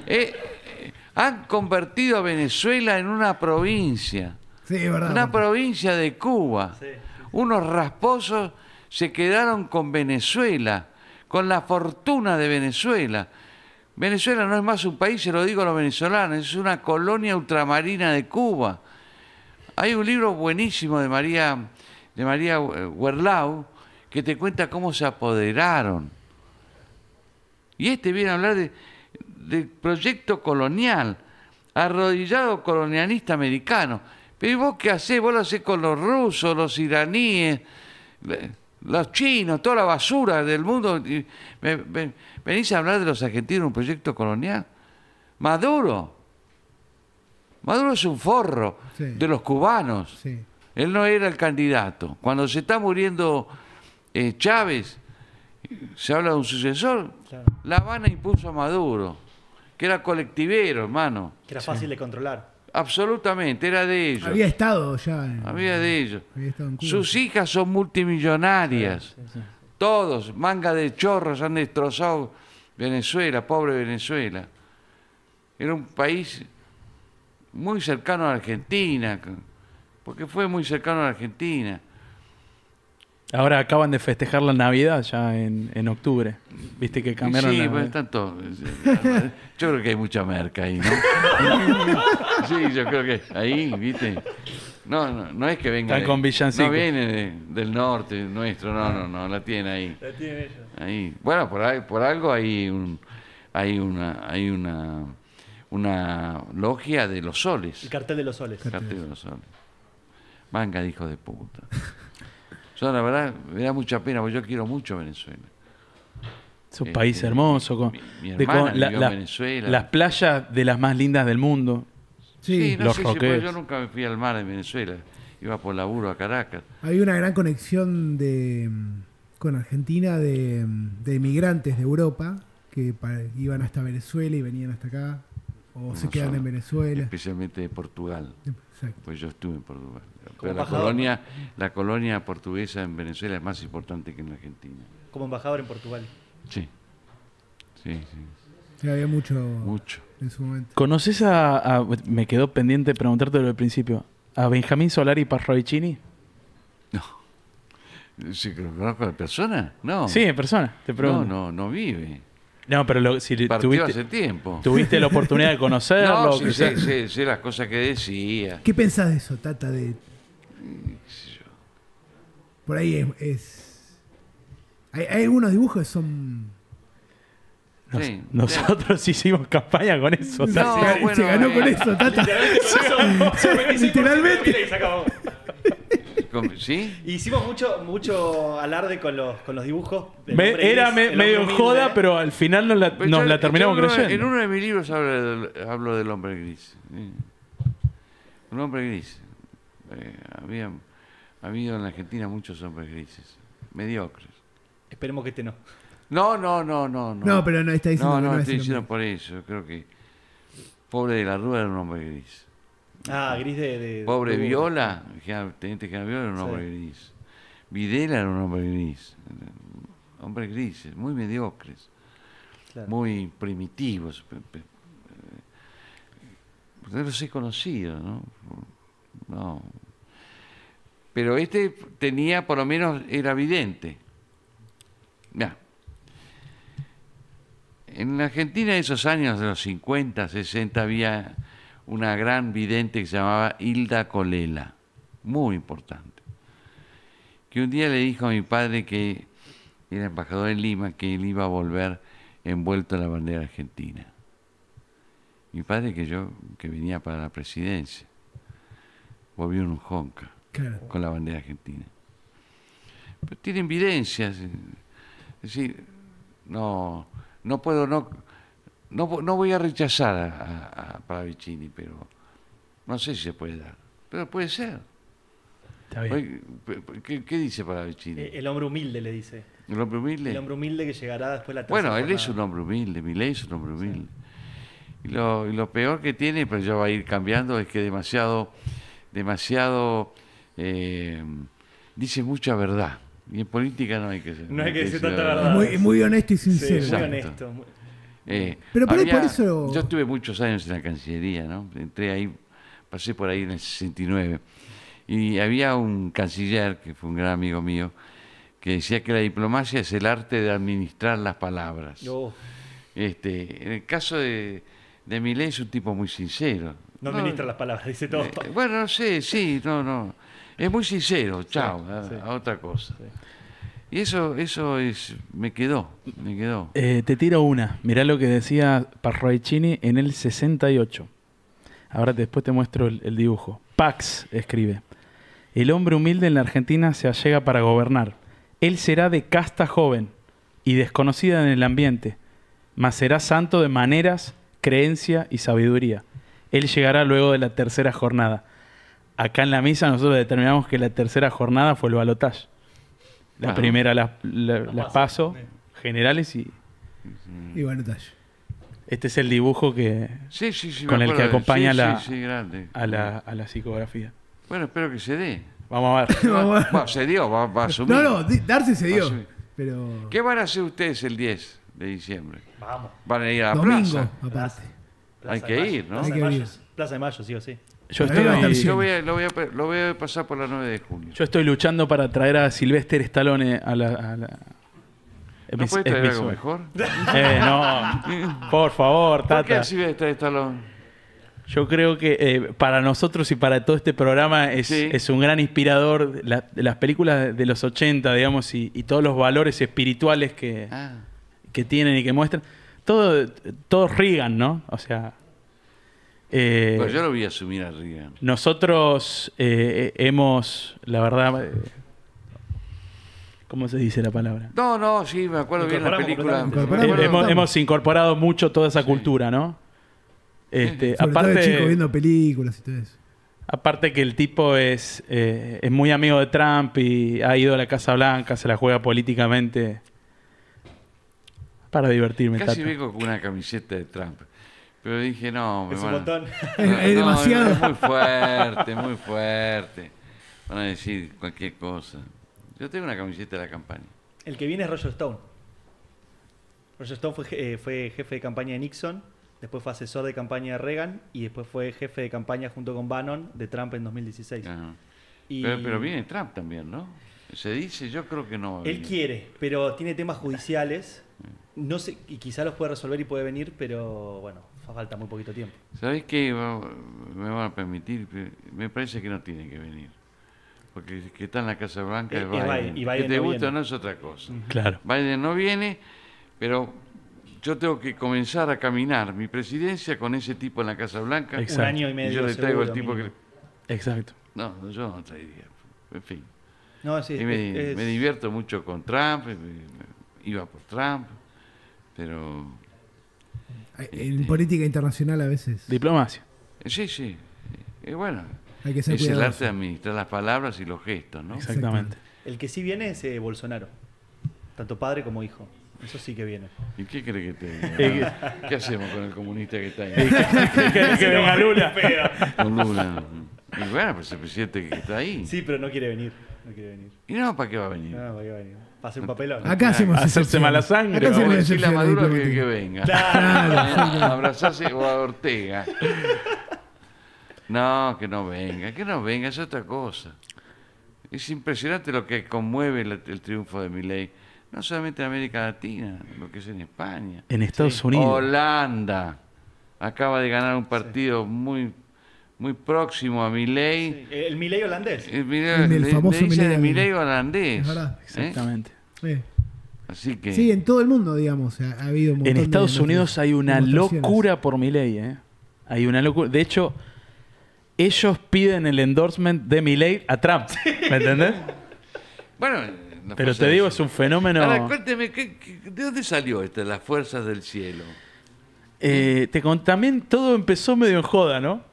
eh, eh, han convertido a Venezuela en una provincia. Sí, verdad. Una provincia de Cuba. Sí unos rasposos se quedaron con Venezuela, con la fortuna de Venezuela. Venezuela no es más un país, se lo digo a los venezolanos, es una colonia ultramarina de Cuba. Hay un libro buenísimo de María, de María Werlau que te cuenta cómo se apoderaron. Y este viene a hablar de, del proyecto colonial, arrodillado colonialista americano. ¿Y vos qué hacés? Vos lo hacés con los rusos, los iraníes, los chinos, toda la basura del mundo. ¿Venís a hablar de los argentinos, un proyecto colonial? Maduro. Maduro es un forro de los cubanos. Él no era el candidato. Cuando se está muriendo eh, Chávez, se habla de un sucesor. La Habana impuso a Maduro, que era colectivero, hermano. Que era fácil de controlar. Absolutamente, era de ellos. Había estado ya. había de ellos. Sus hijas son multimillonarias. Todos, manga de chorros, han destrozado Venezuela, pobre Venezuela. Era un país muy cercano a Argentina, porque fue muy cercano a Argentina. Ahora acaban de festejar la Navidad ya en, en octubre. Viste que cambiaron. Sí, pues Yo creo que hay mucha merca ahí, ¿no? [laughs] sí, yo creo que ahí, viste. No, no, no es que venga con No viene del norte nuestro, no, no, no, la tiene ahí. La tiene ella. Ahí. Bueno, por, ahí, por algo hay hay una, hay una, una logia de los soles. El cartel de los soles. El cartel de los soles. Manga hijo de puta la verdad me da mucha pena, porque yo quiero mucho Venezuela. Es un este, país hermoso, con, las playas de las más lindas del mundo. Sí, los sé yo nunca me fui al mar en Venezuela, iba por laburo a Caracas. Hay una gran conexión de, con Argentina de, de migrantes de Europa que iban hasta Venezuela y venían hasta acá o se quedan en Venezuela. Especialmente de Portugal. Pues yo estuve en Portugal. Pero la colonia, la colonia portuguesa en Venezuela es más importante que en Argentina. Como embajador en Portugal. Sí. Sí, sí. había mucho, mucho en su momento. ¿Conoces a, Me quedó pendiente preguntarte lo del principio. ¿A Benjamín Solari Parravicini? No. ¿Sí, ¿Conozco a persona? No. Sí, en persona, te pregunto. No, no, no vive. No, pero si tuviste, tiempo. tuviste la oportunidad de [laughs] conocerlo. sí, sí, las cosas que decía. ¿Qué pensás de eso, Tata? De... Por ahí es... Hay, algunos dibujos que son... nosotros hicimos campaña con eso. se, ganó con eso, Tata. literalmente. [laughs] [laughs] ¿Sí? Hicimos mucho, mucho alarde con los, con los dibujos. era medio joda, pero al final nos la, la terminamos creyendo. En uno de mis libros hablo del, hablo del hombre gris. Un hombre gris. Eh, había habido en la Argentina muchos hombres grises, mediocres. Esperemos que este no. No, no, no, no. No, pero no está diciendo no, no, no estoy diciendo por eso. Creo que pobre de la rueda era un hombre gris. Ah, gris de. Pobre Viola, teniente general Viola era un hombre gris. Videla era un hombre gris. Hombres grises, muy mediocres, muy primitivos. Eh, los he conocido, ¿no? No. Pero este tenía, por lo menos, era vidente. Ya. En la Argentina en esos años de los 50, 60 había una gran vidente que se llamaba Hilda Colela, muy importante, que un día le dijo a mi padre que era embajador en Lima, que él iba a volver envuelto en la bandera argentina. Mi padre que yo, que venía para la presidencia, volvió en un jonca con la bandera argentina. Pero tiene evidencias, es decir, no, no puedo no no, voy a rechazar a, a Paravicini, pero no sé si se puede dar. Pero puede ser. ¿Qué, dice Paravicini? Eh, el, hombre humilde le dice. ¿El hombre humilde? El hombre humilde que llegará después la Bueno, él es un hombre humilde, ley es un hombre humilde. Y, lo, peor que tiene, pero ya va a ir cambiando, es que demasiado, demasiado, eh, dice mucha verdad. Y en política no hay que ser. decir tanta verdad. Muy, honesto y sincero. muy honesto. Eh, Pero Yo estuve muchos años en la Cancillería, ¿no? Entré ahí, pasé por ahí en el 69. Y había un canciller, que fue un gran amigo mío, que decía que la diplomacia es el arte de administrar las palabras. Este, en el caso de, de es un tipo muy sincero. No, administra las palabras, dice todo. Eh, bueno, sí, sí, no, no. Es muy sincero, chao, a, ah, otra cosa. Y eso, eso es, me quedó, me eh, te tiro una. Mirá lo que decía Parroicini en el 68. Ahora después te muestro el, dibujo. Pax escribe. El hombre humilde en la Argentina se allega para gobernar. Él será de casta joven y desconocida en el ambiente, mas será santo de maneras, creencia y sabiduría. Él llegará luego de la tercera jornada. Acá en la misa nosotros determinamos que la tercera jornada fue el balotaje. La ah. primera las, paso, generales y. Y detalle. Este es el dibujo que con el que acompaña la, a, la, a la psicografía. Bueno, espero que se dé. Vamos a ver. se dio, va, a asumir. No, no, darse se dio. Pero... ¿Qué van a hacer ustedes el 10 de diciembre? Vamos. ¿Van a ir a la plaza? Aparte. Plaza Hay que ir, ¿no? Plaza de Mayo sí o sí. Yo estoy, lo, voy lo, voy a, pasar por la 9 de junio. Yo estoy luchando para traer a Sylvester Stallone a la. A la mejor? no. Por favor, Tata. qué Sylvester Stallone? Yo creo que eh, para nosotros y para todo este programa es, un gran inspirador. las películas de los 80, digamos, y, todos los valores espirituales ah. que, tienen y que muestran. Todo, todos rigan ¿no? O sea, eh, yo lo voy a asumir arriba. Nosotros eh, hemos, la verdad, eh, ¿cómo se dice la palabra? No, no, sí, me acuerdo bien la película. Hemos, incorporado mucho toda esa cultura, ¿no? Este, aparte, chico viendo películas y Aparte que el tipo es, es muy amigo de Trump y ha ido a la Casa Blanca, se la juega políticamente para divertirme. Casi vengo con una camiseta de Trump. Pero dije, no, me es un montón. [laughs] es demasiado. muy fuerte, muy fuerte. Van a decir cualquier cosa. Yo tengo una camiseta de la campaña. El que viene es Roger Stone. Roger Stone eh, fue, jefe de campaña de Nixon, después fue asesor de campaña de Reagan y después fue jefe de campaña junto con Bannon de Trump en 2016. Pero, viene Trump también, ¿no? Se dice, yo creo que no. Él quiere, pero tiene temas judiciales. No sé, y quizá los puede resolver y puede venir, pero bueno, falta muy poquito tiempo. ¿Sabes qué? Me van a permitir, me parece que no tiene que venir. Porque que está en la Casa Blanca eh, Y Biden que te no gusta no es otra cosa. Claro. Biden no viene, pero yo tengo que comenzar a caminar mi presidencia con ese tipo en la Casa Blanca. Un año y medio. yo le traigo el tipo que. Exacto. No, yo no traería. En fin. me divierto mucho con Trump, eh, iba por Trump, pero en política internacional a veces. Diplomacia. Sí, sí. Y bueno, Hay que ser es el arte de administrar las palabras y los gestos, ¿no? Exactamente. El que sí viene es eh, Bolsonaro, tanto padre como hijo. Eso sí que viene. ¿Y qué cree que te [laughs] ¿Qué hacemos con el comunista que está ahí? [laughs] que, venga [laughs] Lula. Con Lula. Y bueno, pues el presidente que está ahí. Sí, pero no quiere venir. No quiere venir. ¿Y no? ¿Para qué va a venir? No, ¿para qué va a venir? Va un papelón. Acá hacemos Hacerse mala sangre. Acá hacemos que, que venga. Claro. [laughs] Abrazarse a Ortega. No, que no venga, que no venga, es otra cosa. Es impresionante lo que conmueve el, triunfo de Milei. No solamente en América Latina, lo que es en España. En Estados Unidos. Holanda. Acaba de ganar un partido muy muy próximo a Milei. Eh, el Milei holandés. El, famoso holandés. Exactamente. Sí. Así que... Sí, en todo el mundo, digamos, ha, habido En Estados Unidos hay una locura por Milei, ¿eh? Hay una locura. De hecho, ellos piden el endorsement de Milei a Trump. ¿Me entendés? bueno, no pero te digo, es un fenómeno. Ahora, cuénteme, de dónde salió esto? las fuerzas del cielo? Eh, te, conté... también todo empezó medio en joda, ¿no?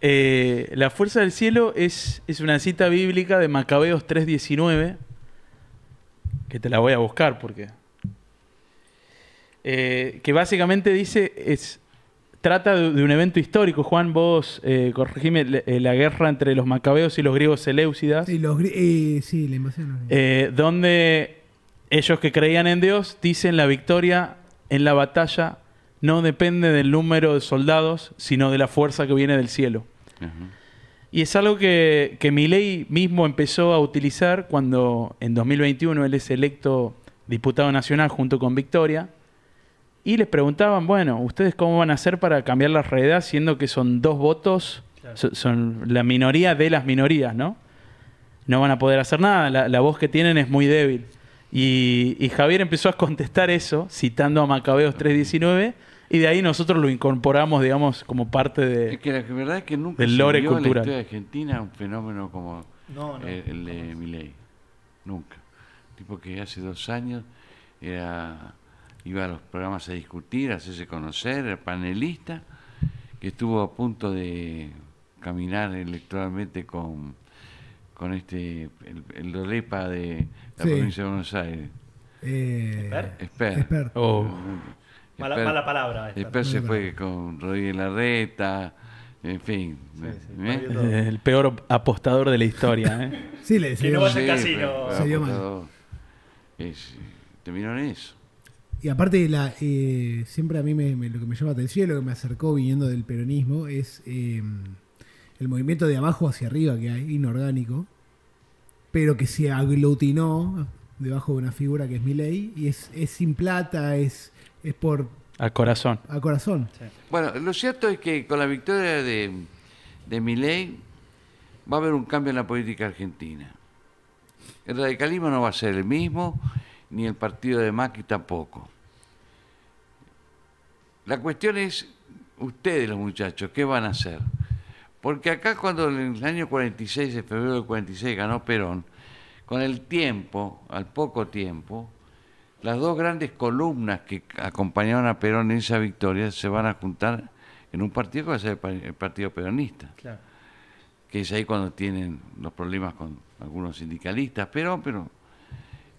Eh, la fuerza del cielo es, es una cita bíblica de Macabeos 3.19, que te la voy a buscar porque... Eh, que básicamente dice, es, trata de, un evento histórico. Juan, vos, eh, corregime, la guerra entre los macabeos y los griegos seleucidas. Sí, los, sí la invasión. donde ellos que creían en Dios dicen la victoria en la batalla no depende del número de soldados, sino de la fuerza que viene del cielo. Y es algo que, que Milei mismo empezó a utilizar cuando en 2021 él es electo diputado nacional junto con Victoria. Y les preguntaban, bueno, ¿ustedes cómo van a hacer para cambiar la realidad siendo que son dos votos, son la minoría de las minorías, ¿no? No van a poder hacer nada, la, voz que tienen es muy débil. Y, y, Javier empezó a contestar eso, citando a Macabeos 3.19, y de ahí nosotros lo incorporamos, digamos, como parte de, es que la verdad es que nunca del lore cultural. En la historia de Argentina un fenómeno como el, de Miley. Nunca. Tipo que hace dos años iba a los programas a discutir, a hacerse conocer, era panelista, que estuvo a punto de caminar electoralmente con, con este, el, lorepa Dolepa de la provincia de Buenos Aires. Eh, espera oh. Mala, palabra. Esta. Después se fue mm. con Rodríguez Larreta, en fin. Eh, ¿eh? el peor apostador de la historia. ¿eh? [laughs] sí, le Que no vaya al casino. Se dio mal. Es, terminó en eso. Y aparte, siempre a mí me, lo que me llama atención cielo, lo que me acercó viniendo del peronismo es el movimiento de abajo hacia arriba que hay, inorgánico, pero que se aglutinó debajo de una figura que es Milei y es, es sin plata, es es por... al corazón. al corazón. Bueno, lo cierto es que con la victoria de, de Milei va a haber un cambio en la política argentina. El radicalismo no va a ser el mismo, ni el partido de Macri tampoco. La cuestión es, ustedes los muchachos, ¿qué van a hacer? Porque acá cuando en el año 46, en febrero del 46, ganó Perón, con el tiempo, al poco tiempo, las dos grandes columnas que acompañaron a Perón en esa victoria se van a juntar en un partido que va a ser el Partido Peronista. Que es ahí cuando tienen los problemas con algunos sindicalistas. Pero, pero,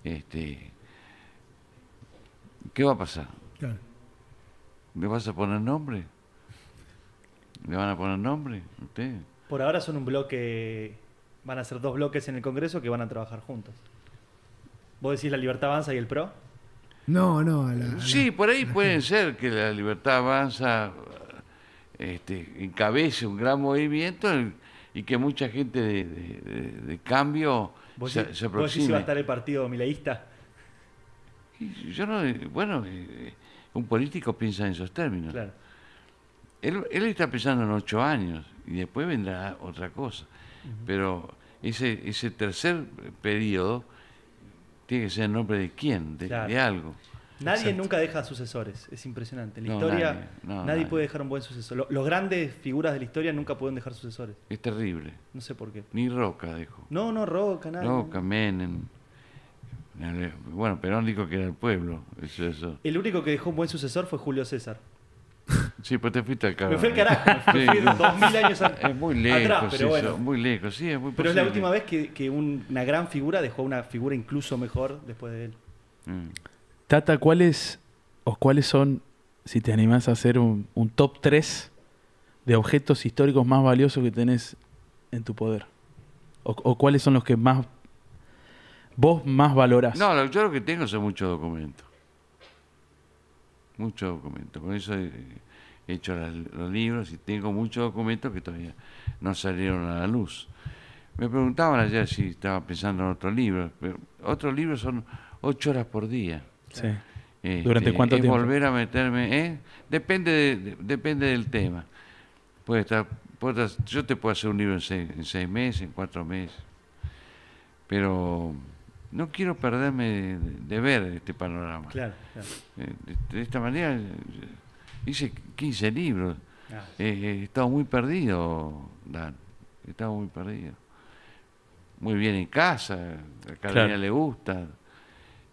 este, ¿qué va a pasar? Claro. vas a poner nombre? ¿Me van a poner nombre? Por ahora son un bloque, van a ser dos bloques en el Congreso que van a trabajar juntos. ¿Vos decís la libertad avanza y el PRO? No, no. sí, por ahí puede ser que la libertad avanza este, encabece un gran movimiento y que mucha gente de, cambio se, se ¿Vos va a estar el partido mileísta? Yo no, eh, bueno, eh, un político piensa en esos términos. Claro. Él, está pensando en ocho años y después vendrá otra cosa. Pero ese, ese tercer periodo tiene que ser en nombre de quién, de, algo. Nadie nunca deja sucesores, es impresionante. En la historia nadie, puede dejar un buen sucesor. Los, grandes figuras de la historia nunca pueden dejar sucesores. Es terrible. No sé por qué. Ni Roca dejó. No, no, Roca, nada. Roca, Menem. Bueno, Perón dijo que era el pueblo. Eso, El único que dejó un buen sucesor fue Julio César. Sí, pues te fuiste al carajo. Me fui al carajo, me fui dos mil años atrás. es muy lejos eso, Muy lejos, sí, es muy Pero es la última vez que, una gran figura dejó una figura incluso mejor después de él. Mm. Tata, ¿cuáles o cuáles son, si te animás a hacer un, top 3 de objetos históricos más valiosos que tenés en tu poder? O, cuáles son los que más vos más valorás? No, yo lo que tengo son muchos documentos. Muchos documentos. Con eso hecho los libros y tengo muchos documentos que todavía no salieron a la luz. Me preguntaban ayer si estaba pensando en otro libro. Pero otro libro son ocho horas por día. Sí. Este, ¿Durante cuánto tiempo? volver a meterme. ¿eh? Depende, de, depende del tema. Puede estar, yo te puedo hacer un libro en seis, meses, en cuatro meses. Pero no quiero perderme de, ver este panorama. Eh, de, esta manera hice 15 libros. he ah, eh, eh, estado muy perdido, Dan. Estaba muy perdido. Muy bien en casa, a Carolina le gusta.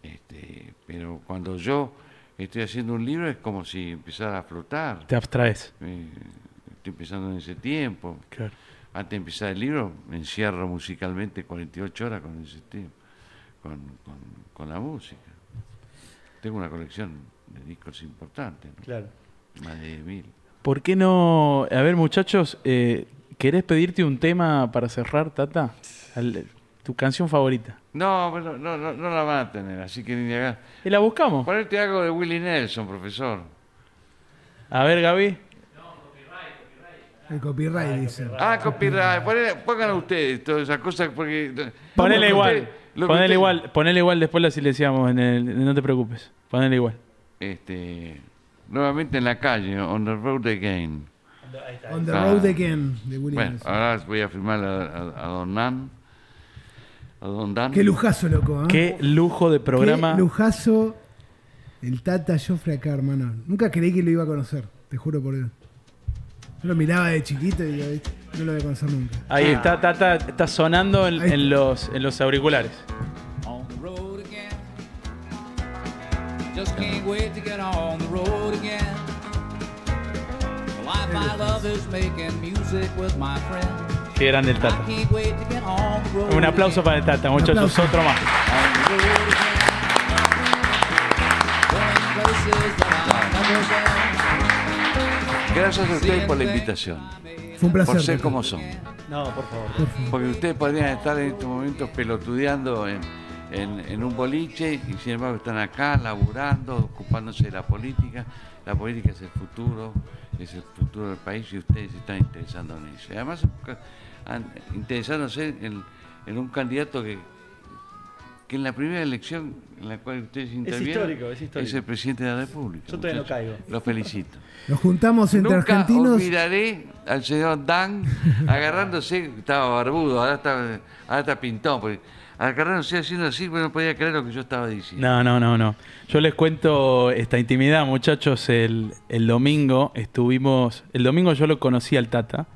Este, pero cuando yo estoy haciendo un libro es como si empezara a flotar. Te abstraes. Eh, estoy empezando en ese tiempo. Antes de empezar el libro, me encierro musicalmente 48 horas con ese tiempo, con, la música. Tengo una colección de discos importantes. Claro. Más de mil. ¿Por qué no? A ver, muchachos, eh, ¿querés pedirte un tema para cerrar, Tata? ¿Tu canción favorita? Pues no, no, no, la van a tener, así que ni acá. ¿Y la buscamos? Ponerte algo de Willie Nelson, profesor. A ver, Gaby. El copyright, ah, dice. Ah, copyright. Pónganlo ustedes todas esas cosas porque... Ponele igual. ponele igual. Ponele igual después la silenciamos. En el, no te preocupes. Ponele igual. Este nuevamente en la calle, On the Road Again. On the Road Again, de William Bueno, ahora voy a firmar a, Don A Dan. Qué lujazo, loco. ¿eh? Qué lujo de programa. Qué lujazo el Tata Joffre acá, hermano. Nunca creí que lo iba a conocer, te juro por Dios. Yo lo miraba de chiquito y digo, no lo voy a conocer nunca. Ahí ah. está, Tata, está, sonando en los auriculares. Tata. Un aplauso para el Tata, muchachos, otro más. Gracias a ustedes por la invitación. Fue un placer. Por ser como son. No, por favor. Porque ustedes podrían estar en estos momentos pelotudeando en en, un boliche y sin embargo están acá laburando, ocupándose de la política. La política es el futuro, es el futuro del país y ustedes están interesando en eso. además, interesándose en, un candidato que, que en la primera elección en la cual ustedes intervienen es, es, es, el presidente de la República. Yo todavía lo caigo. Los felicito. Nos juntamos entre Nunca argentinos. miraré al señor Dan agarrándose, estaba barbudo, ahora está, ahora pintado. A carrera no haciendo así, porque no podía creer lo que yo estaba diciendo. No, no, no, no. Yo les cuento esta intimidad, muchachos. El, domingo estuvimos. El domingo yo lo conocí al Tata.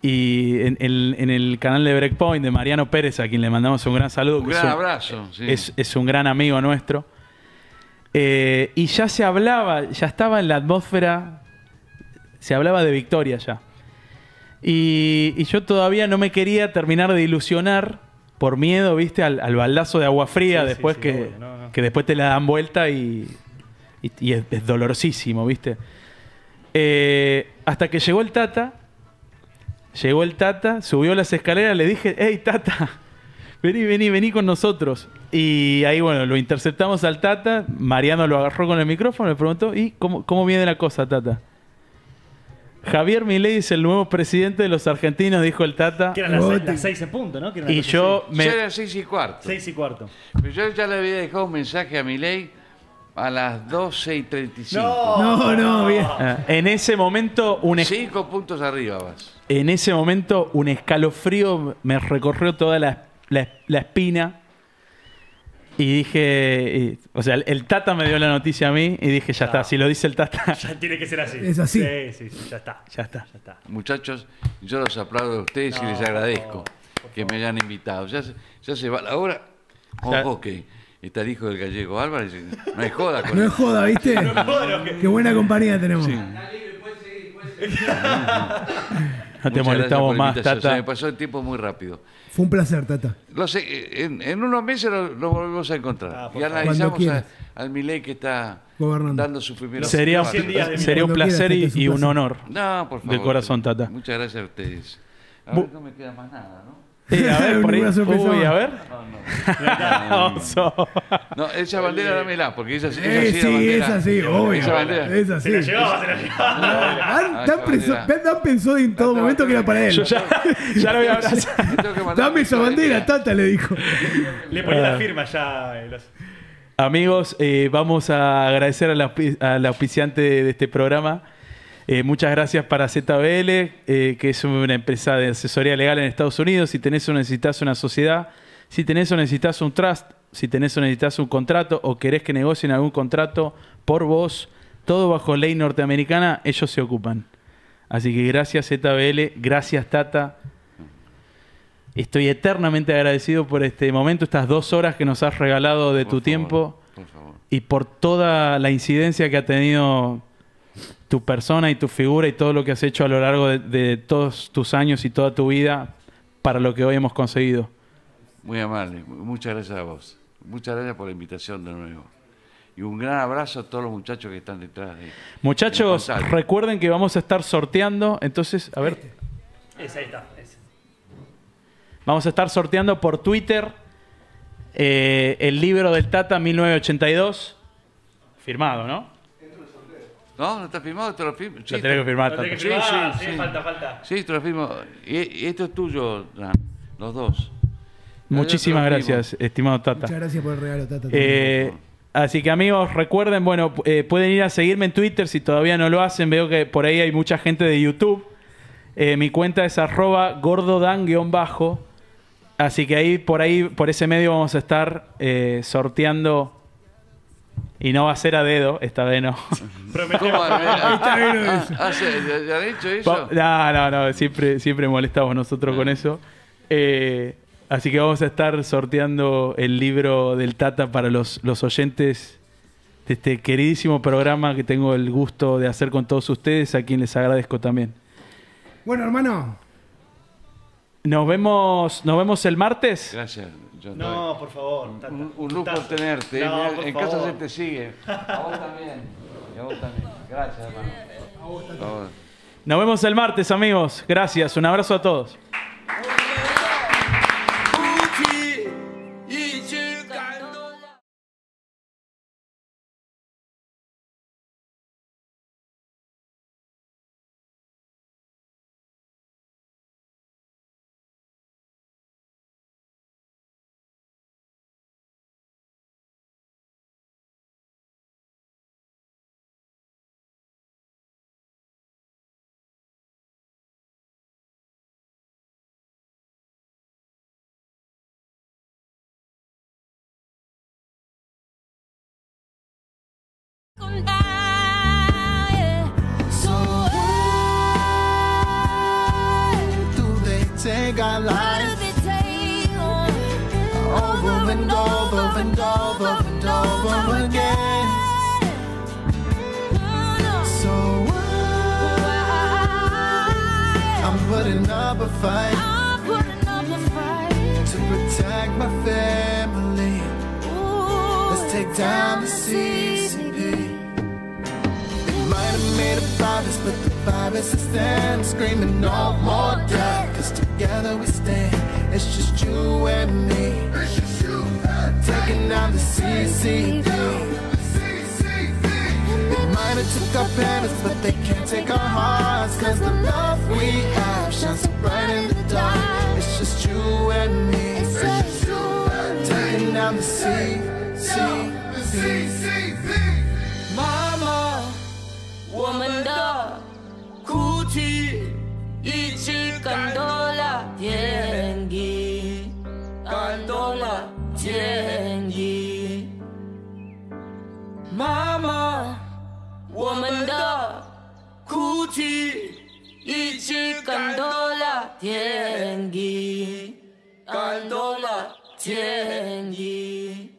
Y en, el canal de Breakpoint de Mariano Pérez, a quien le mandamos un gran saludo. Un gran abrazo. Es, un gran amigo nuestro. Eh, y ya se hablaba, ya estaba en la atmósfera, se hablaba de victoria ya. y yo todavía no me quería terminar de ilusionar por miedo, viste, al, baldazo de agua fría después que, después te la dan vuelta y, es, dolorosísimo, viste. Eh, hasta que llegó el Tata, llegó el Tata, subió las escaleras, le dije, hey Tata, [laughs] vení, vení, vení con nosotros. Y ahí, bueno, lo interceptamos al Tata, Mariano lo agarró con el micrófono, le preguntó, ¿y cómo viene la cosa, Tata? Javier Milei es el nuevo presidente de los argentinos, dijo el Tata. Que eran las, seis, ¿no? y yo me... era seis y cuarto. Seis y cuarto. Pero yo ya le había dejado un mensaje a Milei a las 12 y 35. No, no, no bien. Ah, en ese momento... Un Cinco puntos arriba En ese momento un escalofrío me recorrió toda la, la espina y dije, o sea, el Tata me dio la noticia a mí y dije, ya está, si lo dice el Tata. [laughs] Ya tiene que ser así. Es así. Sí, sí, ya está. Ya está. Ya está. Muchachos, yo los aplaudo a ustedes y les agradezco que me hayan invitado. Ya, se va la Ojo que está el hijo del gallego Álvarez. No es joda con No es joda, ¿viste? [laughs] Qué buena compañía tenemos. Sí. Ah, no te molestamos más, Tata. Se me pasó el tiempo muy rápido. Fue un placer, Tata. en, unos meses lo, volvemos a encontrar. Ah, y analizamos al Milei que está dando su primer... sería, sería un placer y, un honor. No, por favor. Del corazón, Tata. Muchas gracias a ustedes. no me queda más nada, ¿no? Sí, a ver, [laughs] por ahí. Uy, a ver. No, no. [laughs] no, esa bandera dámela, porque esa, esa eh, sí, bandera. Esa sí, obvio. Esa bandera. Esa sí. Se la llevaba, se la llevaba. Ah, ah, Dan, pensó, en todo ah, momento que era para él. Yo ya, ya lo había abrazado. [laughs] Dame esa bandera, Tata, le dijo. Le ponía la firma ya. Eh, los... Amigos, eh, vamos a agradecer a a la la auspiciante de este programa. Eh, muchas gracias para ZBL, eh, que es una empresa de asesoría legal en Estados Unidos. Si tenés o necesitas una sociedad, si tenés o necesitas un trust, si tenés o necesitas un contrato o querés que negocien algún contrato por vos, todo bajo ley norteamericana, ellos se ocupan. Así que gracias ZBL, gracias Tata. Estoy eternamente agradecido por este momento, estas dos horas que nos has regalado de tu tiempo y por toda la incidencia que ha tenido tu persona y tu figura y todo lo que has hecho a lo largo de, todos tus años y toda tu vida para lo que hoy hemos conseguido. Muy amable, muchas gracias a vos. Muchas gracias por la invitación de nuevo. Y un gran abrazo a todos los muchachos que están detrás de. Muchachos, recuerden que vamos a estar sorteando, entonces, a ver. exacto ahí Vamos a estar sorteando por Twitter eh, el libro del Tata 1982, firmado, ¿no? No, no está firmado, te lo firmo. Sí, lo que firmar. Ah, sí, falta, falta. Sí, te lo firmo. Y, esto es tuyo, los dos. Muchísimas gracias, estimado Tata. Muchas gracias por el regalo, Tata. Eh, así que amigos, recuerden, bueno, eh, pueden ir a seguirme en Twitter si todavía no lo hacen. Veo que por ahí hay mucha gente de YouTube. Eh, mi cuenta es arroba gordodan-bajo. Así que ahí, por ahí, por ese medio vamos a estar sorteando y no va a ser a dedo, esta vez no. [laughs] no eso? Ah, ah, no, no, Siempre, siempre molestamos nosotros con eso. Eh, así que vamos a estar sorteando el libro del Tata para los, los oyentes de este queridísimo programa que tengo el gusto de hacer con todos ustedes, a quien les agradezco también. Bueno, hermano. Nos vemos, nos vemos el martes. Gracias no, por favor. Un, un, lujo tenerte. en casa se te sigue. [laughs] A vos también. a vos también. Gracias, hermano. A vos también. Nos vemos el martes, amigos. Gracias. Un abrazo a todos. they can't take our hearts Cause the love we have shines so bright in the dark It's just you and me It's just you and me Taking down the sea, sea, sea, sea, sea Mama, woman da Kuti, ichi kandola Tiengi, kandola Tiengi Mama, woman da 一起，一起感动了天地，感动了天地。